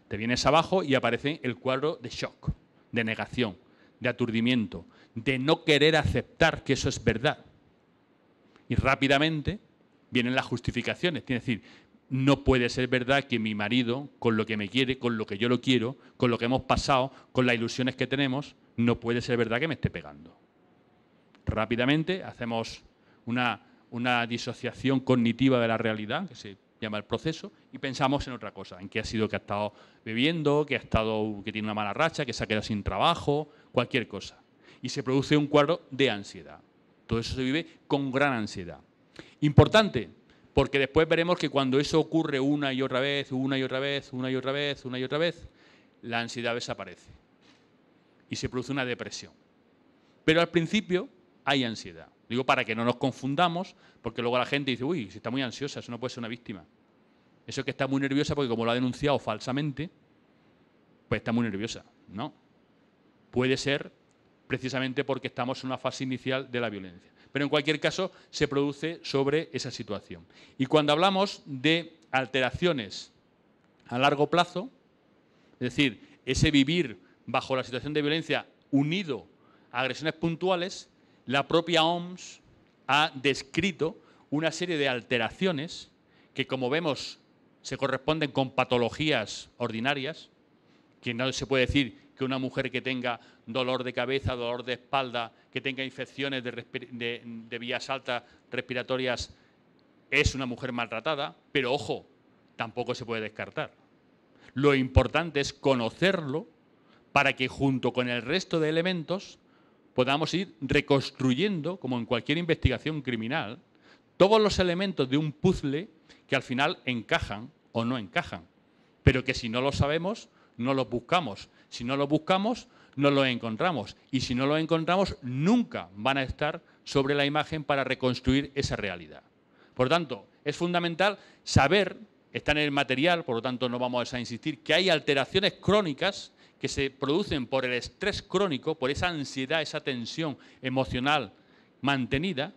Te vienes abajo y aparece el cuadro de shock de negación, de aturdimiento, de no querer aceptar que eso es verdad. Y rápidamente vienen las justificaciones. Es decir, no puede ser verdad que mi marido, con lo que me quiere, con lo que yo lo quiero, con lo que hemos pasado, con las ilusiones que tenemos, no puede ser verdad que me esté pegando. Rápidamente hacemos una, una disociación cognitiva de la realidad, que se llama el proceso, y pensamos en otra cosa, en que ha sido que ha estado bebiendo, que ha estado, que tiene una mala racha, que se ha quedado sin trabajo, cualquier cosa. Y se produce un cuadro de ansiedad. Todo eso se vive con gran ansiedad. Importante, porque después veremos que cuando eso ocurre una y otra vez, una y otra vez, una y otra vez, una y otra vez, la ansiedad desaparece y se produce una depresión. Pero al principio hay ansiedad. Digo para que no nos confundamos, porque luego la gente dice, uy, si está muy ansiosa, eso no puede ser una víctima. Eso es que está muy nerviosa porque como lo ha denunciado falsamente, pues está muy nerviosa. No. Puede ser precisamente porque estamos en una fase inicial de la violencia. Pero en cualquier caso, se produce sobre esa situación. Y cuando hablamos de alteraciones a largo plazo, es decir, ese vivir bajo la situación de violencia unido a agresiones puntuales, la propia OMS ha descrito una serie de alteraciones que, como vemos, se corresponden con patologías ordinarias, que no se puede decir que una mujer que tenga dolor de cabeza, dolor de espalda, que tenga infecciones de, de vías altas respiratorias, es una mujer maltratada, pero ojo, tampoco se puede descartar. Lo importante es conocerlo para que junto con el resto de elementos podamos ir reconstruyendo, como en cualquier investigación criminal, todos los elementos de un puzzle que al final encajan o no encajan, pero que si no lo sabemos, no los buscamos. Si no los buscamos, no los encontramos. Y si no los encontramos, nunca van a estar sobre la imagen para reconstruir esa realidad. Por tanto, es fundamental saber, está en el material, por lo tanto no vamos a insistir, que hay alteraciones crónicas que se producen por el estrés crónico, por esa ansiedad, esa tensión emocional mantenida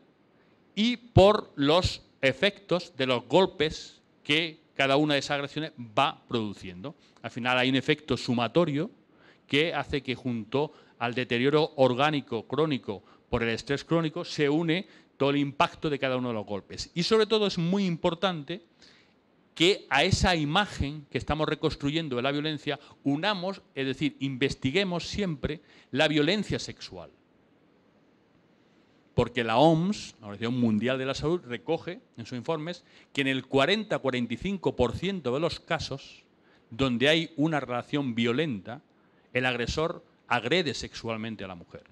y por los efectos de los golpes que cada una de esas agresiones va produciendo. Al final hay un efecto sumatorio que hace que junto al deterioro orgánico crónico por el estrés crónico se une todo el impacto de cada uno de los golpes. Y sobre todo es muy importante que a esa imagen que estamos reconstruyendo de la violencia unamos, es decir, investiguemos siempre la violencia sexual. Porque la OMS, la Organización Mundial de la Salud, recoge en sus informes que en el 40-45% de los casos donde hay una relación violenta, el agresor agrede sexualmente a la mujer.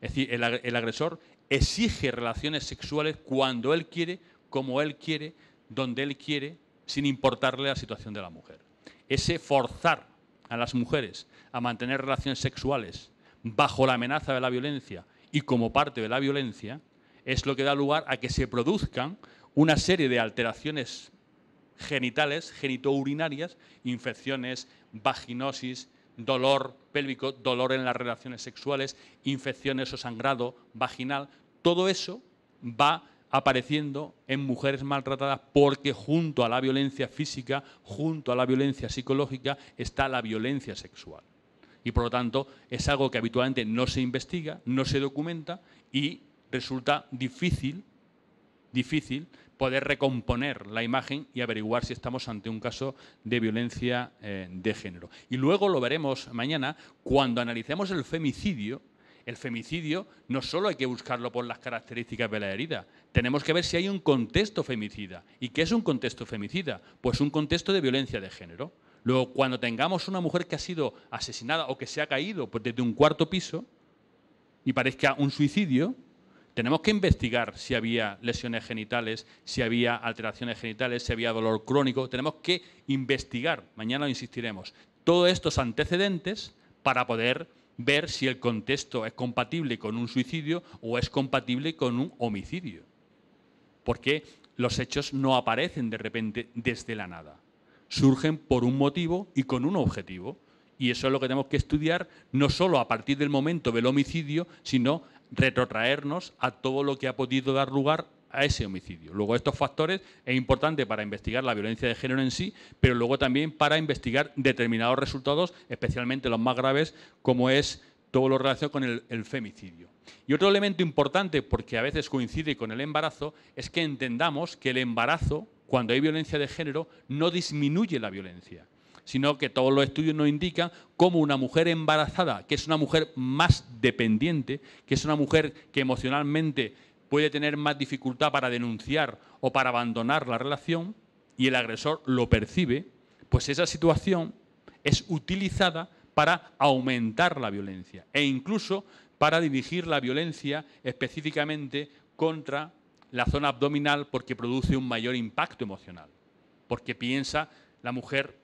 Es decir, el, el agresor exige relaciones sexuales cuando él quiere, como él quiere, donde él quiere, sin importarle la situación de la mujer. Ese forzar a las mujeres a mantener relaciones sexuales bajo la amenaza de la violencia y como parte de la violencia es lo que da lugar a que se produzcan una serie de alteraciones genitales, genitourinarias, infecciones, vaginosis, dolor pélvico, dolor en las relaciones sexuales, infecciones o sangrado vaginal. Todo eso va apareciendo en mujeres maltratadas porque junto a la violencia física, junto a la violencia psicológica, está la violencia sexual. Y por lo tanto es algo que habitualmente no se investiga, no se documenta y resulta difícil, difícil poder recomponer la imagen y averiguar si estamos ante un caso de violencia eh, de género. Y luego lo veremos mañana cuando analicemos el femicidio, el femicidio no solo hay que buscarlo por las características de la herida, tenemos que ver si hay un contexto femicida. ¿Y qué es un contexto femicida? Pues un contexto de violencia de género. Luego, cuando tengamos una mujer que ha sido asesinada o que se ha caído pues, desde un cuarto piso y parezca un suicidio, tenemos que investigar si había lesiones genitales, si había alteraciones genitales, si había dolor crónico. Tenemos que investigar, mañana insistiremos, todos estos antecedentes para poder ver si el contexto es compatible con un suicidio o es compatible con un homicidio. Porque los hechos no aparecen de repente desde la nada. Surgen por un motivo y con un objetivo. Y eso es lo que tenemos que estudiar, no solo a partir del momento del homicidio, sino retrotraernos a todo lo que ha podido dar lugar a ese homicidio. Luego, estos factores es importante para investigar la violencia de género en sí, pero luego también para investigar determinados resultados, especialmente los más graves, como es todo lo relacionado con el, el, femicidio. Y otro elemento importante, porque a veces coincide con el embarazo, es que entendamos que el embarazo, cuando hay violencia de género, no disminuye la violencia, sino que todos los estudios nos indican cómo una mujer embarazada, que es una mujer más dependiente, que es una mujer que emocionalmente puede tener más dificultad para denunciar o para abandonar la relación y el agresor lo percibe, pues esa situación es utilizada para aumentar la violencia e incluso para dirigir la violencia específicamente contra la zona abdominal porque produce un mayor impacto emocional, porque piensa la mujer,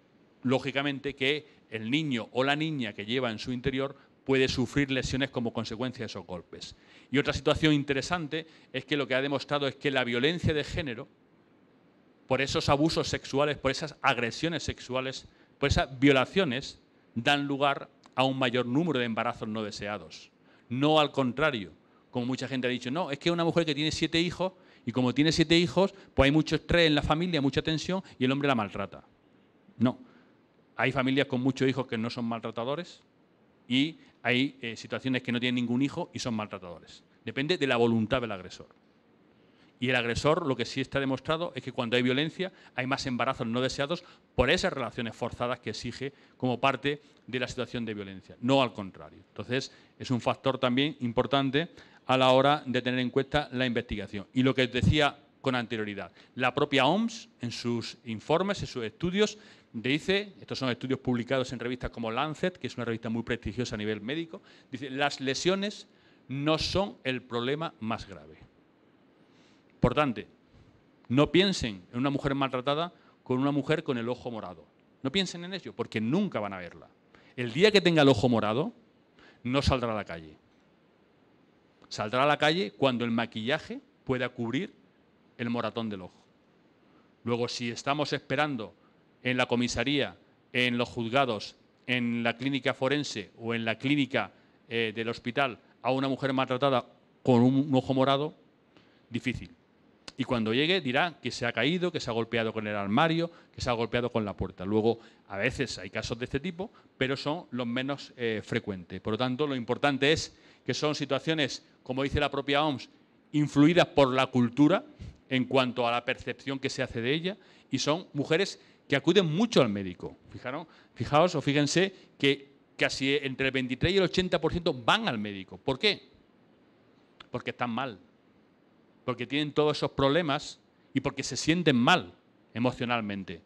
lógicamente, que el niño o la niña que lleva en su interior puede sufrir lesiones como consecuencia de esos golpes. Y otra situación interesante es que lo que ha demostrado es que la violencia de género, por esos abusos sexuales, por esas agresiones sexuales, por esas violaciones, dan lugar a un mayor número de embarazos no deseados. No al contrario, como mucha gente ha dicho, no, es que una mujer que tiene siete hijos y como tiene siete hijos, pues hay mucho estrés en la familia, mucha tensión y el hombre la maltrata. No, hay familias con muchos hijos que no son maltratadores y hay eh, situaciones que no tienen ningún hijo y son maltratadores. Depende de la voluntad del agresor. Y el agresor lo que sí está demostrado es que cuando hay violencia hay más embarazos no deseados por esas relaciones forzadas que exige como parte de la situación de violencia, no al contrario. Entonces es un factor también importante a la hora de tener en cuenta la investigación. Y lo que decía con anterioridad, la propia OMS en sus informes, en sus estudios, Dice, estos son estudios publicados en revistas como Lancet, que es una revista muy prestigiosa a nivel médico, dice, las lesiones no son el problema más grave. Por tanto, no piensen en una mujer maltratada con una mujer con el ojo morado. No piensen en ello, porque nunca van a verla. El día que tenga el ojo morado, no saldrá a la calle. Saldrá a la calle cuando el maquillaje pueda cubrir el moratón del ojo. Luego, si estamos esperando en la comisaría, en los juzgados, en la clínica forense o en la clínica eh, del hospital a una mujer maltratada con un, ojo morado, difícil. Y cuando llegue dirá que se ha caído, que se ha golpeado con el armario, que se ha golpeado con la puerta. Luego, a veces hay casos de este tipo, pero son los menos eh, frecuentes. Por lo tanto, lo importante es que son situaciones, como dice la propia OMS, influidas por la cultura en cuanto a la percepción que se hace de ella, y son mujeres que acuden mucho al médico. Fijaros, fijaos o fíjense que casi entre el 23 y el 80% van al médico. ¿Por qué? Porque están mal, porque tienen todos esos problemas y porque se sienten mal emocionalmente.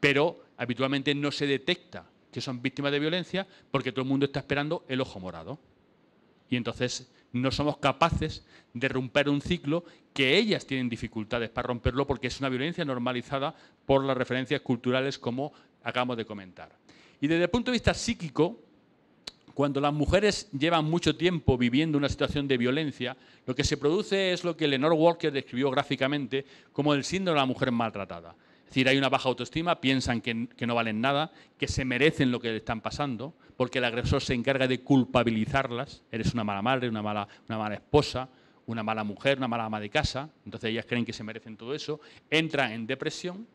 Pero habitualmente no se detecta que son víctimas de violencia porque todo el mundo está esperando el ojo morado. Y entonces no somos capaces de romper un ciclo que ellas tienen dificultades para romperlo porque es una violencia normalizada por las referencias culturales como acabamos de comentar. Y desde el punto de vista psíquico, cuando las mujeres llevan mucho tiempo viviendo una situación de violencia, lo que se produce es lo que Lenore Walker describió gráficamente como el síndrome de la mujer maltratada decir, hay una baja autoestima, piensan que, no valen nada, que se merecen lo que le están pasando, porque el agresor se encarga de culpabilizarlas. Eres una mala madre, una mala, una mala esposa, una mala mujer, una mala ama de casa. Entonces ellas creen que se merecen todo eso. Entran en depresión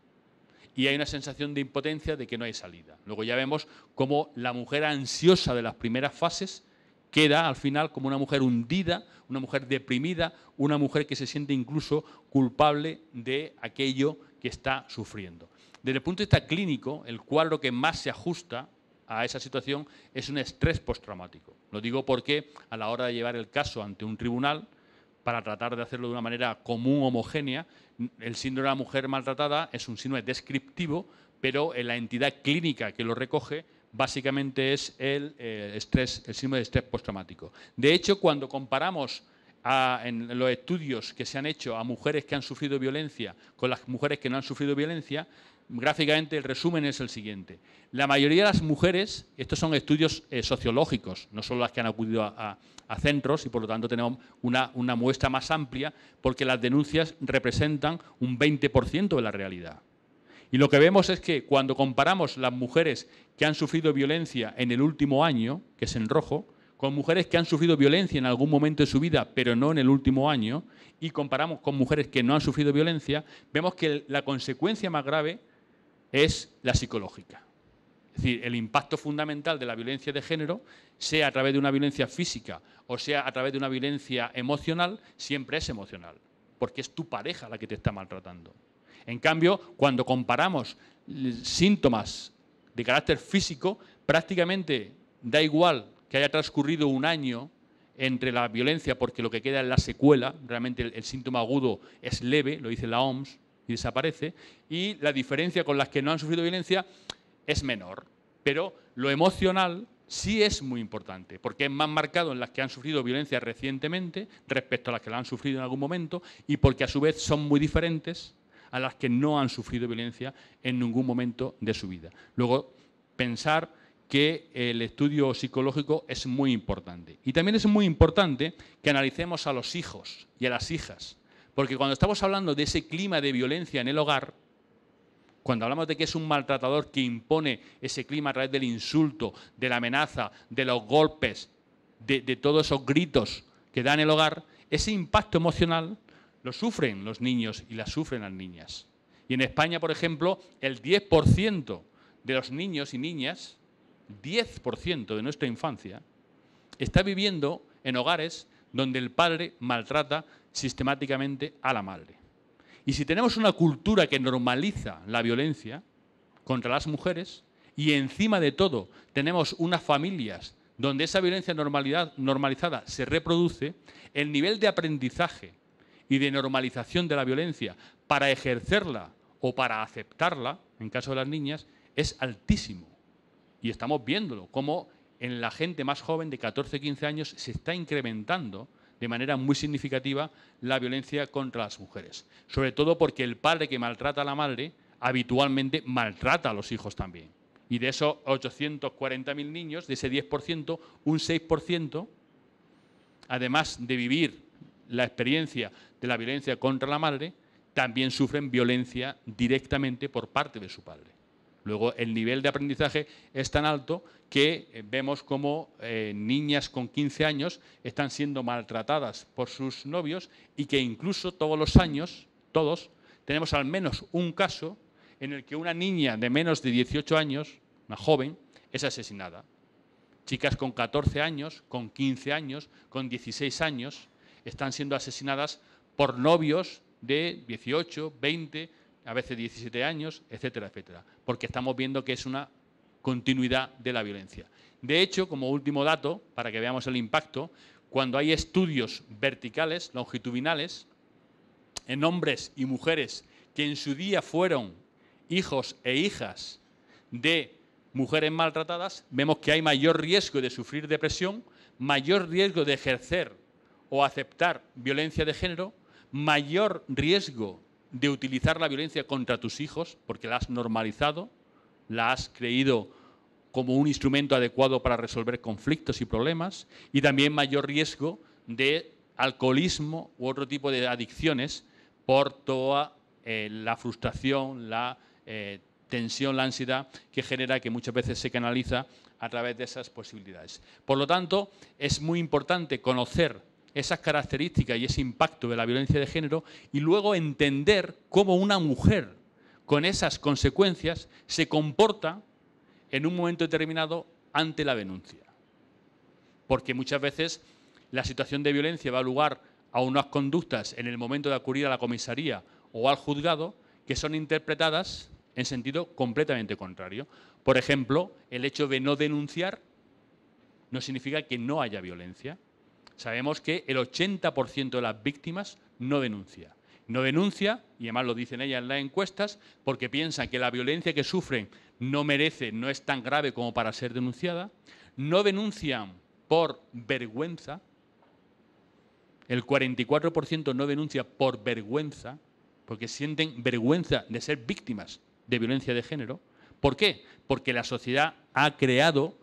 y hay una sensación de impotencia de que no hay salida. Luego ya vemos cómo la mujer ansiosa de las primeras fases queda al final como una mujer hundida, una mujer deprimida, una mujer que se siente incluso culpable de aquello que está sufriendo. Desde el punto de vista clínico, el cuadro que más se ajusta a esa situación es un estrés postraumático. Lo digo porque a la hora de llevar el caso ante un tribunal, para tratar de hacerlo de una manera común, homogénea, el síndrome de la mujer maltratada es un síndrome descriptivo, pero en la entidad clínica que lo recoge básicamente es el, eh, estrés, el síndrome de estrés postraumático. De hecho, cuando comparamos en los estudios que se han hecho a mujeres que han sufrido violencia con las mujeres que no han sufrido violencia, gráficamente el resumen es el siguiente. La mayoría de las mujeres, estos son estudios eh, sociológicos, no son las que han acudido a, centros y por lo tanto tenemos una, una, muestra más amplia porque las denuncias representan un 20% de la realidad. Y lo que vemos es que cuando comparamos las mujeres que han sufrido violencia en el último año, que es en rojo, con mujeres que han sufrido violencia en algún momento de su vida, pero no en el último año, y comparamos con mujeres que no han sufrido violencia, vemos que la consecuencia más grave es la psicológica. Es decir, el impacto fundamental de la violencia de género, sea a través de una violencia física o sea a través de una violencia emocional, siempre es emocional, porque es tu pareja la que te está maltratando. En cambio, cuando comparamos síntomas de carácter físico, prácticamente da igual que haya transcurrido un año entre la violencia, porque lo que queda es la secuela, realmente el, síntoma agudo es leve, lo dice la OMS, y desaparece, y la diferencia con las que no han sufrido violencia es menor. Pero lo emocional sí es muy importante, porque es más marcado en las que han sufrido violencia recientemente respecto a las que la han sufrido en algún momento, y porque a su vez son muy diferentes a las que no han sufrido violencia en ningún momento de su vida. Luego, pensar que el estudio psicológico es muy importante. Y también es muy importante que analicemos a los hijos y a las hijas, porque cuando estamos hablando de ese clima de violencia en el hogar, cuando hablamos de que es un maltratador que impone ese clima a través del insulto, de la amenaza, de los golpes, de, todos esos gritos que da en el hogar, ese impacto emocional lo sufren los niños y las sufren las niñas. Y en España, por ejemplo, el 10% de los niños y niñas 10% de nuestra infancia está viviendo en hogares donde el padre maltrata sistemáticamente a la madre. Y si tenemos una cultura que normaliza la violencia contra las mujeres y encima de todo tenemos unas familias donde esa violencia normalizada se reproduce, el nivel de aprendizaje y de normalización de la violencia para ejercerla o para aceptarla, en caso de las niñas, es altísimo. Y estamos viéndolo, cómo en la gente más joven de 14, 15 años se está incrementando de manera muy significativa la violencia contra las mujeres. Sobre todo porque el padre que maltrata a la madre habitualmente maltrata a los hijos también. Y de esos 840.000 niños, de ese 10%, un 6%, además de vivir la experiencia de la violencia contra la madre, también sufren violencia directamente por parte de su padre. Luego el nivel de aprendizaje es tan alto que eh, vemos como eh, niñas con 15 años están siendo maltratadas por sus novios y que incluso todos los años, todos, tenemos al menos un caso en el que una niña de menos de 18 años, una joven, es asesinada. Chicas con 14 años, con 15 años, con 16 años, están siendo asesinadas por novios de 18, 20, a veces 17 años, etcétera, etcétera, porque estamos viendo que es una continuidad de la violencia. De hecho, como último dato, para que veamos el impacto, cuando hay estudios verticales, longitudinales, en hombres y mujeres que en su día fueron hijos e hijas de mujeres maltratadas, vemos que hay mayor riesgo de sufrir depresión, mayor riesgo de ejercer o aceptar violencia de género, mayor riesgo de utilizar la violencia contra tus hijos, porque la has normalizado, la has creído como un instrumento adecuado para resolver conflictos y problemas, y también mayor riesgo de alcoholismo u otro tipo de adicciones por toda eh, la frustración, la eh, tensión, la ansiedad que genera, que muchas veces se canaliza a través de esas posibilidades. Por lo tanto, es muy importante conocer esas características y ese impacto de la violencia de género y luego entender cómo una mujer con esas consecuencias se comporta en un momento determinado ante la denuncia. Porque muchas veces la situación de violencia va a lugar a unas conductas en el momento de acudir a la comisaría o al juzgado que son interpretadas en sentido completamente contrario. Por ejemplo, el hecho de no denunciar no significa que no haya violencia, sabemos que el 80% de las víctimas no denuncia. No denuncia, y además lo dicen ellas en las encuestas, porque piensan que la violencia que sufren no merece, no es tan grave como para ser denunciada. No denuncian por vergüenza. El 44% no denuncia por vergüenza, porque sienten vergüenza de ser víctimas de violencia de género. ¿Por qué? Porque la sociedad ha creado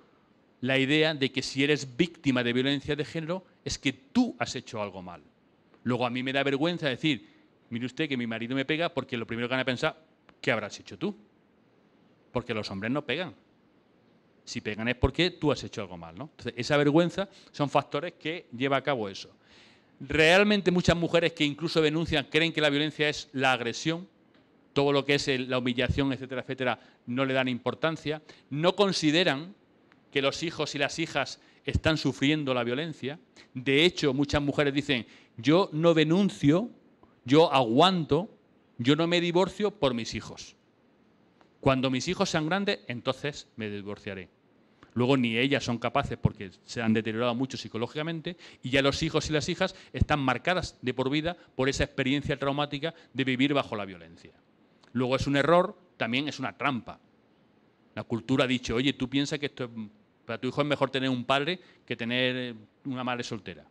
la idea de que si eres víctima de violencia de género es que tú has hecho algo mal. Luego a mí me da vergüenza decir, mire usted que mi marido me pega porque lo primero que van a pensar, ¿qué habrás hecho tú? Porque los hombres no pegan. Si pegan es porque tú has hecho algo mal, ¿no? Entonces, esa vergüenza son factores que lleva a cabo eso. Realmente muchas mujeres que incluso denuncian creen que la violencia es la agresión, todo lo que es la humillación, etcétera, etcétera, no le dan importancia, no consideran que los hijos y las hijas están sufriendo la violencia. De hecho, muchas mujeres dicen, yo no denuncio, yo aguanto, yo no me divorcio por mis hijos. Cuando mis hijos sean grandes, entonces me divorciaré. Luego ni ellas son capaces porque se han deteriorado mucho psicológicamente y ya los hijos y las hijas están marcadas de por vida por esa experiencia traumática de vivir bajo la violencia. Luego es un error, también es una trampa. La cultura ha dicho, oye, tú piensas que esto es para tu hijo es mejor tener un padre que tener eh, una madre soltera.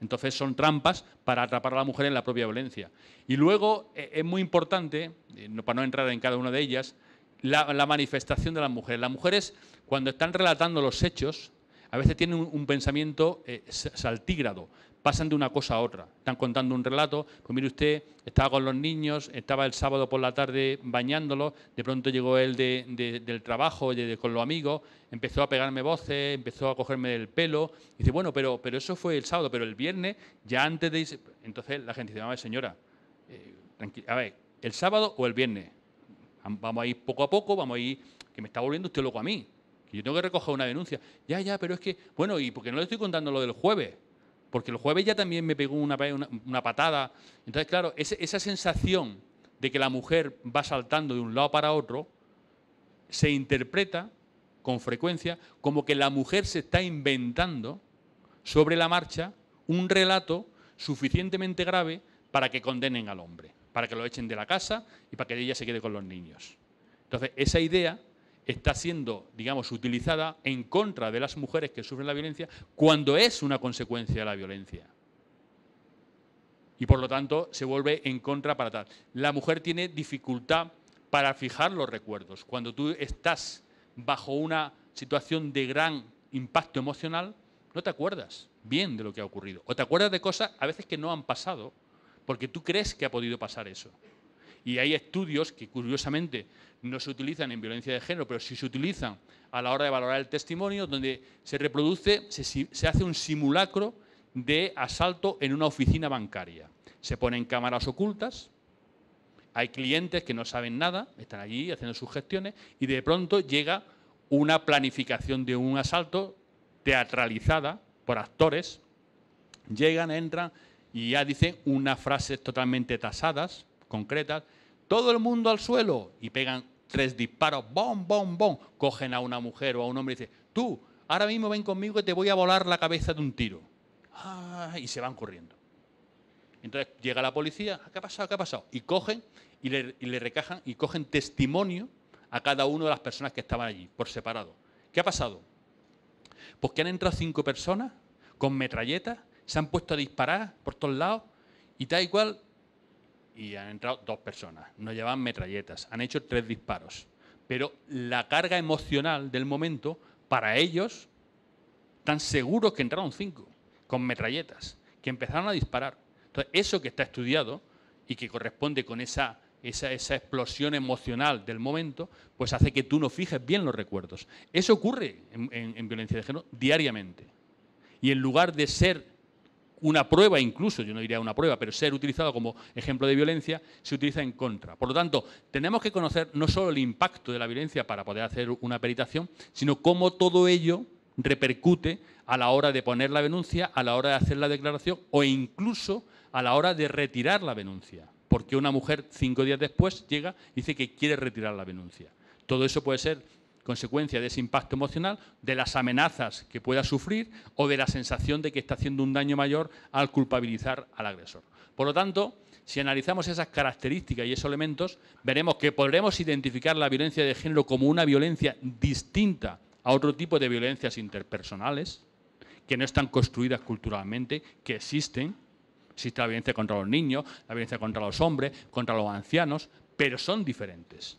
Entonces son trampas para atrapar a la mujer en la propia violencia. Y luego eh, es muy importante, eh, para no entrar en cada una de ellas, la, manifestación de las mujeres. Las mujeres, cuando están relatando los hechos, a veces tienen un, pensamiento saltígrado pasan de una cosa a otra. Están contando un relato, pues mire usted, estaba con los niños, estaba el sábado por la tarde bañándolos, de pronto llegó él de, del trabajo, con los amigos, empezó a pegarme voces, empezó a cogerme el pelo. Y dice, bueno, pero, pero eso fue el sábado, pero el viernes, ya antes de Entonces la gente dice, a ver, señora, eh, a ver, ¿el sábado o el viernes? Vamos a ir poco a poco, vamos a ir, que me está volviendo usted loco a mí, que yo tengo que recoger una denuncia. Ya, ya, pero es que, bueno, ¿y porque no le estoy contando lo del jueves? Porque el jueves ya también me pegó una, patada. Entonces, claro, esa sensación de que la mujer va saltando de un lado para otro se interpreta con frecuencia como que la mujer se está inventando sobre la marcha un relato suficientemente grave para que condenen al hombre, para que lo echen de la casa y para que ella se quede con los niños. Entonces, esa idea está siendo, digamos, utilizada en contra de las mujeres que sufren la violencia cuando es una consecuencia de la violencia. Y por lo tanto se vuelve en contra para tal. La mujer tiene dificultad para fijar los recuerdos. Cuando tú estás bajo una situación de gran impacto emocional, no te acuerdas bien de lo que ha ocurrido. O te acuerdas de cosas a veces que no han pasado, porque tú crees que ha podido pasar eso. Y hay estudios que curiosamente no se utilizan en violencia de género, pero sí se utilizan a la hora de valorar el testimonio, donde se reproduce, se, se hace un simulacro de asalto en una oficina bancaria. Se ponen cámaras ocultas, hay clientes que no saben nada, están allí haciendo sus gestiones y de pronto llega una planificación de un asalto teatralizada por actores. Llegan, entran y ya dicen unas frases totalmente tasadas, concretas, todo el mundo al suelo y pegan tres disparos, bom, bom, bom, cogen a una mujer o a un hombre y dicen, tú, ahora mismo ven conmigo que te voy a volar la cabeza de un tiro. Ah, y se van corriendo. Entonces llega la policía, ah, ¿qué ha pasado? ¿Qué ha pasado? Y cogen y le, y le recajan y cogen testimonio a cada una de las personas que estaban allí, por separado. ¿Qué ha pasado? Pues que han entrado cinco personas con metralletas, se han puesto a disparar por todos lados y tal y cual, y han entrado dos personas. No llevaban metralletas, han hecho tres disparos. Pero la carga emocional del momento, para ellos, tan seguros que entraron cinco, con metralletas, que empezaron a disparar. Entonces, eso que está estudiado y que corresponde con esa esa, explosión emocional del momento, pues hace que tú no fijes bien los recuerdos. Eso ocurre en, violencia de género diariamente. Y en lugar de ser una prueba incluso, yo no diría una prueba, pero ser utilizado como ejemplo de violencia, se utiliza en contra. Por lo tanto, tenemos que conocer no solo el impacto de la violencia para poder hacer una peritación, sino cómo todo ello repercute a la hora de poner la denuncia, a la hora de hacer la declaración o incluso a la hora de retirar la denuncia. Porque una mujer cinco días después llega y dice que quiere retirar la denuncia. Todo eso puede ser consecuencia de ese impacto emocional, de las amenazas que pueda sufrir o de la sensación de que está haciendo un daño mayor al culpabilizar al agresor. Por lo tanto, si analizamos esas características y esos elementos, veremos que podremos identificar la violencia de género como una violencia distinta a otro tipo de violencias interpersonales, que no están construidas culturalmente, que existen. Existe la violencia contra los niños, la violencia contra los hombres, contra los ancianos, pero son diferentes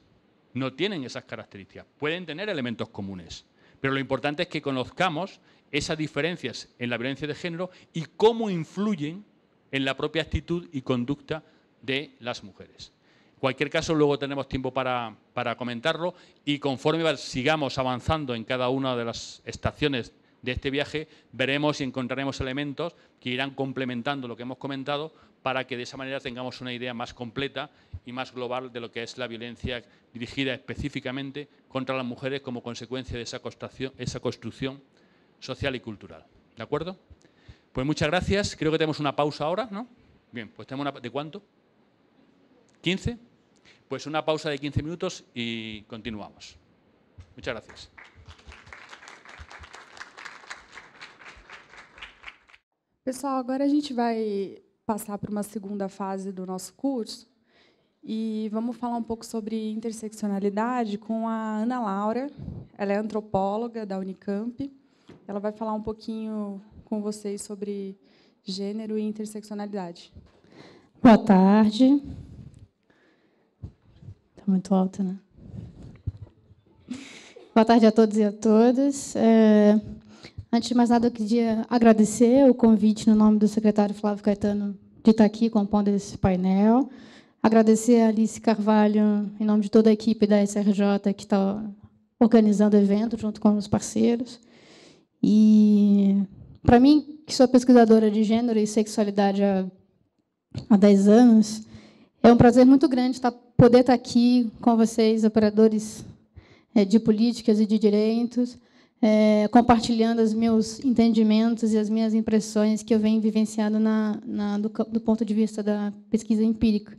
no tienen esas características. Pueden tener elementos comunes, pero lo importante es que conozcamos esas diferencias en la violencia de género y cómo influyen en la propia actitud y conducta de las mujeres. En cualquier caso, luego tenemos tiempo para, comentarlo y conforme sigamos avanzando en cada una de las estaciones de este viaje, veremos y encontraremos elementos que irán complementando lo que hemos comentado para que de esa manera tengamos una idea más completa y más global de lo que es la violencia dirigida específicamente contra las mujeres como consecuencia de esa construcción, social y cultural. ¿De acuerdo? Pues muchas gracias. Creo que tenemos una pausa ahora, ¿no? Bien, pues tenemos una... ¿De cuánto? ¿15? Pues una pausa de 15 minutos y continuamos. Muchas gracias. Pessoal, agora a gente vai passar para uma segunda fase do nosso curso e vamos falar um pouco sobre interseccionalidade com a Ana Laura. Ela é antropóloga da Unicamp. Ela vai falar um pouquinho com vocês sobre gênero e interseccionalidade. Boa tarde. Está muito alto, né? Boa tarde a todos e a todas. É, Antes de mais nada, eu queria agradecer o convite no nome do secretário Flávio Caetano de estar aqui compondo esse painel. Agradecer a Alice Carvalho, em nome de toda a equipe da SRJ, que está organizando o evento junto com os parceiros. E, para mim, que sou pesquisadora de gênero e sexualidade há, há 10 anos, é um prazer muito grande estar, poder estar aqui com vocês, operadores eh, de políticas e de direitos, é, compartilhando os meus entendimentos e as minhas impressões que eu venho vivenciando na, na do, do, ponto de vista da pesquisa empírica.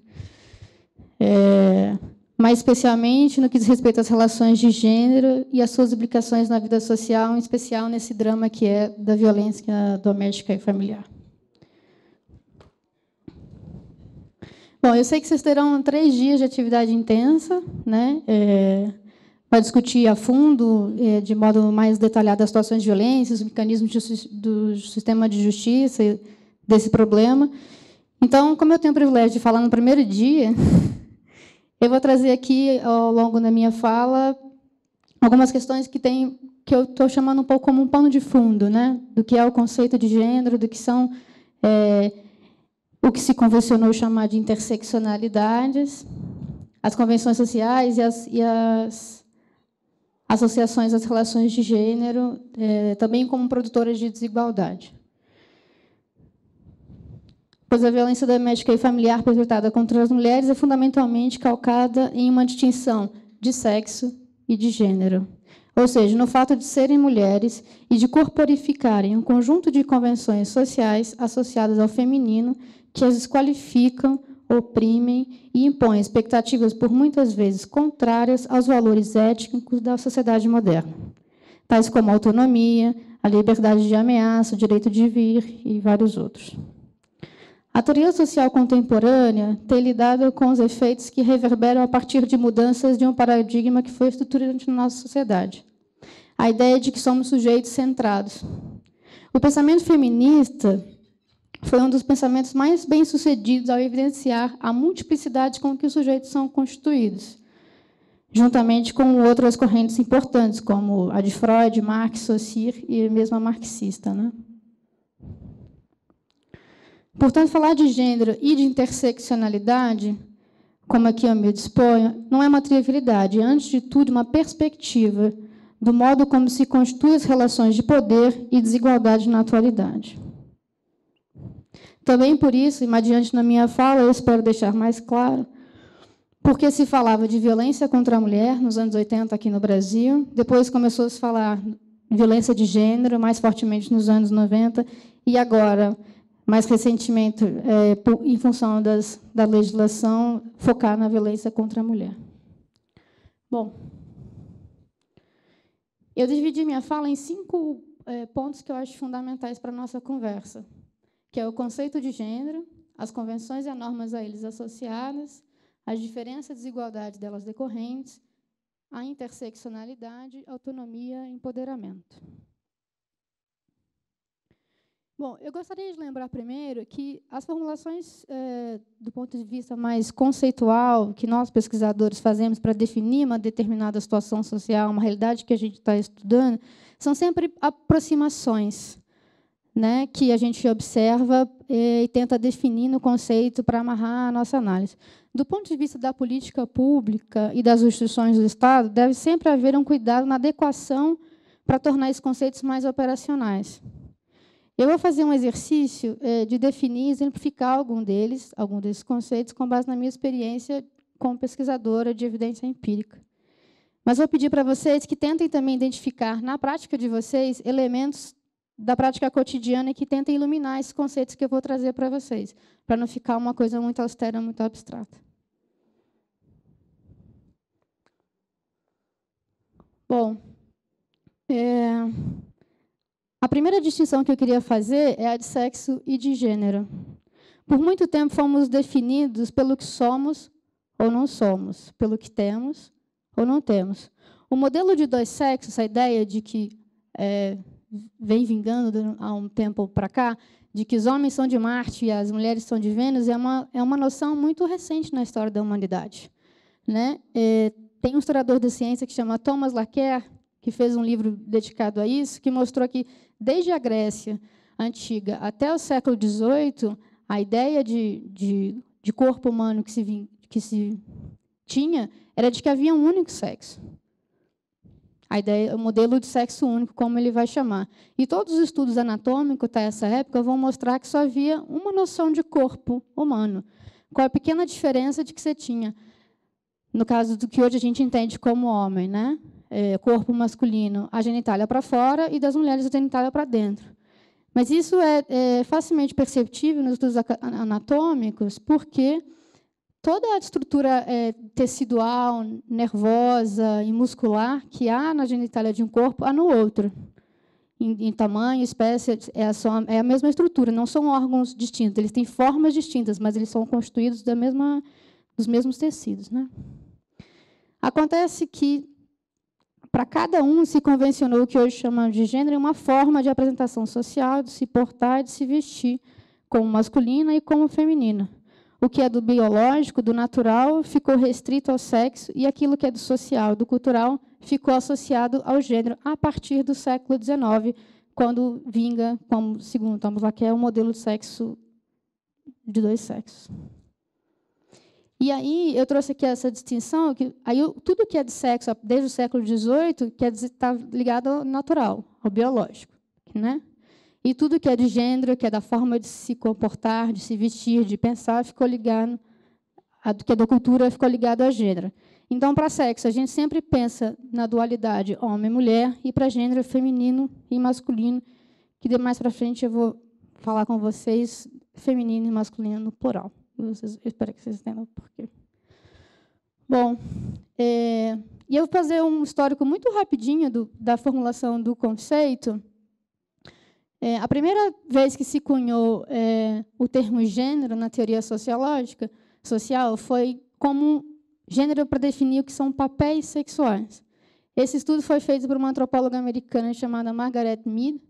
É, mais especialmente no que diz respeito às relações de gênero e às suas implicações na vida social, em especial nesse drama que é da violência doméstica e familiar. Bom, eu sei que vocês terão três dias de atividade intensa, né? É, para discutir a fundo, eh, de modo mais detalhado, as situações de violência, os mecanismos do sistema de justiça desse problema. Então, como eu tenho o privilégio de falar no primeiro dia, (laughs) eu vou trazer aqui, ao longo da minha fala, algumas questões que tem que eu estou chamando um pouco como um pano de fundo, né? do que é o conceito de gênero, do que são é, o que se convencionou chamar de interseccionalidades, as convenções sociais e as, e as associações às relações de gênero, é, também como produtoras de desigualdade. Pois a violência doméstica e familiar perpetrada contra as mulheres é fundamentalmente calcada em uma distinção de sexo e de gênero. Ou seja, no fato de serem mulheres e de corporificarem um conjunto de convenções sociais associadas ao feminino que as desqualificam oprimem e impõem expectativas por muitas vezes contrárias aos valores éticos da sociedade moderna, tais como a autonomia, a liberdade de ameaça, o direito de vir e vários outros. A teoria social contemporânea tem lidado com os efeitos que reverberam a partir de mudanças de um paradigma que foi estruturante na nossa sociedade. A ideia de que somos sujeitos centrados. O pensamento feminista foi um dos pensamentos mais bem-sucedidos ao evidenciar a multiplicidade com que os sujeitos são constituídos, juntamente com outras correntes importantes, como a de Freud, Marx, Saussure e mesmo a marxista. Né? Portanto, falar de gênero e de interseccionalidade, como aqui eu me disponho, não é uma trivialidade, é, antes de tudo, uma perspectiva do modo como se constituem as relações de poder e desigualdade na atualidade. Também por isso, e mais adiante na minha fala, eu espero deixar mais claro, porque se falava de violência contra a mulher nos anos 80 aqui no Brasil, depois começou a se falar violência de gênero mais fortemente nos anos 90 e agora mais recentemente é, por, em função das, da legislação focar na violência contra a mulher. Bom, eu dividi minha fala em cinco é, pontos que eu acho fundamentais para a nossa conversa que é o conceito de gênero, as convenções e as normas a eles associadas, as diferenças e desigualdades delas decorrentes, a interseccionalidade, autonomia e empoderamento. Bom, eu gostaria de lembrar primeiro que as formulações, é, do ponto de vista mais conceitual, que nós pesquisadores fazemos para definir uma determinada situação social, uma realidade que a gente está estudando, são sempre aproximações né, que a gente observa e tenta definir no conceito para amarrar a nossa análise. Do ponto de vista da política pública e das instituições do Estado, deve sempre haver um cuidado na adequação para tornar esses conceitos mais operacionais. Eu vou fazer um exercício é, de definir e exemplificar algum deles, algum desses conceitos, com base na minha experiência como pesquisadora de evidência empírica. Mas vou pedir para vocês que tentem também identificar na prática de vocês elementos da prática cotidiana que tenta iluminar esses conceitos que eu vou trazer para vocês, para não ficar uma coisa muito austera, muito abstrata. Bom, é, a primeira distinção que eu queria fazer é a de sexo e de gênero. Por muito tempo fomos definidos pelo que somos ou não somos, pelo que temos ou não temos. O modelo de dois sexos, a ideia de que é, vem vingando há um tempo para cá, de que os homens são de Marte e as mulheres são de Vênus, é uma, é uma noção muito recente na história da humanidade. Né? É, tem um historiador da ciência que chama Thomas Laquer, que fez um livro dedicado a isso, que mostrou que, desde a Grécia antiga até o século XVIII, a ideia de, de, de corpo humano que se, que se tinha era de que havia um único sexo. A ideia, o modelo de sexo único, como ele vai chamar. E todos os estudos anatômicos até essa época vão mostrar que só havia uma noção de corpo humano, com a pequena diferença de que você tinha, no caso do que hoje a gente entende como homem, né? É, corpo masculino, a genitália para fora e das mulheres a genitália para dentro. Mas isso é, é facilmente perceptível nos estudos anatômicos, porque toda a estrutura é, tecidual, nervosa e muscular que há na genitália de um corpo há no outro. Em, em tamanho, espécie, é, só, é a mesma estrutura, não são órgãos distintos, eles têm formas distintas, mas eles são constituídos da mesma, dos mesmos tecidos. Né? Acontece que, para cada um, se convencionou o que hoje chamamos de gênero, uma forma de apresentação social, de se portar, de se vestir como masculina e como feminina. O que é do biológico, do natural, ficou restrito ao sexo e aquilo que é do social, do cultural, ficou associado ao gênero a partir do século XIX, quando vinga, como, segundo Thomas é o modelo de sexo de dois sexos. E aí eu trouxe aqui essa distinção que aí tudo que é de sexo desde o século XVIII que está ligado ao natural, ao biológico, né? E tudo que é de gênero, que é da forma de se comportar, de se vestir, de pensar, ficou ligado, a, que é da cultura, ficou ligado a gênero. Então, para sexo, a gente sempre pensa na dualidade homem-mulher, e para gênero, feminino e masculino, que mais para frente eu vou falar com vocês feminino e masculino no plural. Eu espero que vocês entendam por quê. Bom, é, e eu vou fazer um histórico muito rapidinho do, da formulação do conceito, é, a primeira vez que se cunhou é, o termo gênero na teoria sociológica social foi como gênero para definir o que são papéis sexuais. Esse estudo foi feito por uma antropóloga americana chamada Margaret Mead,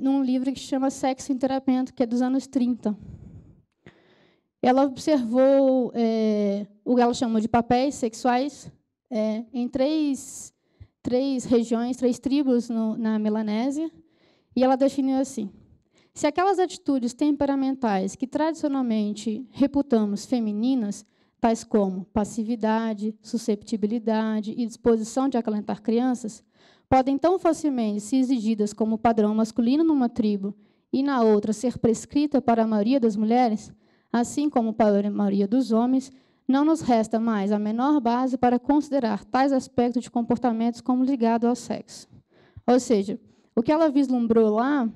num livro que se chama Sexo e Terapeuta, que é dos anos 30. Ela observou é, o que ela chamou de papéis sexuais é, em três, três regiões, três tribos no, na Melanésia, e ela definiu assim: se aquelas atitudes temperamentais que tradicionalmente reputamos femininas, tais como passividade, susceptibilidade e disposição de acalentar crianças, podem tão facilmente ser exigidas como padrão masculino numa tribo e na outra ser prescrita para a maioria das mulheres, assim como para a maioria dos homens, não nos resta mais a menor base para considerar tais aspectos de comportamentos como ligado ao sexo. Ou seja, o que ela vislumbrou lá,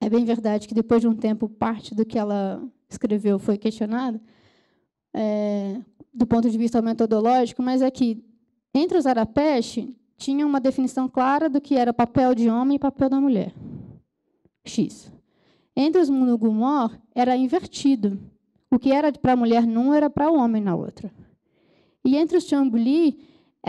é bem verdade que depois de um tempo, parte do que ela escreveu foi questionada, é, do ponto de vista metodológico, mas é que entre os Arapesh tinha uma definição clara do que era papel de homem e papel da mulher. X. Entre os Munugumor era invertido. O que era para a mulher num era para o homem na outra. E entre os Chambuli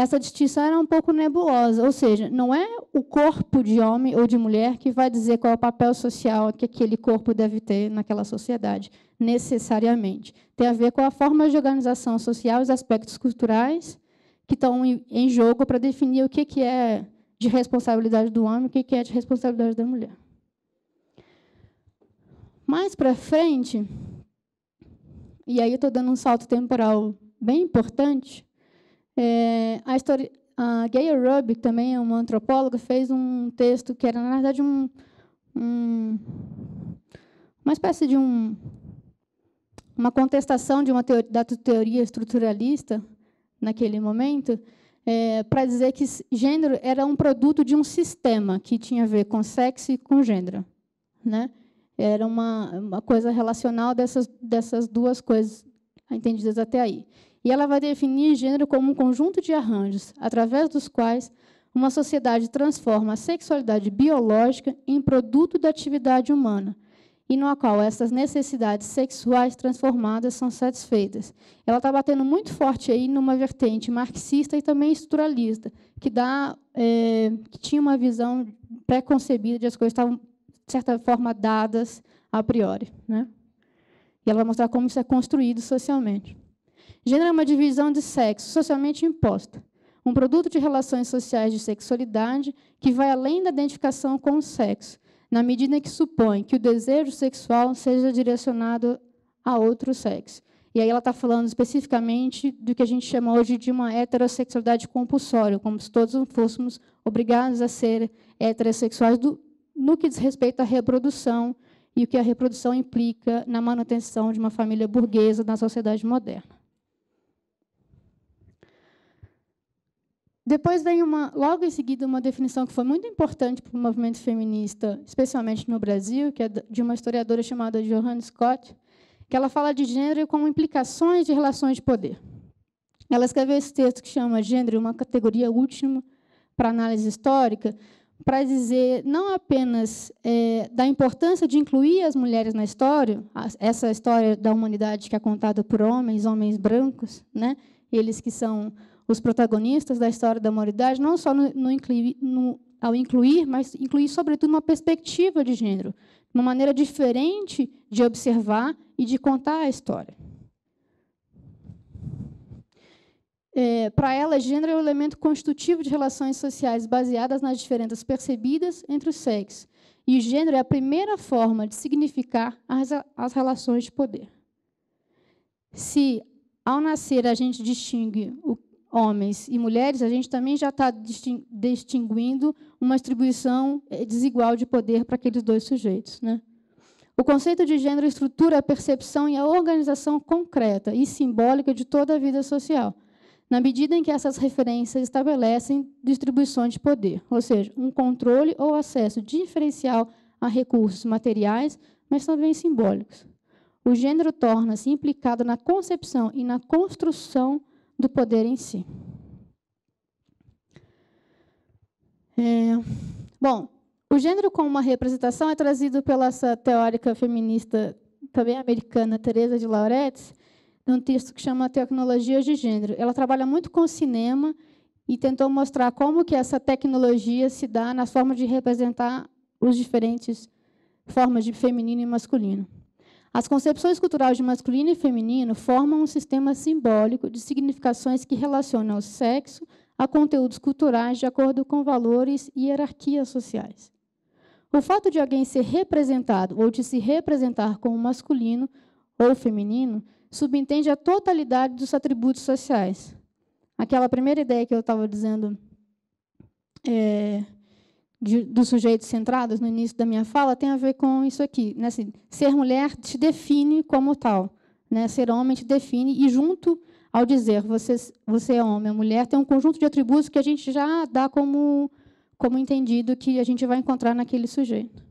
essa distinção era um pouco nebulosa, ou seja, não é o corpo de homem ou de mulher que vai dizer qual é o papel social que aquele corpo deve ter naquela sociedade, necessariamente. Tem a ver com a forma de organização social, os aspectos culturais que estão em jogo para definir o que é de responsabilidade do homem e o que é de responsabilidade da mulher. Mais para frente, e aí eu estou dando um salto temporal bem importante, é, a, histori a Gayle Ruby, que também é uma antropóloga, fez um texto que era, na verdade, um, um uma espécie de um, uma contestação de uma teoria, da teoria estruturalista naquele momento, é, para dizer que gênero era um produto de um sistema que tinha a ver com sexo e com gênero. Né? Era uma, uma coisa relacional dessas, dessas duas coisas entendidas até aí e ela vai definir gênero como um conjunto de arranjos através dos quais uma sociedade transforma a sexualidade biológica em produto da atividade humana e no qual essas necessidades sexuais transformadas são satisfeitas. Ela está batendo muito forte aí numa vertente marxista e também estruturalista, que dá, é, que tinha uma visão pré-concebida de as coisas estavam de certa forma dadas a priori, né? E ela vai mostrar como isso é construído socialmente. Gênero é uma divisão de sexo socialmente imposta, um produto de relações sociais de sexualidade que vai além da identificação com o sexo, na medida que supõe que o desejo sexual seja direcionado a outro sexo. E aí ela está falando especificamente do que a gente chama hoje de uma heterossexualidade compulsória, como se todos fôssemos obrigados a ser heterossexuais do, no que diz respeito à reprodução e o que a reprodução implica na manutenção de uma família burguesa na sociedade moderna. Depois vem uma, logo em seguida uma definição que foi muito importante para o movimento feminista, especialmente no Brasil, que é de uma historiadora chamada Johanna Scott, que ela fala de gênero como implicações de relações de poder. Ela escreveu esse texto que chama Gênero, uma categoria última para análise histórica, para dizer não apenas é, da importância de incluir as mulheres na história, essa história da humanidade que é contada por homens, homens brancos, né? eles que são os protagonistas da história da humanidade, não só no, no, no, ao incluir, mas incluir, sobretudo, uma perspectiva de gênero, uma maneira diferente de observar e de contar a história. É, Para ela, gênero é o um elemento constitutivo de relações sociais baseadas nas diferenças percebidas entre os sexos. E o gênero é a primeira forma de significar as, as relações de poder. Se, ao nascer, a gente distingue o homens e mulheres, a gente também já está distinguindo uma distribuição eh, desigual de poder para aqueles dois sujeitos. Né? O conceito de gênero estrutura a percepção e a organização concreta e simbólica de toda a vida social, na medida em que essas referências estabelecem distribuições de poder, ou seja, um controle ou acesso diferencial a recursos materiais, mas também simbólicos. O gênero torna-se implicado na concepção e na construção do poder em si. É, bom, o gênero como uma representação é trazido pela essa teórica feminista também americana, Teresa de Lauretis, num texto que chama Tecnologias de Gênero. Ela trabalha muito com o cinema e tentou mostrar como que essa tecnologia se dá na forma de representar os diferentes formas de feminino e masculino. As concepções culturais de masculino e feminino formam um sistema simbólico de significações que relacionam o sexo a conteúdos culturais de acordo com valores e hierarquias sociais. O fato de alguém ser representado ou de se representar como masculino ou feminino subentende a totalidade dos atributos sociais. Aquela primeira ideia que eu estava dizendo é, de, dos sujeitos centrados no início da minha fala tem a ver com isso aqui. Né? Assim, ser mulher te define como tal. Né? Ser homem te define, e junto ao dizer você, você é homem ou mulher, tem um conjunto de atributos que a gente já dá como, como entendido que a gente vai encontrar naquele sujeito.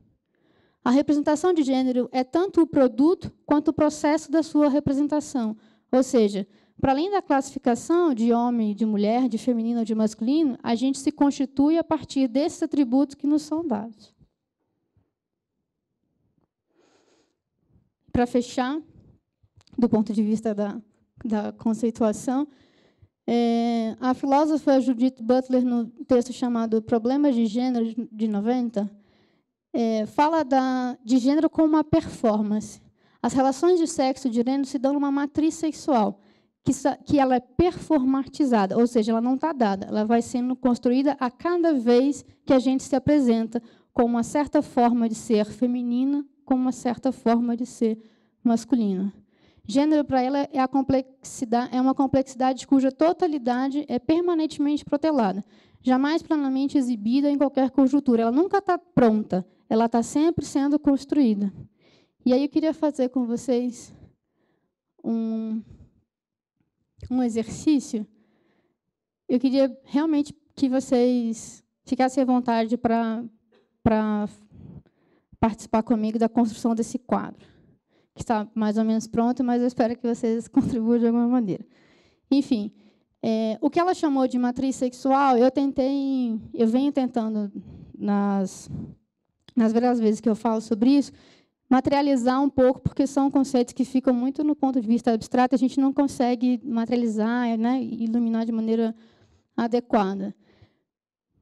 A representação de gênero é tanto o produto quanto o processo da sua representação. Ou seja, para além da classificação de homem, de mulher, de feminino ou de masculino, a gente se constitui a partir desses atributos que nos são dados. Para fechar, do ponto de vista da, da conceituação, é, a filósofa Judith Butler, no texto chamado Problemas de Gênero, de 90, é, fala da, de gênero como uma performance. As relações de sexo e de gênero se dão numa matriz sexual, que, que ela é performatizada, ou seja, ela não está dada, ela vai sendo construída a cada vez que a gente se apresenta com uma certa forma de ser feminina, com uma certa forma de ser masculina. Gênero para ela é, é, uma complexidade cuja totalidade é permanentemente protelada, jamais plenamente exibida em qualquer conjuntura. Ela nunca está pronta, ela está sempre sendo construída. E aí eu queria fazer com vocês um um exercício, eu queria realmente que vocês ficassem à vontade para participar comigo da construção desse quadro, que está mais ou menos pronto, mas eu espero que vocês (laughs) contribuam de alguma maneira. Enfim, é, o que ela chamou de matriz sexual, eu tentei, eu venho tentando nas nas várias vezes que eu falo sobre isso, materializar um pouco, porque são conceitos que ficam muito no ponto de vista abstrato, a gente não consegue materializar, né, iluminar de maneira adequada.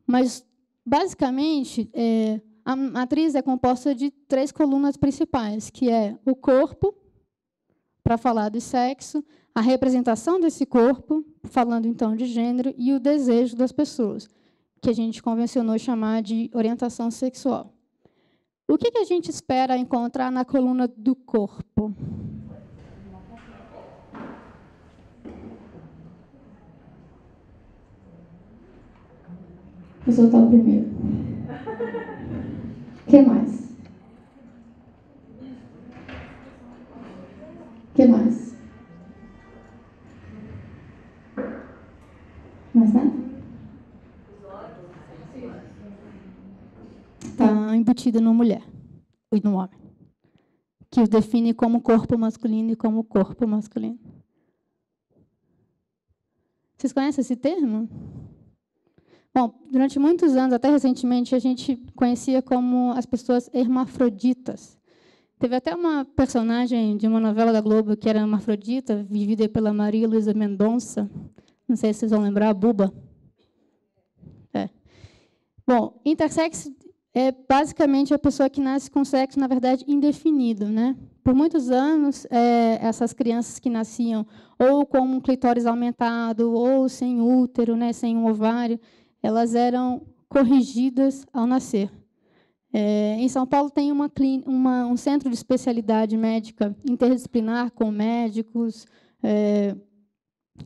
Mas, basicamente, é, a matriz é composta de três colunas principais, que é o corpo, para falar do sexo, a representação desse corpo, falando então de gênero, e o desejo das pessoas, que a gente convencionou chamar de orientação sexual. O que, que a gente espera encontrar na coluna do corpo? Vou soltar o primeiro. O que mais? O que mais? convertida numa mulher e num homem, que os define como corpo masculino e como corpo masculino. Vocês conhecem esse termo? Bom, durante muitos anos, até recentemente, a gente conhecia como as pessoas hermafroditas. Teve até uma personagem de uma novela da Globo que era hermafrodita, vivida pela Maria Luísa Mendonça. Não sei se vocês vão lembrar, a Buba. É. Bom, intersexo é basicamente a pessoa que nasce com sexo, na verdade, indefinido. Né? Por muitos anos, é, essas crianças que nasciam ou com um clitóris aumentado, ou sem útero, né, sem um ovário, elas eram corrigidas ao nascer. É, em São Paulo tem uma, uma, um centro de especialidade médica interdisciplinar com médicos, é,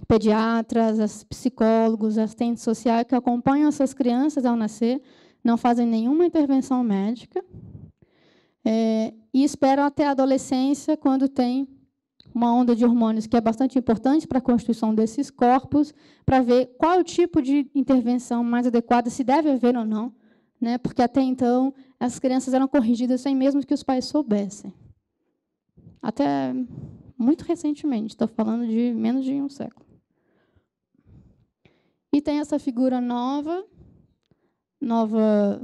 pediatras, psicólogos, assistente social que acompanham essas crianças ao nascer não fazem nenhuma intervenção médica é, e esperam até a adolescência, quando tem uma onda de hormônios que é bastante importante para a construção desses corpos, para ver qual o tipo de intervenção mais adequada, se deve haver ou não, né? porque até então as crianças eram corrigidas sem mesmo que os pais soubessem. Até muito recentemente, estou falando de menos de um século. E tem essa figura nova, nova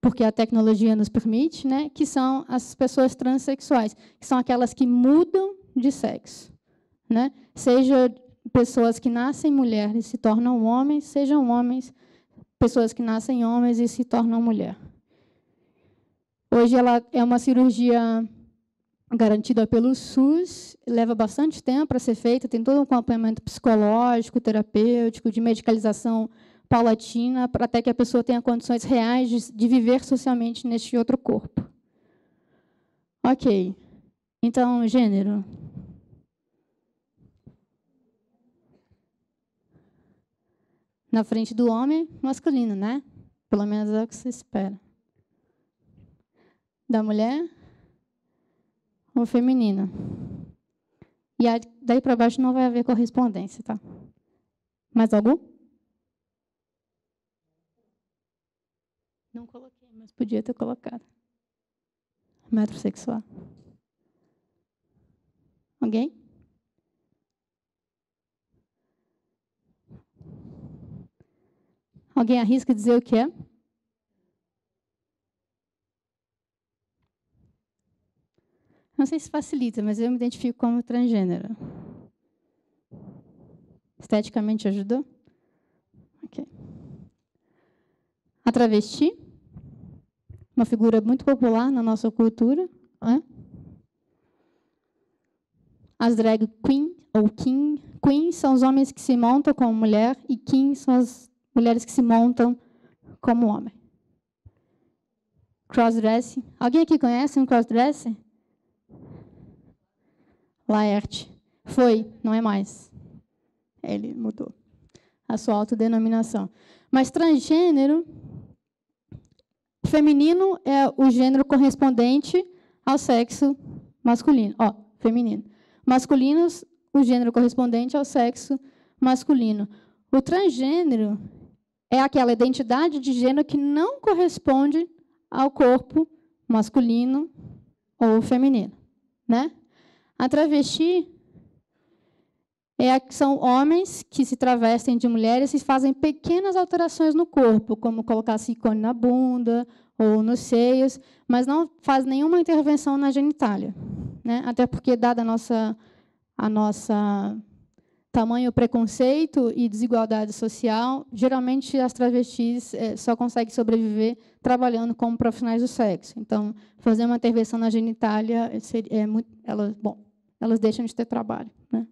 porque a tecnologia nos permite, né, que são as pessoas transexuais, que são aquelas que mudam de sexo, né? Seja pessoas que nascem mulheres e se tornam homens, sejam homens, pessoas que nascem homens e se tornam mulher. Hoje ela é uma cirurgia garantida pelo SUS, leva bastante tempo para ser feita, tem todo um acompanhamento psicológico, terapêutico, de medicalização paulatina, até que a pessoa tenha condições reais de, de viver socialmente neste outro corpo. Ok. Então, gênero. Na frente do homem, masculino, né? Pelo menos é o que se espera. Da mulher, o feminino. E daí para baixo não vai haver correspondência, tá? Mais algum? Não coloquei, mas podia ter colocado. Metrosexual. Alguém? Alguém arrisca dizer o que é? Não sei se facilita, mas eu me identifico como transgênero. Esteticamente ajudou? Ok. A travesti? uma figura muito popular na nossa cultura. Né? As drag queen ou king, queen são os homens que se montam como mulher e king são as mulheres que se montam como homem. Crossdressing. Alguém aqui conhece um crossdressing? Laerte. Foi, não é mais. Ele mudou a sua autodenominação. Mas transgênero feminino é o gênero correspondente ao sexo masculino. Ó, feminino. Masculinos, o gênero correspondente ao sexo masculino. O transgênero é aquela identidade de gênero que não corresponde ao corpo masculino ou feminino, né? A travesti é que são homens que se travestem de mulheres e fazem pequenas alterações no corpo, como colocar silicone na bunda ou nos seios, mas não faz nenhuma intervenção na genitália, né? Até porque dada a nossa a nossa tamanho preconceito e desigualdade social, geralmente as travestis é, só conseguem sobreviver trabalhando como profissionais do sexo. Então, fazer uma intervenção na genitália, eh, seria é muito, elas, bom, elas deixam de ter trabalho, né?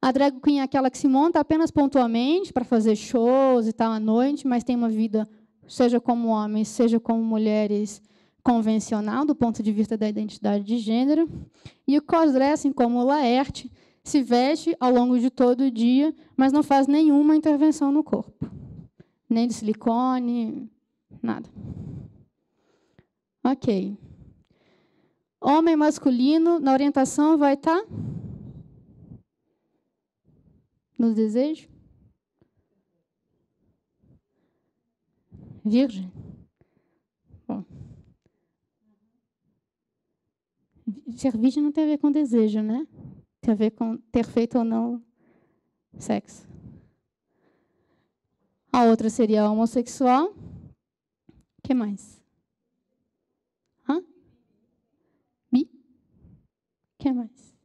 A drag queen é aquela que se monta apenas pontualmente para fazer shows e tal à noite, mas tem uma vida, seja como homens, seja como mulheres, convencional do ponto de vista da identidade de gênero. E o cosdressing, como o Laerte, se veste ao longo de todo o dia, mas não faz nenhuma intervenção no corpo. Nem de silicone, nada. Ok. Homem masculino, na orientação vai estar... Tá nos desejos? Virgem? Bom. Ser virgem não tem a ver com desejo, né? Tem a ver com ter feito ou não sexo. A outra seria homossexual. O que mais? Hã? Bi? O que mais?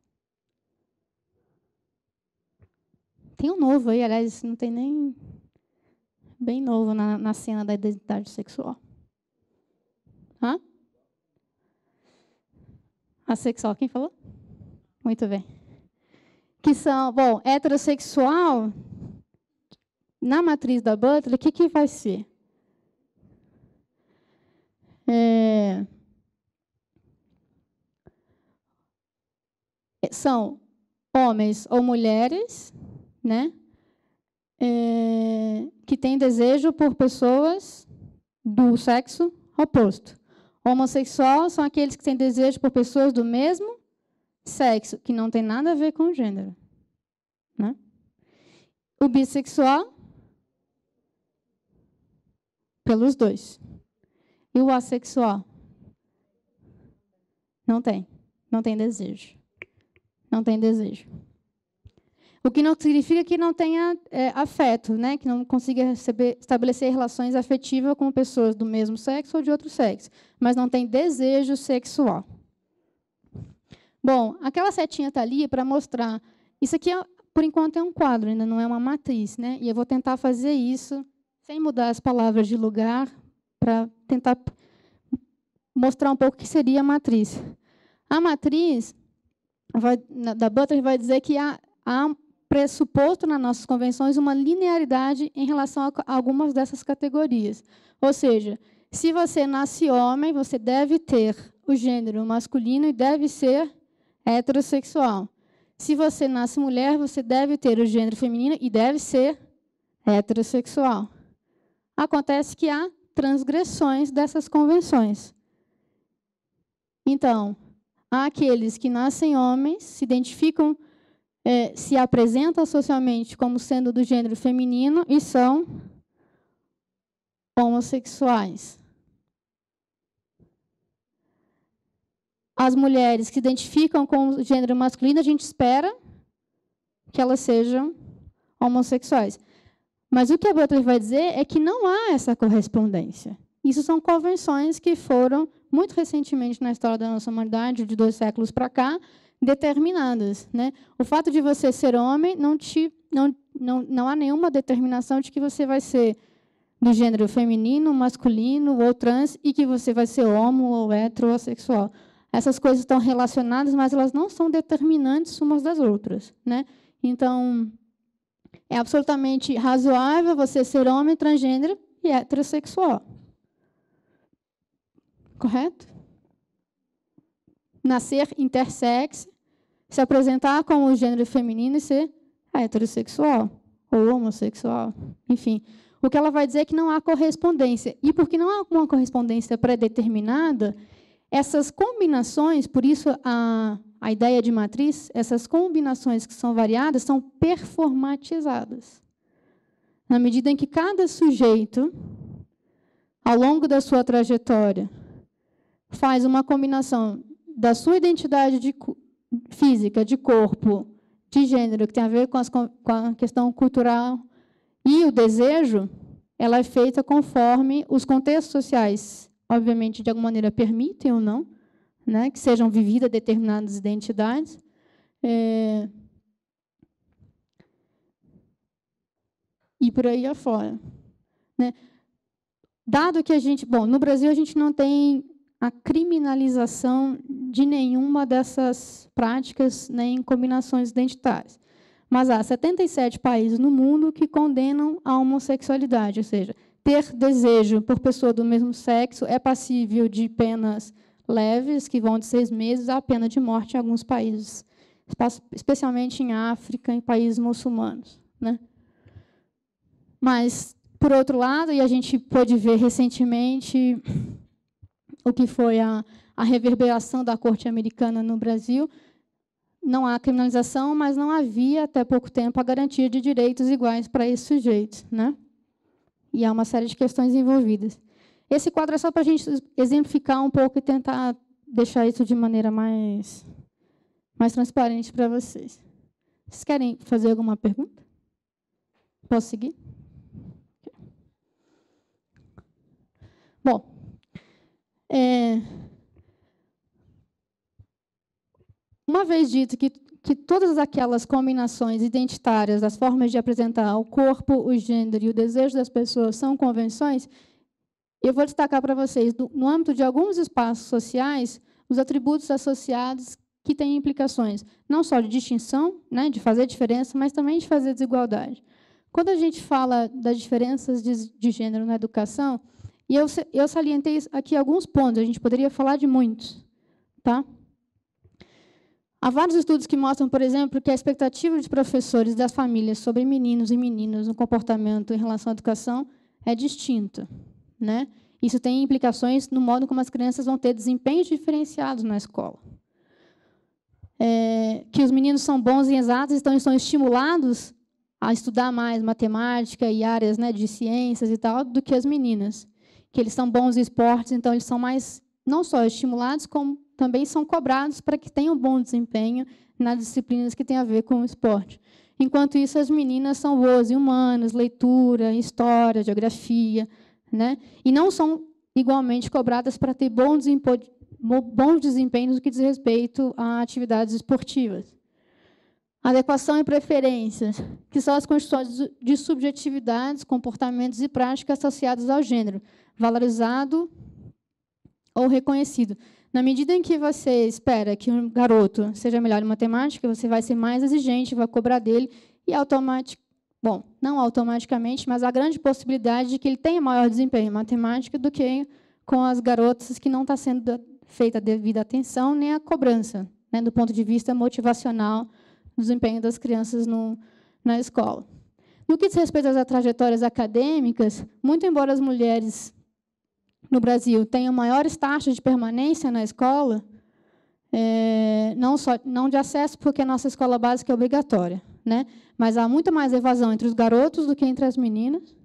Tem um novo aí, aliás, não tem nem. Bem novo na, na cena da identidade sexual. Hã? Asexual, quem falou? Muito bem. Que são, bom, heterossexual, na matriz da Butler, o que, que vai ser? É, são homens ou mulheres né? É, que tem desejo por pessoas do sexo oposto. Homossexual são aqueles que têm desejo por pessoas do mesmo sexo, que não tem nada a ver com gênero. Né? O bissexual, pelos dois. E o assexual? Não tem. Não tem desejo. Não tem desejo. O que não significa que não tenha é, afeto, né? que não consiga receber, estabelecer relações afetivas com pessoas do mesmo sexo ou de outro sexo, mas não tem desejo sexual. Bom, aquela setinha está ali para mostrar. Isso aqui, é, por enquanto, é um quadro, ainda não é uma matriz. Né? E eu vou tentar fazer isso sem mudar as palavras de lugar, para tentar mostrar um pouco o que seria a matriz. A matriz vai, da Butler vai dizer que há, há pressuposto nas nossas convenções uma linearidade em relação a algumas dessas categorias. Ou seja, se você nasce homem, você deve ter o gênero masculino e deve ser heterossexual. Se você nasce mulher, você deve ter o gênero feminino e deve ser heterossexual. Acontece que há transgressões dessas convenções. Então, há aqueles que nascem homens, se identificam é, se apresentam socialmente como sendo do gênero feminino e são homossexuais. As mulheres que se identificam com o gênero masculino, a gente espera que elas sejam homossexuais. Mas o que a Butler vai dizer é que não há essa correspondência. Isso são convenções que foram, muito recentemente na história da nossa humanidade, de dois séculos para cá, determinadas. Né? O fato de você ser homem não te. Não, não, não há nenhuma determinação de que você vai ser do gênero feminino, masculino ou trans e que você vai ser homo ou hetero ou sexual. Essas coisas estão relacionadas, mas elas não são determinantes umas das outras. Né? Então, é absolutamente razoável você ser homem transgênero e heterossexual. Correto? Nascer intersex se apresentar como gênero feminino e ser heterossexual ou homossexual, enfim. O que ela vai dizer é que não há correspondência. E porque não há uma correspondência predeterminada, essas combinações, por isso a, a ideia de matriz, essas combinações que são variadas são performatizadas. Na medida em que cada sujeito, ao longo da sua trajetória, faz uma combinação da sua identidade de, física, de corpo, de gênero, que tem a ver com, as, com a questão cultural e o desejo, ela é feita conforme os contextos sociais, obviamente, de alguma maneira permitem ou não, né, que sejam vividas determinadas identidades. É, e por aí afora. Né? Dado que a gente. Bom, no Brasil a gente não tem a criminalização de nenhuma dessas práticas nem né, combinações identitárias. Mas há 77 países no mundo que condenam a homossexualidade, ou seja, ter desejo por pessoa do mesmo sexo é passível de penas leves, que vão de seis meses à pena de morte em alguns países, especialmente em África, em países muçulmanos. Né? Mas, por outro lado, e a gente pôde ver recentemente o que foi a a reverberação da corte americana no Brasil, não há criminalização, mas não havia até pouco tempo a garantia de direitos iguais para esses sujeitos, né? E há uma série de questões envolvidas. Esse quadro é só para a gente exemplificar um pouco e tentar deixar isso de maneira mais mais transparente para vocês. Vocês querem fazer alguma pergunta? Posso seguir? Bom, é, Uma vez dito que, que todas aquelas combinações identitárias das formas de apresentar o corpo, o gênero e o desejo das pessoas são convenções, eu vou destacar para vocês, no âmbito de alguns espaços sociais, os atributos associados que têm implicações não só de distinção, né, de fazer diferença, mas também de fazer desigualdade. Quando a gente fala das diferenças de, de gênero na educação, e eu, eu salientei aqui alguns pontos, a gente poderia falar de muitos, tá? Há vários estudos que mostram, por exemplo, que a expectativa de professores das famílias sobre meninos e meninas no comportamento em relação à educação é distinta. Né? Isso tem implicações no modo como as crianças vão ter desempenhos diferenciados na escola. É, que os meninos são bons em exatas, então estão estimulados a estudar mais matemática e áreas né, de ciências e tal do que as meninas. Que eles são bons em esportes, então eles são mais não só estimulados como também são cobrados para que tenham bom desempenho nas disciplinas que têm a ver com o esporte. Enquanto isso, as meninas são boas em humanas, leitura, história, geografia, né? e não são igualmente cobradas para ter bom desempenho, bons desempenhos no que diz respeito a atividades esportivas. Adequação e preferências, que são as condições de subjetividades, comportamentos e práticas associadas ao gênero, valorizado ou reconhecido. Na medida em que você espera que um garoto seja melhor em matemática, você vai ser mais exigente, vai cobrar dele e automaticamente, bom, não automaticamente, mas há grande possibilidade de que ele tenha maior desempenho em matemática do que com as garotas que não está sendo feita a devida atenção nem a cobrança, né, do ponto de vista motivacional do desempenho das crianças no, na escola. No que diz respeito às trajetórias acadêmicas, muito embora as mulheres no Brasil tenham maiores taxas de permanência na escola, é, não, só, não de acesso, porque a nossa escola básica é obrigatória, né? mas há muito mais evasão entre os garotos do que entre as meninas.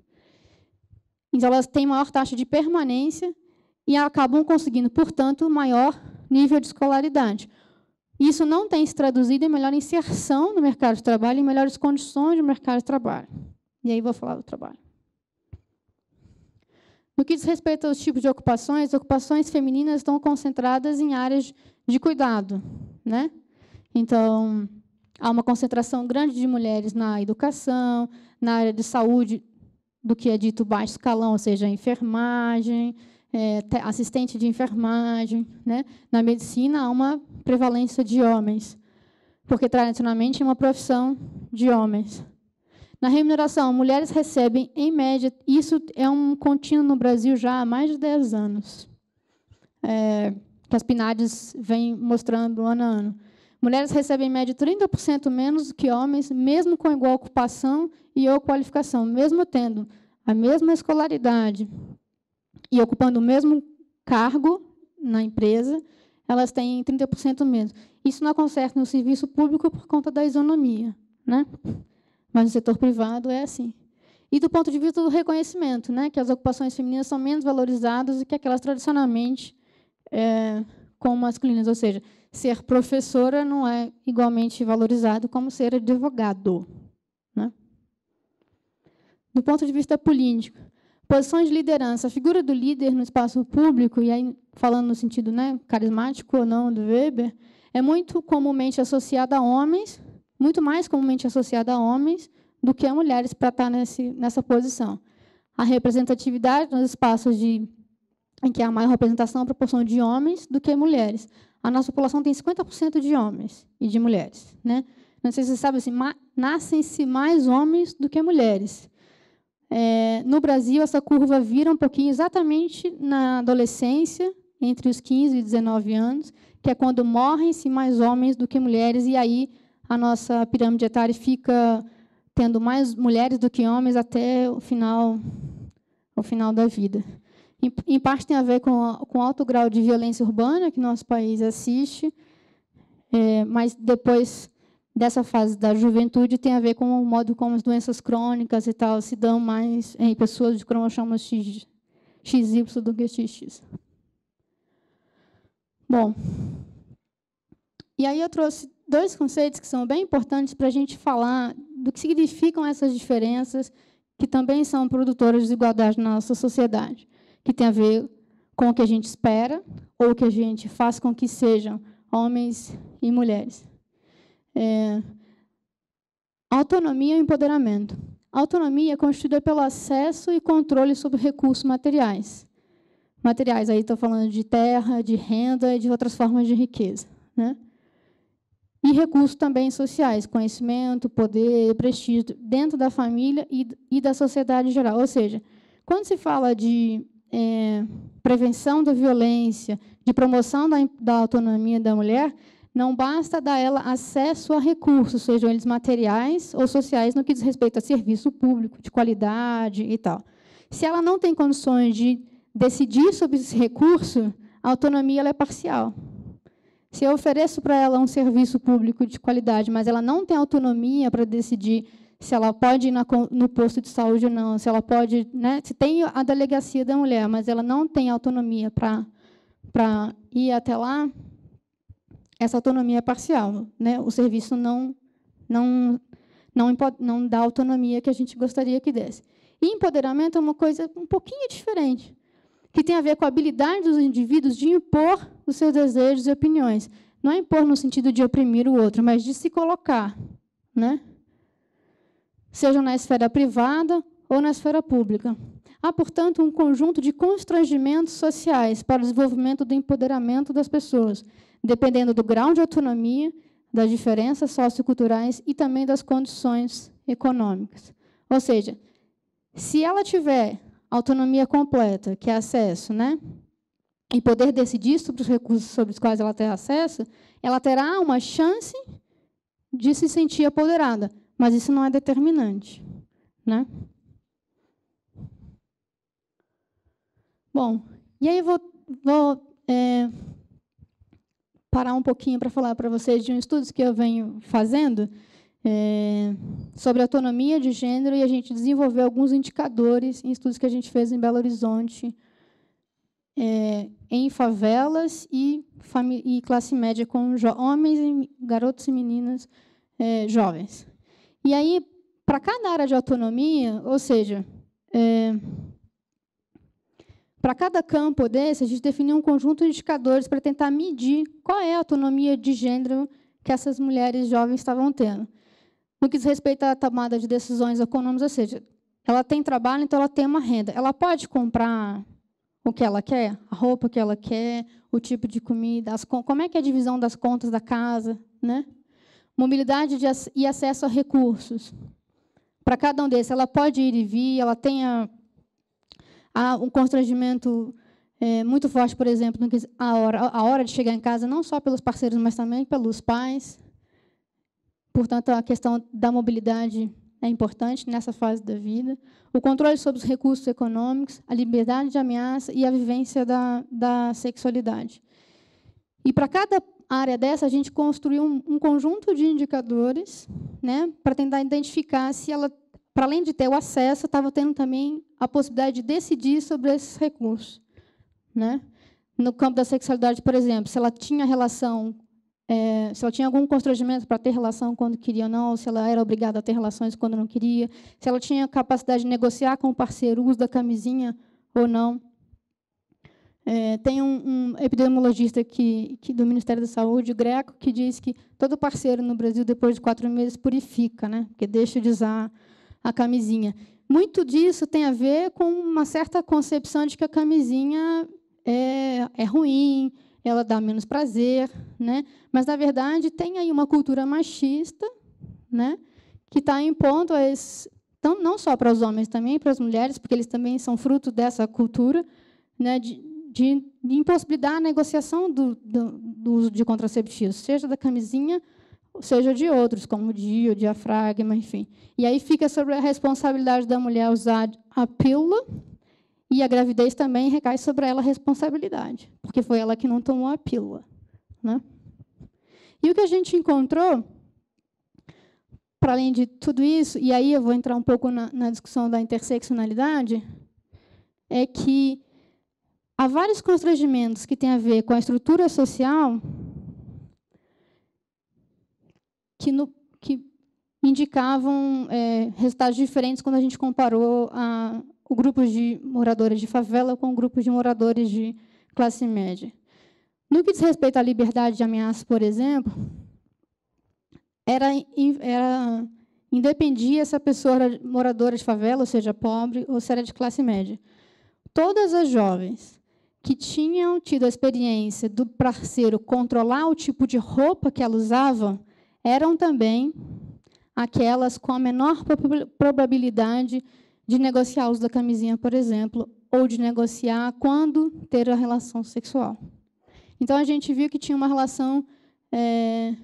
Então, elas têm maior taxa de permanência e acabam conseguindo, portanto, maior nível de escolaridade. Isso não tem se traduzido em melhor inserção no mercado de trabalho e melhores condições de mercado de trabalho. E aí vou falar do trabalho. No que diz respeito aos tipos de ocupações, ocupações femininas estão concentradas em áreas de cuidado. Né? Então, há uma concentração grande de mulheres na educação, na área de saúde, do que é dito baixo escalão, ou seja, enfermagem, é, assistente de enfermagem. Né? Na medicina, há uma prevalência de homens, porque tradicionalmente é uma profissão de homens. Na remuneração, mulheres recebem, em média, isso é um contínuo no Brasil já há mais de 10 anos, é, que as PNADs vêm mostrando ano a ano. Mulheres recebem, em média, 30% menos do que homens, mesmo com igual ocupação e ou qualificação, mesmo tendo a mesma escolaridade e ocupando o mesmo cargo na empresa, elas têm 30% menos. Isso não acontece no serviço público por conta da isonomia. Né? Mas no setor privado é assim. E do ponto de vista do reconhecimento, né, que as ocupações femininas são menos valorizadas do que aquelas tradicionalmente é, como masculinas. Ou seja, ser professora não é igualmente valorizado como ser advogado. Né? Do ponto de vista político, posições de liderança, a figura do líder no espaço público, e aí falando no sentido né, carismático ou não do Weber, é muito comumente associada a homens muito mais comumente associada a homens do que a mulheres para estar tá nesse, nessa posição. A representatividade nos espaços de, em que há maior representação, é a proporção de homens do que mulheres. A nossa população tem 50% de homens e de mulheres. Né? Não sei se vocês sabem, assim, nascem-se mais homens do que mulheres. É, no Brasil, essa curva vira um pouquinho exatamente na adolescência, entre os 15 e 19 anos, que é quando morrem-se mais homens do que mulheres, e aí a nossa pirâmide etária fica tendo mais mulheres do que homens até o final, o final da vida. Em, em parte tem a ver com, com alto grau de violência urbana que nosso país assiste, é, mas depois dessa fase da juventude tem a ver com o modo como as doenças crônicas e tal se dão mais em pessoas de cromossomos X, XY do que XX. Bom, e aí eu trouxe dois conceitos que são bem importantes para a gente falar do que significam essas diferenças que também são produtoras de desigualdade na nossa sociedade, que tem a ver com o que a gente espera ou o que a gente faz com que sejam homens e mulheres. É, autonomia e empoderamento. A autonomia é constituída pelo acesso e controle sobre recursos materiais. Materiais, aí estou falando de terra, de renda e de outras formas de riqueza. Né? e recursos também sociais, conhecimento, poder, prestígio, dentro da família e, e da sociedade em geral. Ou seja, quando se fala de é, prevenção da violência, de promoção da, da autonomia da mulher, não basta dar ela acesso a recursos, sejam eles materiais ou sociais, no que diz respeito a serviço público, de qualidade e tal. Se ela não tem condições de decidir sobre esse recurso, a autonomia é parcial. Se eu ofereço para ela um serviço público de qualidade, mas ela não tem autonomia para decidir se ela pode ir na, no posto de saúde ou não, se ela pode, né, se tem a delegacia da mulher, mas ela não tem autonomia para para ir até lá, essa autonomia é parcial, né? O serviço não não não não dá a autonomia que a gente gostaria que desse. E empoderamento é uma coisa um pouquinho diferente, que tem a ver com a habilidade dos indivíduos de impor os seus desejos e opiniões. Não é impor no sentido de oprimir o outro, mas de se colocar, né? Seja na esfera privada ou na esfera pública. Há, portanto, um conjunto de constrangimentos sociais para o desenvolvimento do empoderamento das pessoas, dependendo do grau de autonomia, das diferenças socioculturais e também das condições econômicas. Ou seja, se ela tiver autonomia completa, que é acesso, né? e poder decidir sobre os recursos sobre os quais ela terá acesso, ela terá uma chance de se sentir apoderada, mas isso não é determinante, né? Bom, e aí vou, vou é, parar um pouquinho para falar para vocês de um estudo que eu venho fazendo é, sobre autonomia de gênero e a gente desenvolveu alguns indicadores em estudos que a gente fez em Belo Horizonte, é, em favelas e, e, classe média com homens, e garotos e meninas é, jovens. E aí, para cada área de autonomia, ou seja, é, para cada campo desse, a gente definiu um conjunto de indicadores para tentar medir qual é a autonomia de gênero que essas mulheres jovens estavam tendo no que diz respeito à tomada de decisões econômicas, ou seja, ela tem trabalho, então ela tem uma renda. Ela pode comprar o que ela quer, a roupa que ela quer, o tipo de comida, as, como é que é a divisão das contas da casa, né? Mobilidade de, e acesso a recursos. Para cada um desses, ela pode ir e vir, ela tem a, a, um constrangimento é, muito forte, por exemplo, a hora, a hora de chegar em casa, não só pelos parceiros, mas também pelos pais. Portanto, a questão da mobilidade é importante nessa fase da vida. O controle sobre os recursos econômicos, a liberdade de ameaça e a vivência da, da sexualidade. E para cada área dessa, a gente construiu um, um conjunto de indicadores né, para tentar identificar se ela, para além de ter o acesso, estava tendo também a possibilidade de decidir sobre esses recursos. Né? No campo da sexualidade, por exemplo, se ela tinha relação é, se ela tinha algum constrangimento para ter relação quando queria ou não, se ela era obrigada a ter relações quando não queria, se ela tinha capacidade de negociar com o parceiro o uso da camisinha ou não. É, tem um, um epidemiologista que, que, do Ministério da Saúde, greco, que diz que todo parceiro no Brasil, depois de quatro meses, purifica, né? porque deixa de usar a camisinha. Muito disso tem a ver com uma certa concepção de que a camisinha é, é ruim, ela dá menos prazer, né? Mas na verdade tem aí uma cultura machista, né? Que está impondo as então, não só para os homens também, para as mulheres, porque eles também são fruto dessa cultura, né? De, de, impossibilitar a negociação do, do, do uso de contraceptivos, seja da camisinha, seja de outros, como o DIU, diafragma, enfim. E aí fica sobre a responsabilidade da mulher usar a pílula, e a gravidez também recai sobre ela a responsabilidade, porque foi ela que não tomou a pílula. Né? E o que a gente encontrou, para além de tudo isso, e aí eu vou entrar um pouco na, na discussão da interseccionalidade, é que há vários constrangimentos que têm a ver com a estrutura social que, no, que indicavam é, resultados diferentes quando a gente comparou a, com grupos de moradores de favela, com grupos de moradores de classe média. No que diz respeito à liberdade de ameaça, por exemplo, era, era independia se a pessoa era moradora de favela, ou seja, pobre, ou se era de classe média. Todas as jovens que tinham tido a experiência do parceiro controlar o tipo de roupa que ela usava eram também aquelas com a menor probabilidade de negociar o uso da camisinha, por exemplo, ou de negociar quando ter a relação sexual. Então, a gente viu que tinha uma relação é,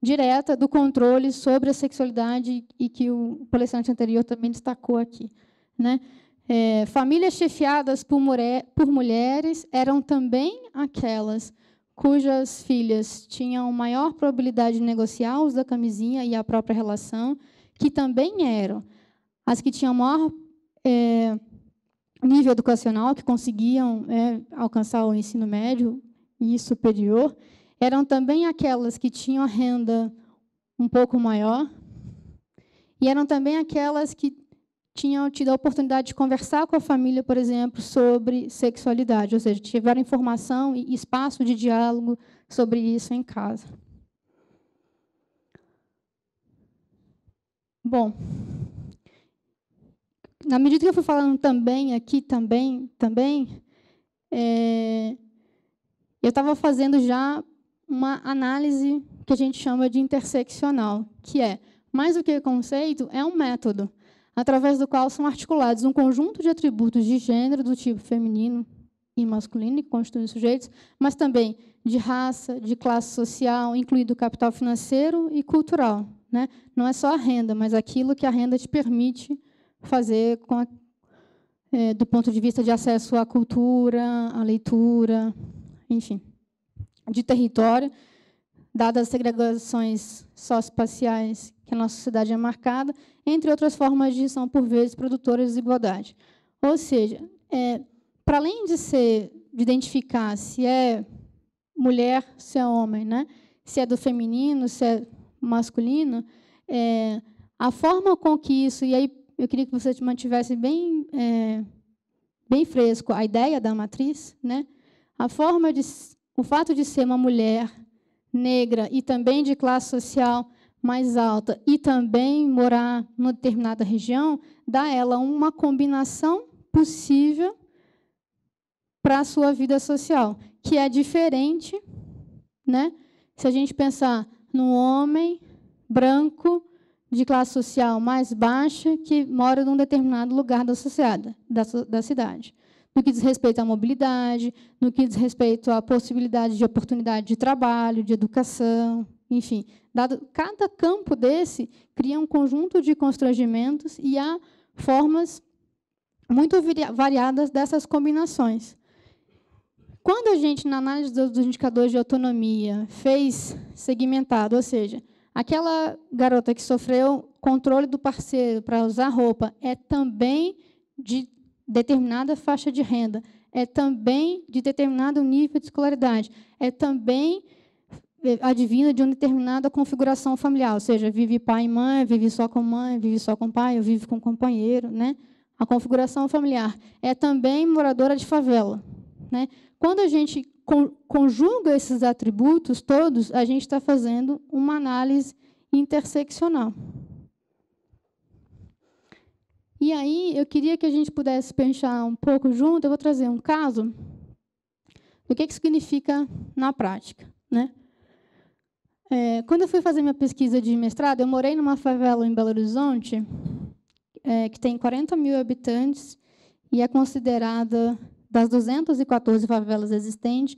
direta do controle sobre a sexualidade e que o palestrante anterior também destacou aqui. Né? É, famílias chefiadas por, mulher, por mulheres eram também aquelas cujas filhas tinham maior probabilidade de negociar o uso da camisinha e a própria relação, que também eram as que tinham maior é, nível educacional, que conseguiam é, alcançar o ensino médio e superior, eram também aquelas que tinham renda um pouco maior e eram também aquelas que tinham tido a oportunidade de conversar com a família, por exemplo, sobre sexualidade, ou seja, tiveram informação e espaço de diálogo sobre isso em casa. Bom, na medida que eu fui falando também aqui, também, também, é, eu estava fazendo já uma análise que a gente chama de interseccional, que é, mais do que conceito, é um método através do qual são articulados um conjunto de atributos de gênero do tipo feminino e masculino que constituem sujeitos, mas também de raça, de classe social, incluindo capital financeiro e cultural. Né? Não é só a renda, mas aquilo que a renda te permite fazer a, é, do ponto de vista de acesso à cultura, à leitura, enfim, de território, dadas as segregações socioespaciais que a nossa sociedade é marcada, entre outras formas de são, por vezes, produtoras de desigualdade. Ou seja, é, para além de ser de identificar se é mulher, se é homem, né? se é do feminino, se é masculino, é, a forma com que isso, e aí eu queria que você mantivesse bem, é, bem fresco a ideia da matriz, né? A forma de, o fato de ser uma mulher negra e também de classe social mais alta e também morar numa determinada região dá a ela uma combinação possível para a sua vida social, que é diferente, né? Se a gente pensar no homem branco de classe social mais baixa que mora num determinado lugar da, sociedade, da, da cidade. No que diz respeito à mobilidade, no que diz respeito à possibilidade de oportunidade de trabalho, de educação, enfim. Dado, cada campo desse cria um conjunto de constrangimentos e há formas muito variadas dessas combinações. Quando a gente, na análise dos indicadores de autonomia, fez segmentado, ou seja, Aquela garota que sofreu controle do parceiro para usar roupa é também de determinada faixa de renda, é também de determinado nível de escolaridade, é também eh, advinda de uma determinada configuração familiar, ou seja, vive pai e mãe, vive só com mãe, vive só com pai, ou vive com companheiro, né? A configuração familiar é também moradora de favela, né? Quando a gente conjuga esses atributos todos, a gente está fazendo uma análise interseccional. E aí, eu queria que a gente pudesse pensar um pouco junto, eu vou trazer um caso do que, que significa na prática. Né? É, quando eu fui fazer minha pesquisa de mestrado, eu morei numa favela em Belo Horizonte, é, que tem 40 mil habitantes e é considerada das 214 favelas existentes,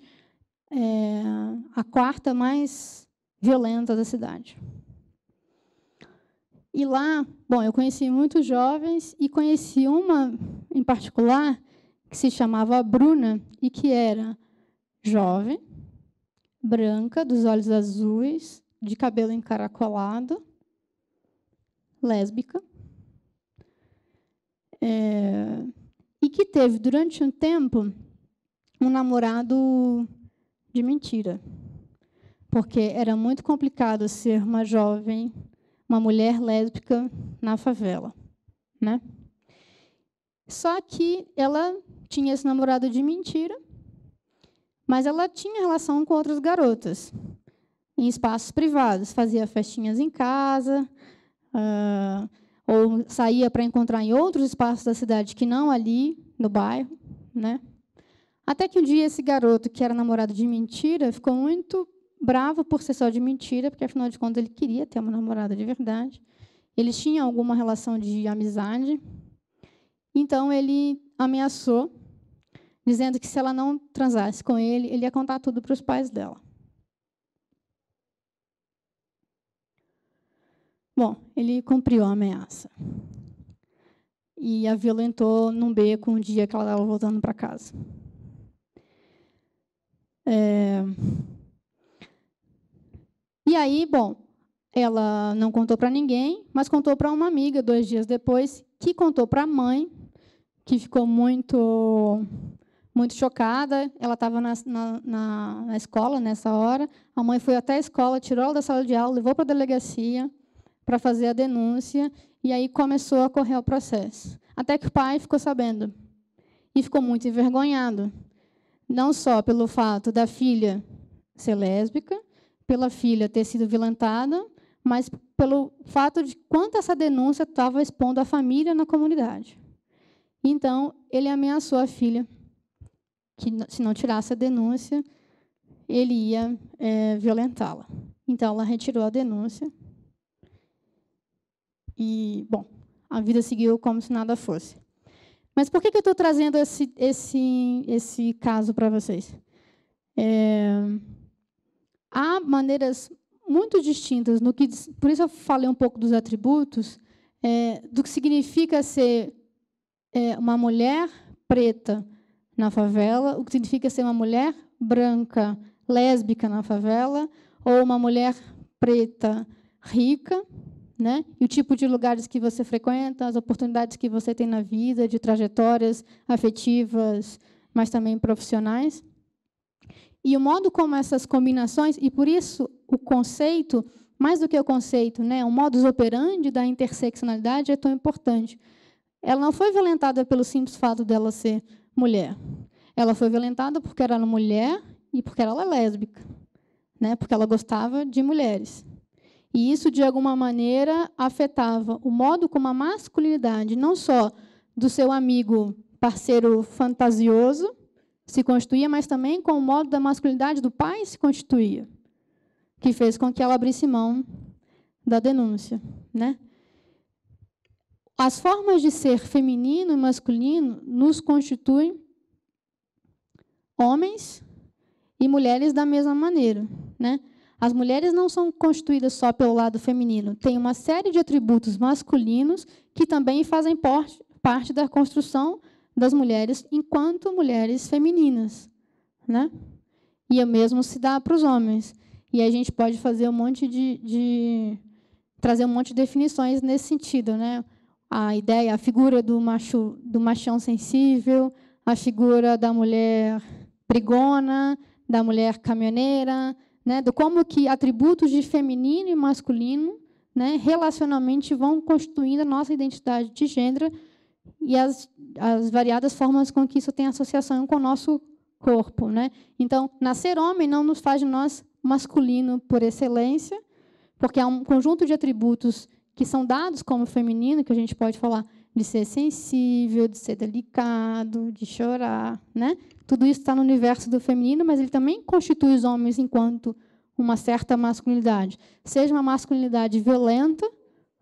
é a quarta mais violenta da cidade. E lá, bom, eu conheci muitos jovens e conheci uma em particular que se chamava Bruna e que era jovem, branca, dos olhos azuis, de cabelo encaracolado, lésbica. É, e que teve durante um tempo um namorado de mentira. Porque era muito complicado ser uma jovem, uma mulher lésbica na favela, né? Só que ela tinha esse namorado de mentira, mas ela tinha relação com outras garotas em espaços privados, fazia festinhas em casa, uh, ou saía para encontrar em outros espaços da cidade que não ali no bairro, né? Até que um dia esse garoto que era namorado de mentira ficou muito bravo por ser só de mentira, porque afinal de contas ele queria ter uma namorada de verdade. Eles tinham alguma relação de amizade. Então ele ameaçou, dizendo que se ela não transasse com ele, ele ia contar tudo para os pais dela. Bom, ele cumpriu a ameaça. E a violentou num beco um dia que ela estava voltando para casa. É... E aí, bom, ela não contou para ninguém, mas contou para uma amiga dois dias depois, que contou para a mãe, que ficou muito muito chocada. Ela estava na, na, na, escola nessa hora. A mãe foi até a escola, tirou ela da sala de aula, levou para a delegacia para fazer a denúncia, e aí começou a correr o processo. Até que o pai ficou sabendo e ficou muito envergonhado, não só pelo fato da filha ser lésbica, pela filha ter sido violentada, mas pelo fato de quanto essa denúncia estava expondo a família na comunidade. Então, ele ameaçou a filha que, se não tirasse a denúncia, ele ia é, violentá-la. Então, ela retirou a denúncia e, bom, a vida seguiu como se nada fosse. Mas por que, eu estou trazendo esse, esse, esse caso para vocês? É, há maneiras muito distintas no que por isso eu falei um pouco dos atributos é, do que significa ser é, uma mulher preta na favela o que significa ser uma mulher branca lésbica na favela ou uma mulher preta rica né? E o tipo de lugares que você frequenta, as oportunidades que você tem na vida, de trajetórias afetivas, mas também profissionais. E o modo como essas combinações, e por isso o conceito, mais do que o conceito, né, o modus operandi da interseccionalidade é tão importante. Ela não foi violentada pelo simples fato dela ser mulher. Ela foi violentada porque era mulher e porque ela era lésbica, né, porque ela gostava de mulheres. E isso, de alguma maneira, afetava o modo como a masculinidade, não só do seu amigo parceiro fantasioso, se constituía, mas também com o modo da masculinidade do pai se constituía, que fez com que ela abrisse mão da denúncia. Né? As formas de ser feminino e masculino nos constituem homens e mulheres da mesma maneira. Né? As mulheres não são constituídas só pelo lado feminino, tem uma série de atributos masculinos que também fazem parte da construção das mulheres enquanto mulheres femininas, né? E o é mesmo se dá para os homens. E a gente pode fazer um monte de, de trazer um monte de definições nesse sentido, né? A ideia, a figura do macho, do machão sensível, a figura da mulher brigona, da mulher caminhoneira, né, do como que atributos de feminino e masculino, né, relacionalmente vão constituindo a nossa identidade de gênero e as, as variadas formas com que isso tem associação com o nosso corpo, né? Então, nascer homem não nos faz de nós masculino por excelência, porque há um conjunto de atributos que são dados como feminino, que a gente pode falar de ser sensível, de ser delicado, de chorar, né? Tudo isso está no universo do feminino, mas ele também constitui os homens enquanto uma certa masculinidade, seja uma masculinidade violenta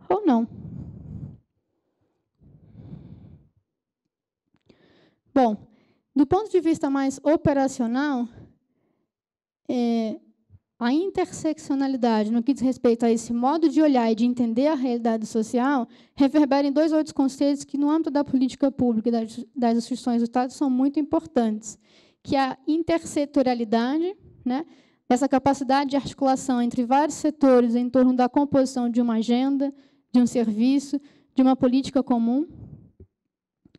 ou não. Bom, do ponto de vista mais operacional, é, a interseccionalidade, no que diz respeito a esse modo de olhar e de entender a realidade social, reverbera em dois outros conceitos que, no âmbito da política pública e das, instituições do Estado, são muito importantes, que é a intersetorialidade, né, essa capacidade de articulação entre vários setores em torno da composição de uma agenda, de um serviço, de uma política comum,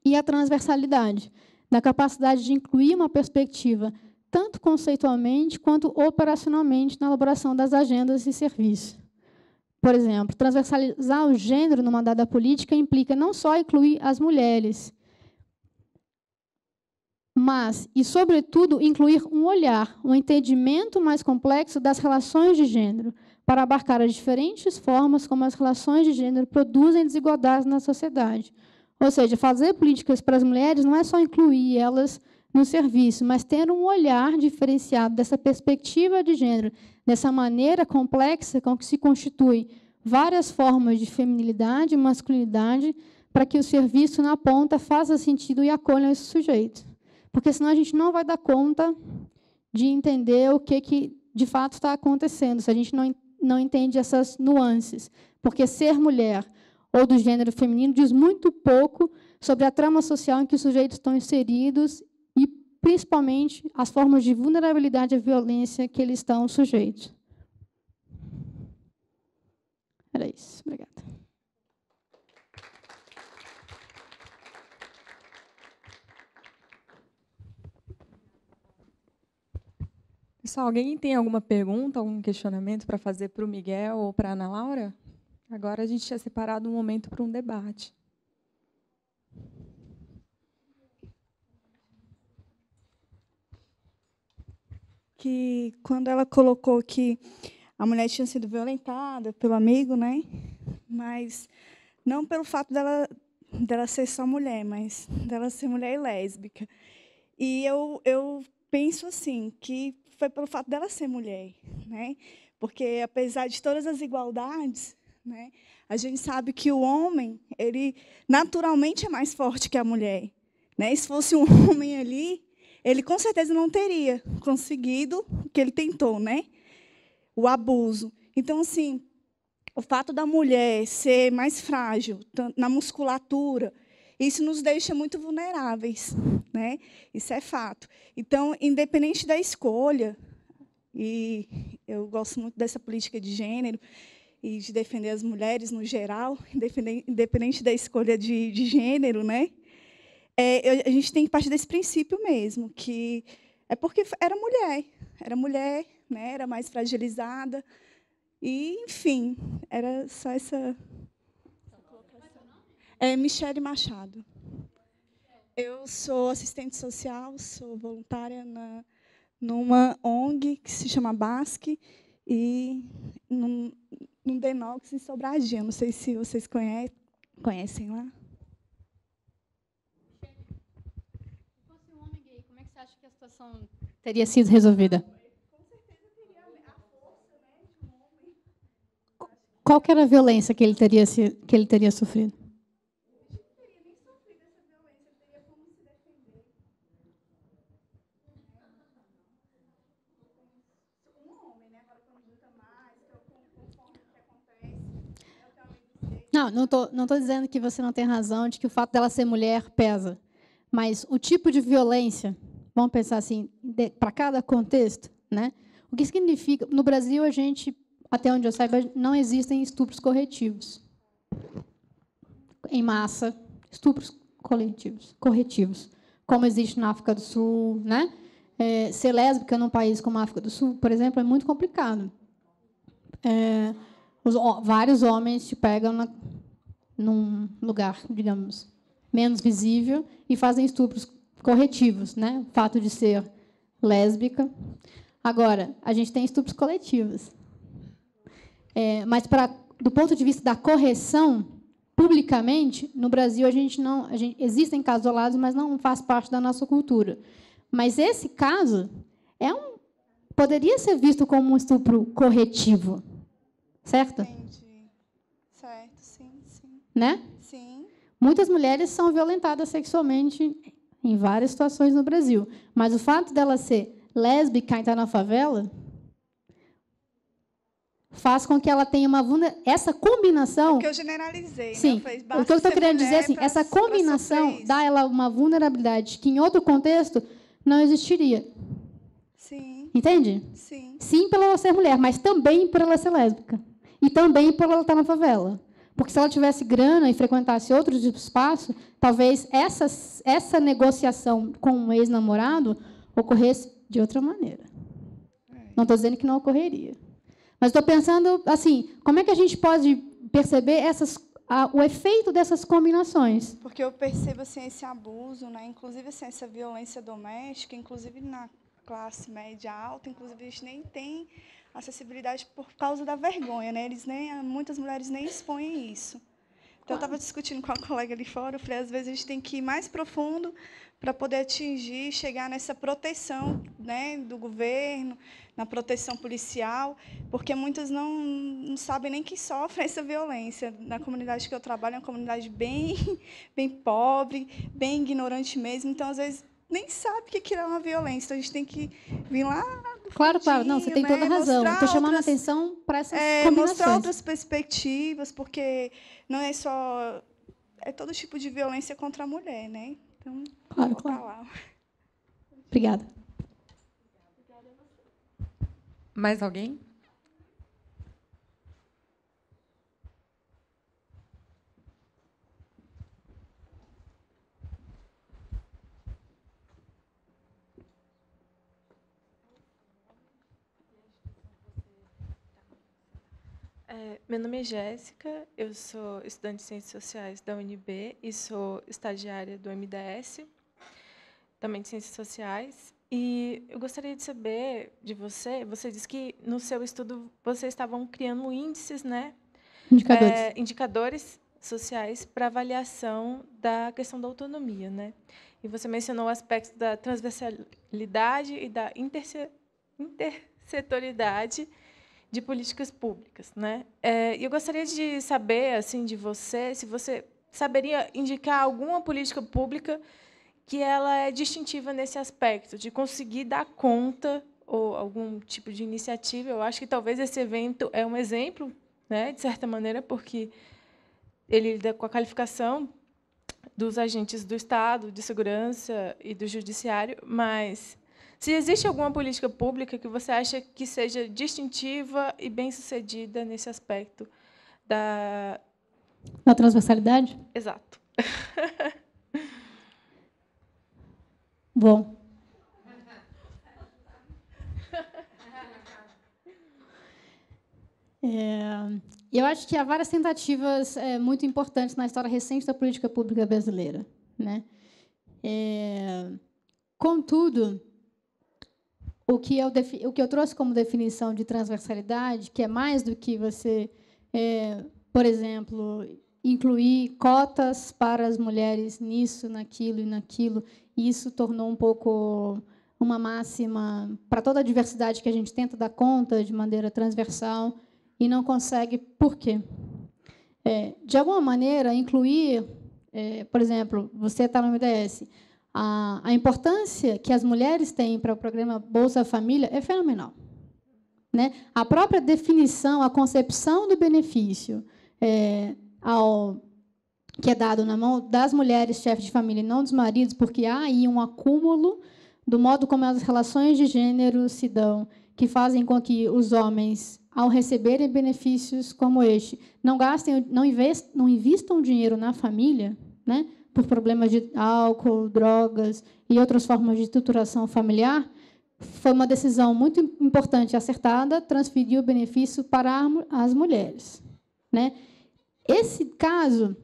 e a transversalidade, da capacidade de incluir uma perspectiva tanto conceitualmente quanto operacionalmente na elaboração das agendas e serviços. Por exemplo, transversalizar o gênero numa dada política implica não só incluir as mulheres, mas, e sobretudo, incluir um olhar, um entendimento mais complexo das relações de gênero, para abarcar as diferentes formas como as relações de gênero produzem desigualdades na sociedade. Ou seja, fazer políticas para as mulheres não é só incluir elas no serviço, mas ter um olhar diferenciado dessa perspectiva de gênero, dessa maneira complexa com que se constitui várias formas de feminilidade e masculinidade, para que o serviço na ponta faça sentido e acolha esse sujeito. Porque senão a gente não vai dar conta de entender o que, que de fato está acontecendo, se a gente não, não entende essas nuances. Porque ser mulher ou do gênero feminino diz muito pouco sobre a trama social em que os sujeitos estão inseridos principalmente as formas de vulnerabilidade à violência que eles estão sujeitos. Era isso. Obrigada. Pessoal, alguém tem alguma pergunta, algum questionamento para fazer para o Miguel ou para a Ana Laura? Agora a gente tinha separado um momento para um debate. que quando ela colocou que a mulher tinha sido violentada pelo amigo, né? Mas não pelo fato dela dela ser só mulher, mas dela ser mulher e lésbica. E eu eu penso assim que foi pelo fato dela ser mulher, né? Porque apesar de todas as igualdades, né? A gente sabe que o homem ele naturalmente é mais forte que a mulher, né? Se fosse um (laughs) homem ali, ele com certeza não teria conseguido o que ele tentou, né? O abuso. Então, assim, o fato da mulher ser mais frágil na musculatura, isso nos deixa muito vulneráveis, né? Isso é fato. Então, independente da escolha, e eu gosto muito dessa política de gênero e de defender as mulheres no geral, (laughs) independente da escolha de, de gênero, né? é, a gente tem que partir desse princípio mesmo, que é porque era mulher, era mulher, né, era mais fragilizada, e, enfim, era só essa. É Michele Machado. Eu sou assistente social, sou voluntária na, numa ONG que se chama Basque e num, num Denox em Sobradinho. Não sei se vocês conhecem lá. situação teria sido resolvida? Né, Qual era a violência que ele teria, que ele teria sofrido? Não, não tô não tô dizendo que você não tem razão de que o fato dela ser mulher pesa. Mas o tipo de violência vamos pensar assim, para cada contexto, né? O que significa? No Brasil, a gente, até onde eu saiba, não existem estupros corretivos em massa, estupros coletivos, corretivos, como existe na África do Sul, né? É, ser lésbica num país como a África do Sul, por exemplo, é muito complicado. É, os, ó, vários homens te pegam na, num lugar, digamos, menos visível e fazem estupros corretivos, né? O fato de ser lésbica. Agora, a gente tem estupros coletivos. É, mas, para do ponto de vista da correção, publicamente, no Brasil, a gente não. A gente, existem casos isolados, mas não faz parte da nossa cultura. Mas esse caso é um, poderia ser visto como um estupro corretivo. Certo? Entendi. Certo, sim, sim. Né? Sim. Muitas mulheres são violentadas sexualmente em várias situações no Brasil. Mas o fato dela ser lésbica e estar na favela faz com que ela tenha uma vulnerabilidade. essa combinação. É que eu generalizei, né? Sim. o que eu estou querendo dizer é assim, essa combinação dá ela uma vulnerabilidade que em outro contexto não existiria. Sim. Entende? Sim. Sim, pela ela ser mulher, mas também por ela ser lésbica. E também por ela estar na favela. Porque se ela tivesse grana e frequentasse outro espaços, espaço, talvez essa, essa negociação com um ex-namorado ocorresse de outra maneira. É. Não estou dizendo que não ocorreria. Mas estou pensando assim, como é que a gente pode perceber essas, a, o efeito dessas combinações? Porque eu percebo assim, esse abuso, né? inclusive assim, essa violência doméstica, inclusive na classe média alta, inclusive a gente nem tem acessibilidade por causa da vergonha, né? Eles nem, muitas mulheres nem expõem isso. Então, eu estava discutindo com a (laughs) colega ali fora, eu falei, às vezes a gente tem que ir mais profundo para poder atingir, chegar nessa proteção né, do governo, na proteção policial, porque muitas não, não sabem nem que sofrem essa violência. Na comunidade que eu trabalho, é uma comunidade bem, (laughs) bem pobre, bem ignorante mesmo, então, às vezes, nem sabe o que é uma violência. Então, a gente tem que vir lá Claro, claro. Não, você tem toda né? a razão. Estou chamando outras, a atenção para essas é, combinações. Mostrar outras perspectivas, porque não é só... É todo tipo de violência contra a mulher, né? Então, claro, claro. Lá. Obrigada. Mais alguém? É, meu nome é Jéssica, eu sou estudante de Ciências Sociais da UNB e sou estagiária do MDS, também de Ciências Sociais. E eu gostaria de saber de você, você disse que no seu estudo vocês estavam criando índices, né? Indicadores. É, indicadores sociais para avaliação da questão da autonomia, né? E você mencionou aspectos da transversalidade e da interse intersetoridade de políticas públicas, né? É, eu gostaria de saber, assim, de você, se você saberia indicar alguma política pública que ela é distintiva nesse aspecto de conseguir dar conta ou algum tipo de iniciativa. Eu acho que talvez esse evento é um exemplo, né, de certa maneira, porque ele lida com a qualificação dos agentes do Estado, de segurança e do judiciário, mas se existe alguma política pública que você acha que seja distintiva e bem-sucedida nesse aspecto da... Da transversalidade? Exato. (laughs) Bom. (laughs) É, eu acho que há várias tentativas é, muito importantes na história recente da política pública brasileira. Né? É, contudo, o que eu, o que eu trouxe como definição de transversalidade, que é mais do que você, é, por exemplo, incluir cotas para as mulheres nisso, naquilo e naquilo, e isso tornou um pouco uma máxima para toda a diversidade que a gente tenta dar conta de maneira transversal e não consegue. Por quê? É, de alguma maneira, incluir, é, por exemplo, você está no MDS, a, a importância que as mulheres têm para o programa Bolsa Família é fenomenal. Né? A própria definição, a concepção do benefício é, ao, que é dado na mão das mulheres chefes de família e não dos maridos, porque há aí um acúmulo do modo como as relações de gênero se dão, que fazem com que os homens, ao receberem benefícios como este, não gastem, não, investam, não investam dinheiro na família, né? por problemas de álcool, drogas e outras formas de estruturação familiar, foi uma decisão muito importante, e acertada, transferir o benefício para as mulheres. Né? Esse caso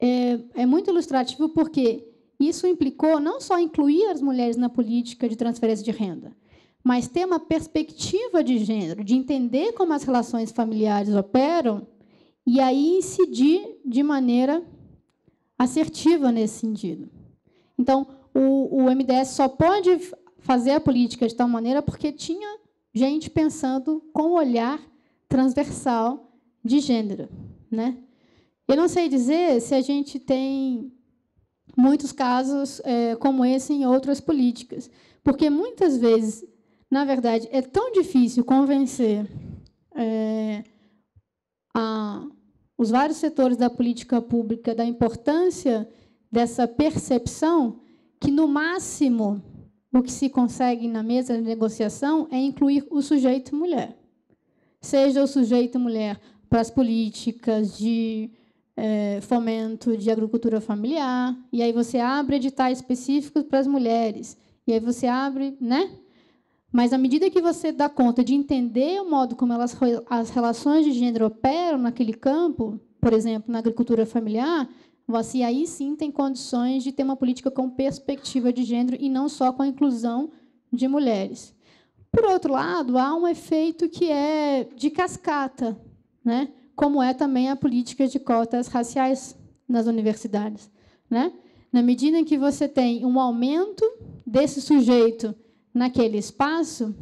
é, é, muito ilustrativo porque isso implicou não só incluir as mulheres na política de transferência de renda, mas ter uma perspectiva de gênero, de entender como as relações familiares operam e aí incidir de maneira assertiva nesse sentido. Então, o, o MDS só pode fazer a política de tal maneira porque tinha gente pensando com olhar transversal de gênero. Né? Eu não sei dizer se a gente tem muitos casos é, como esse em outras políticas, porque muitas vezes, na verdade, é tão difícil convencer é, a os vários setores da política pública da importância dessa percepção que, no máximo, o que se consegue na mesa de negociação é incluir o sujeito mulher. Seja o sujeito mulher para as políticas de eh, fomento de agricultura familiar, e aí você abre editais específicos para as mulheres, e aí você abre, né? Mas à medida que você dá conta de entender o modo como elas, as relações de gênero operam naquele campo, por exemplo, na agricultura familiar, você aí sim tem condições de ter uma política com perspectiva de gênero e não só com a inclusão de mulheres. Por outro lado, há um efeito que é de cascata, né? como é também a política de cotas raciais nas universidades. Né? Na medida em que você tem um aumento desse sujeito naquele espaço,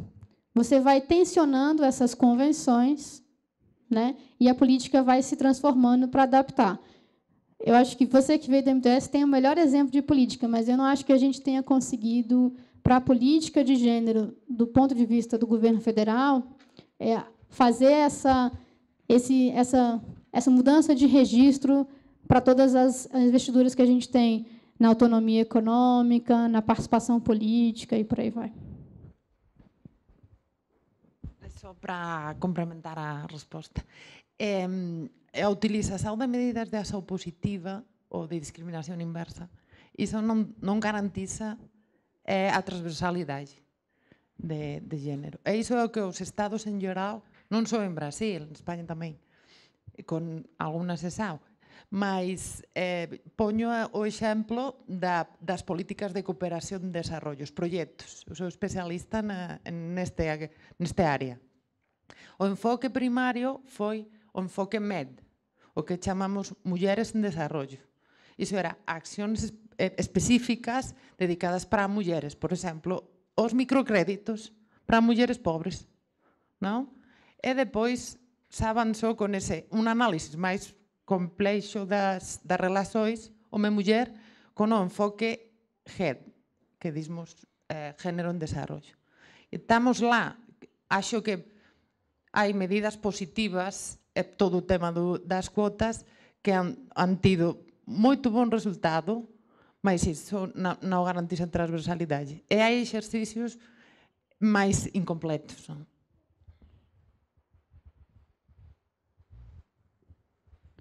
você vai tensionando essas convenções, né? E a política vai se transformando para adaptar. Eu acho que você que veio do MTS tem o melhor exemplo de política, mas eu não acho que a gente tenha conseguido para a política de gênero, do ponto de vista do governo federal, é fazer essa, esse, essa, essa mudança de registro para todas as investiduras que a gente tem na autonomia econômica, na participação política e por aí vai. É só para complementar a resposta. É, a utilização de medidas de ação positiva ou de discriminação inversa, isso não, não garantiza é, a transversalidade de, de gênero. isso é o que os estados em geral, não só em Brasil, em Espanha também, com algumas exceções, Mas eh, poño o exemplo da, das políticas de cooperación de os proxectos. Eu sou especialista na, neste, neste área. O enfoque primario foi o enfoque MED, o que chamamos mulleres en desarrollo. Iso era accións específicas dedicadas para mulleres, por exemplo, os microcréditos para mulleres pobres. Non? E depois xa avanzou con ese un análisis máis complexo das, das relaxois home-muller con o enfoque GED, que dismos eh, género en desarrollo. Estamos lá, acho que hai medidas positivas e eh, todo o tema do, das cuotas que han, han tido moito bon resultado, mas iso non garantiza transversalidade. E hai exercicios máis incompletos. Non?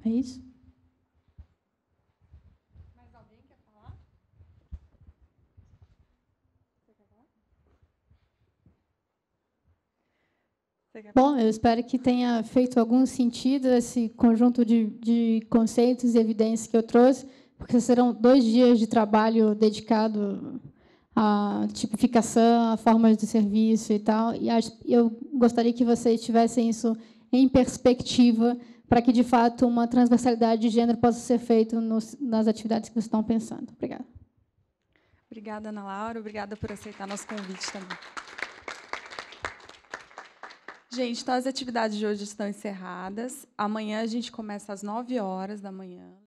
É isso? Mais alguém quer falar? Você quer falar? Você quer Bom, eu espero que tenha feito algum sentido esse conjunto de, de conceitos e evidências que eu trouxe, porque serão dois dias de trabalho dedicado à tipificação, a formas de serviço e tal. E eu gostaria que vocês tivessem isso em perspectiva para que, de fato, uma transversalidade de gênero possa ser feita nas atividades que vocês estão pensando. Obrigada. Obrigada, Ana Laura. Obrigada por aceitar nosso convite também. Gente, então as atividades de hoje estão encerradas. Amanhã a gente começa às 9 horas da manhã.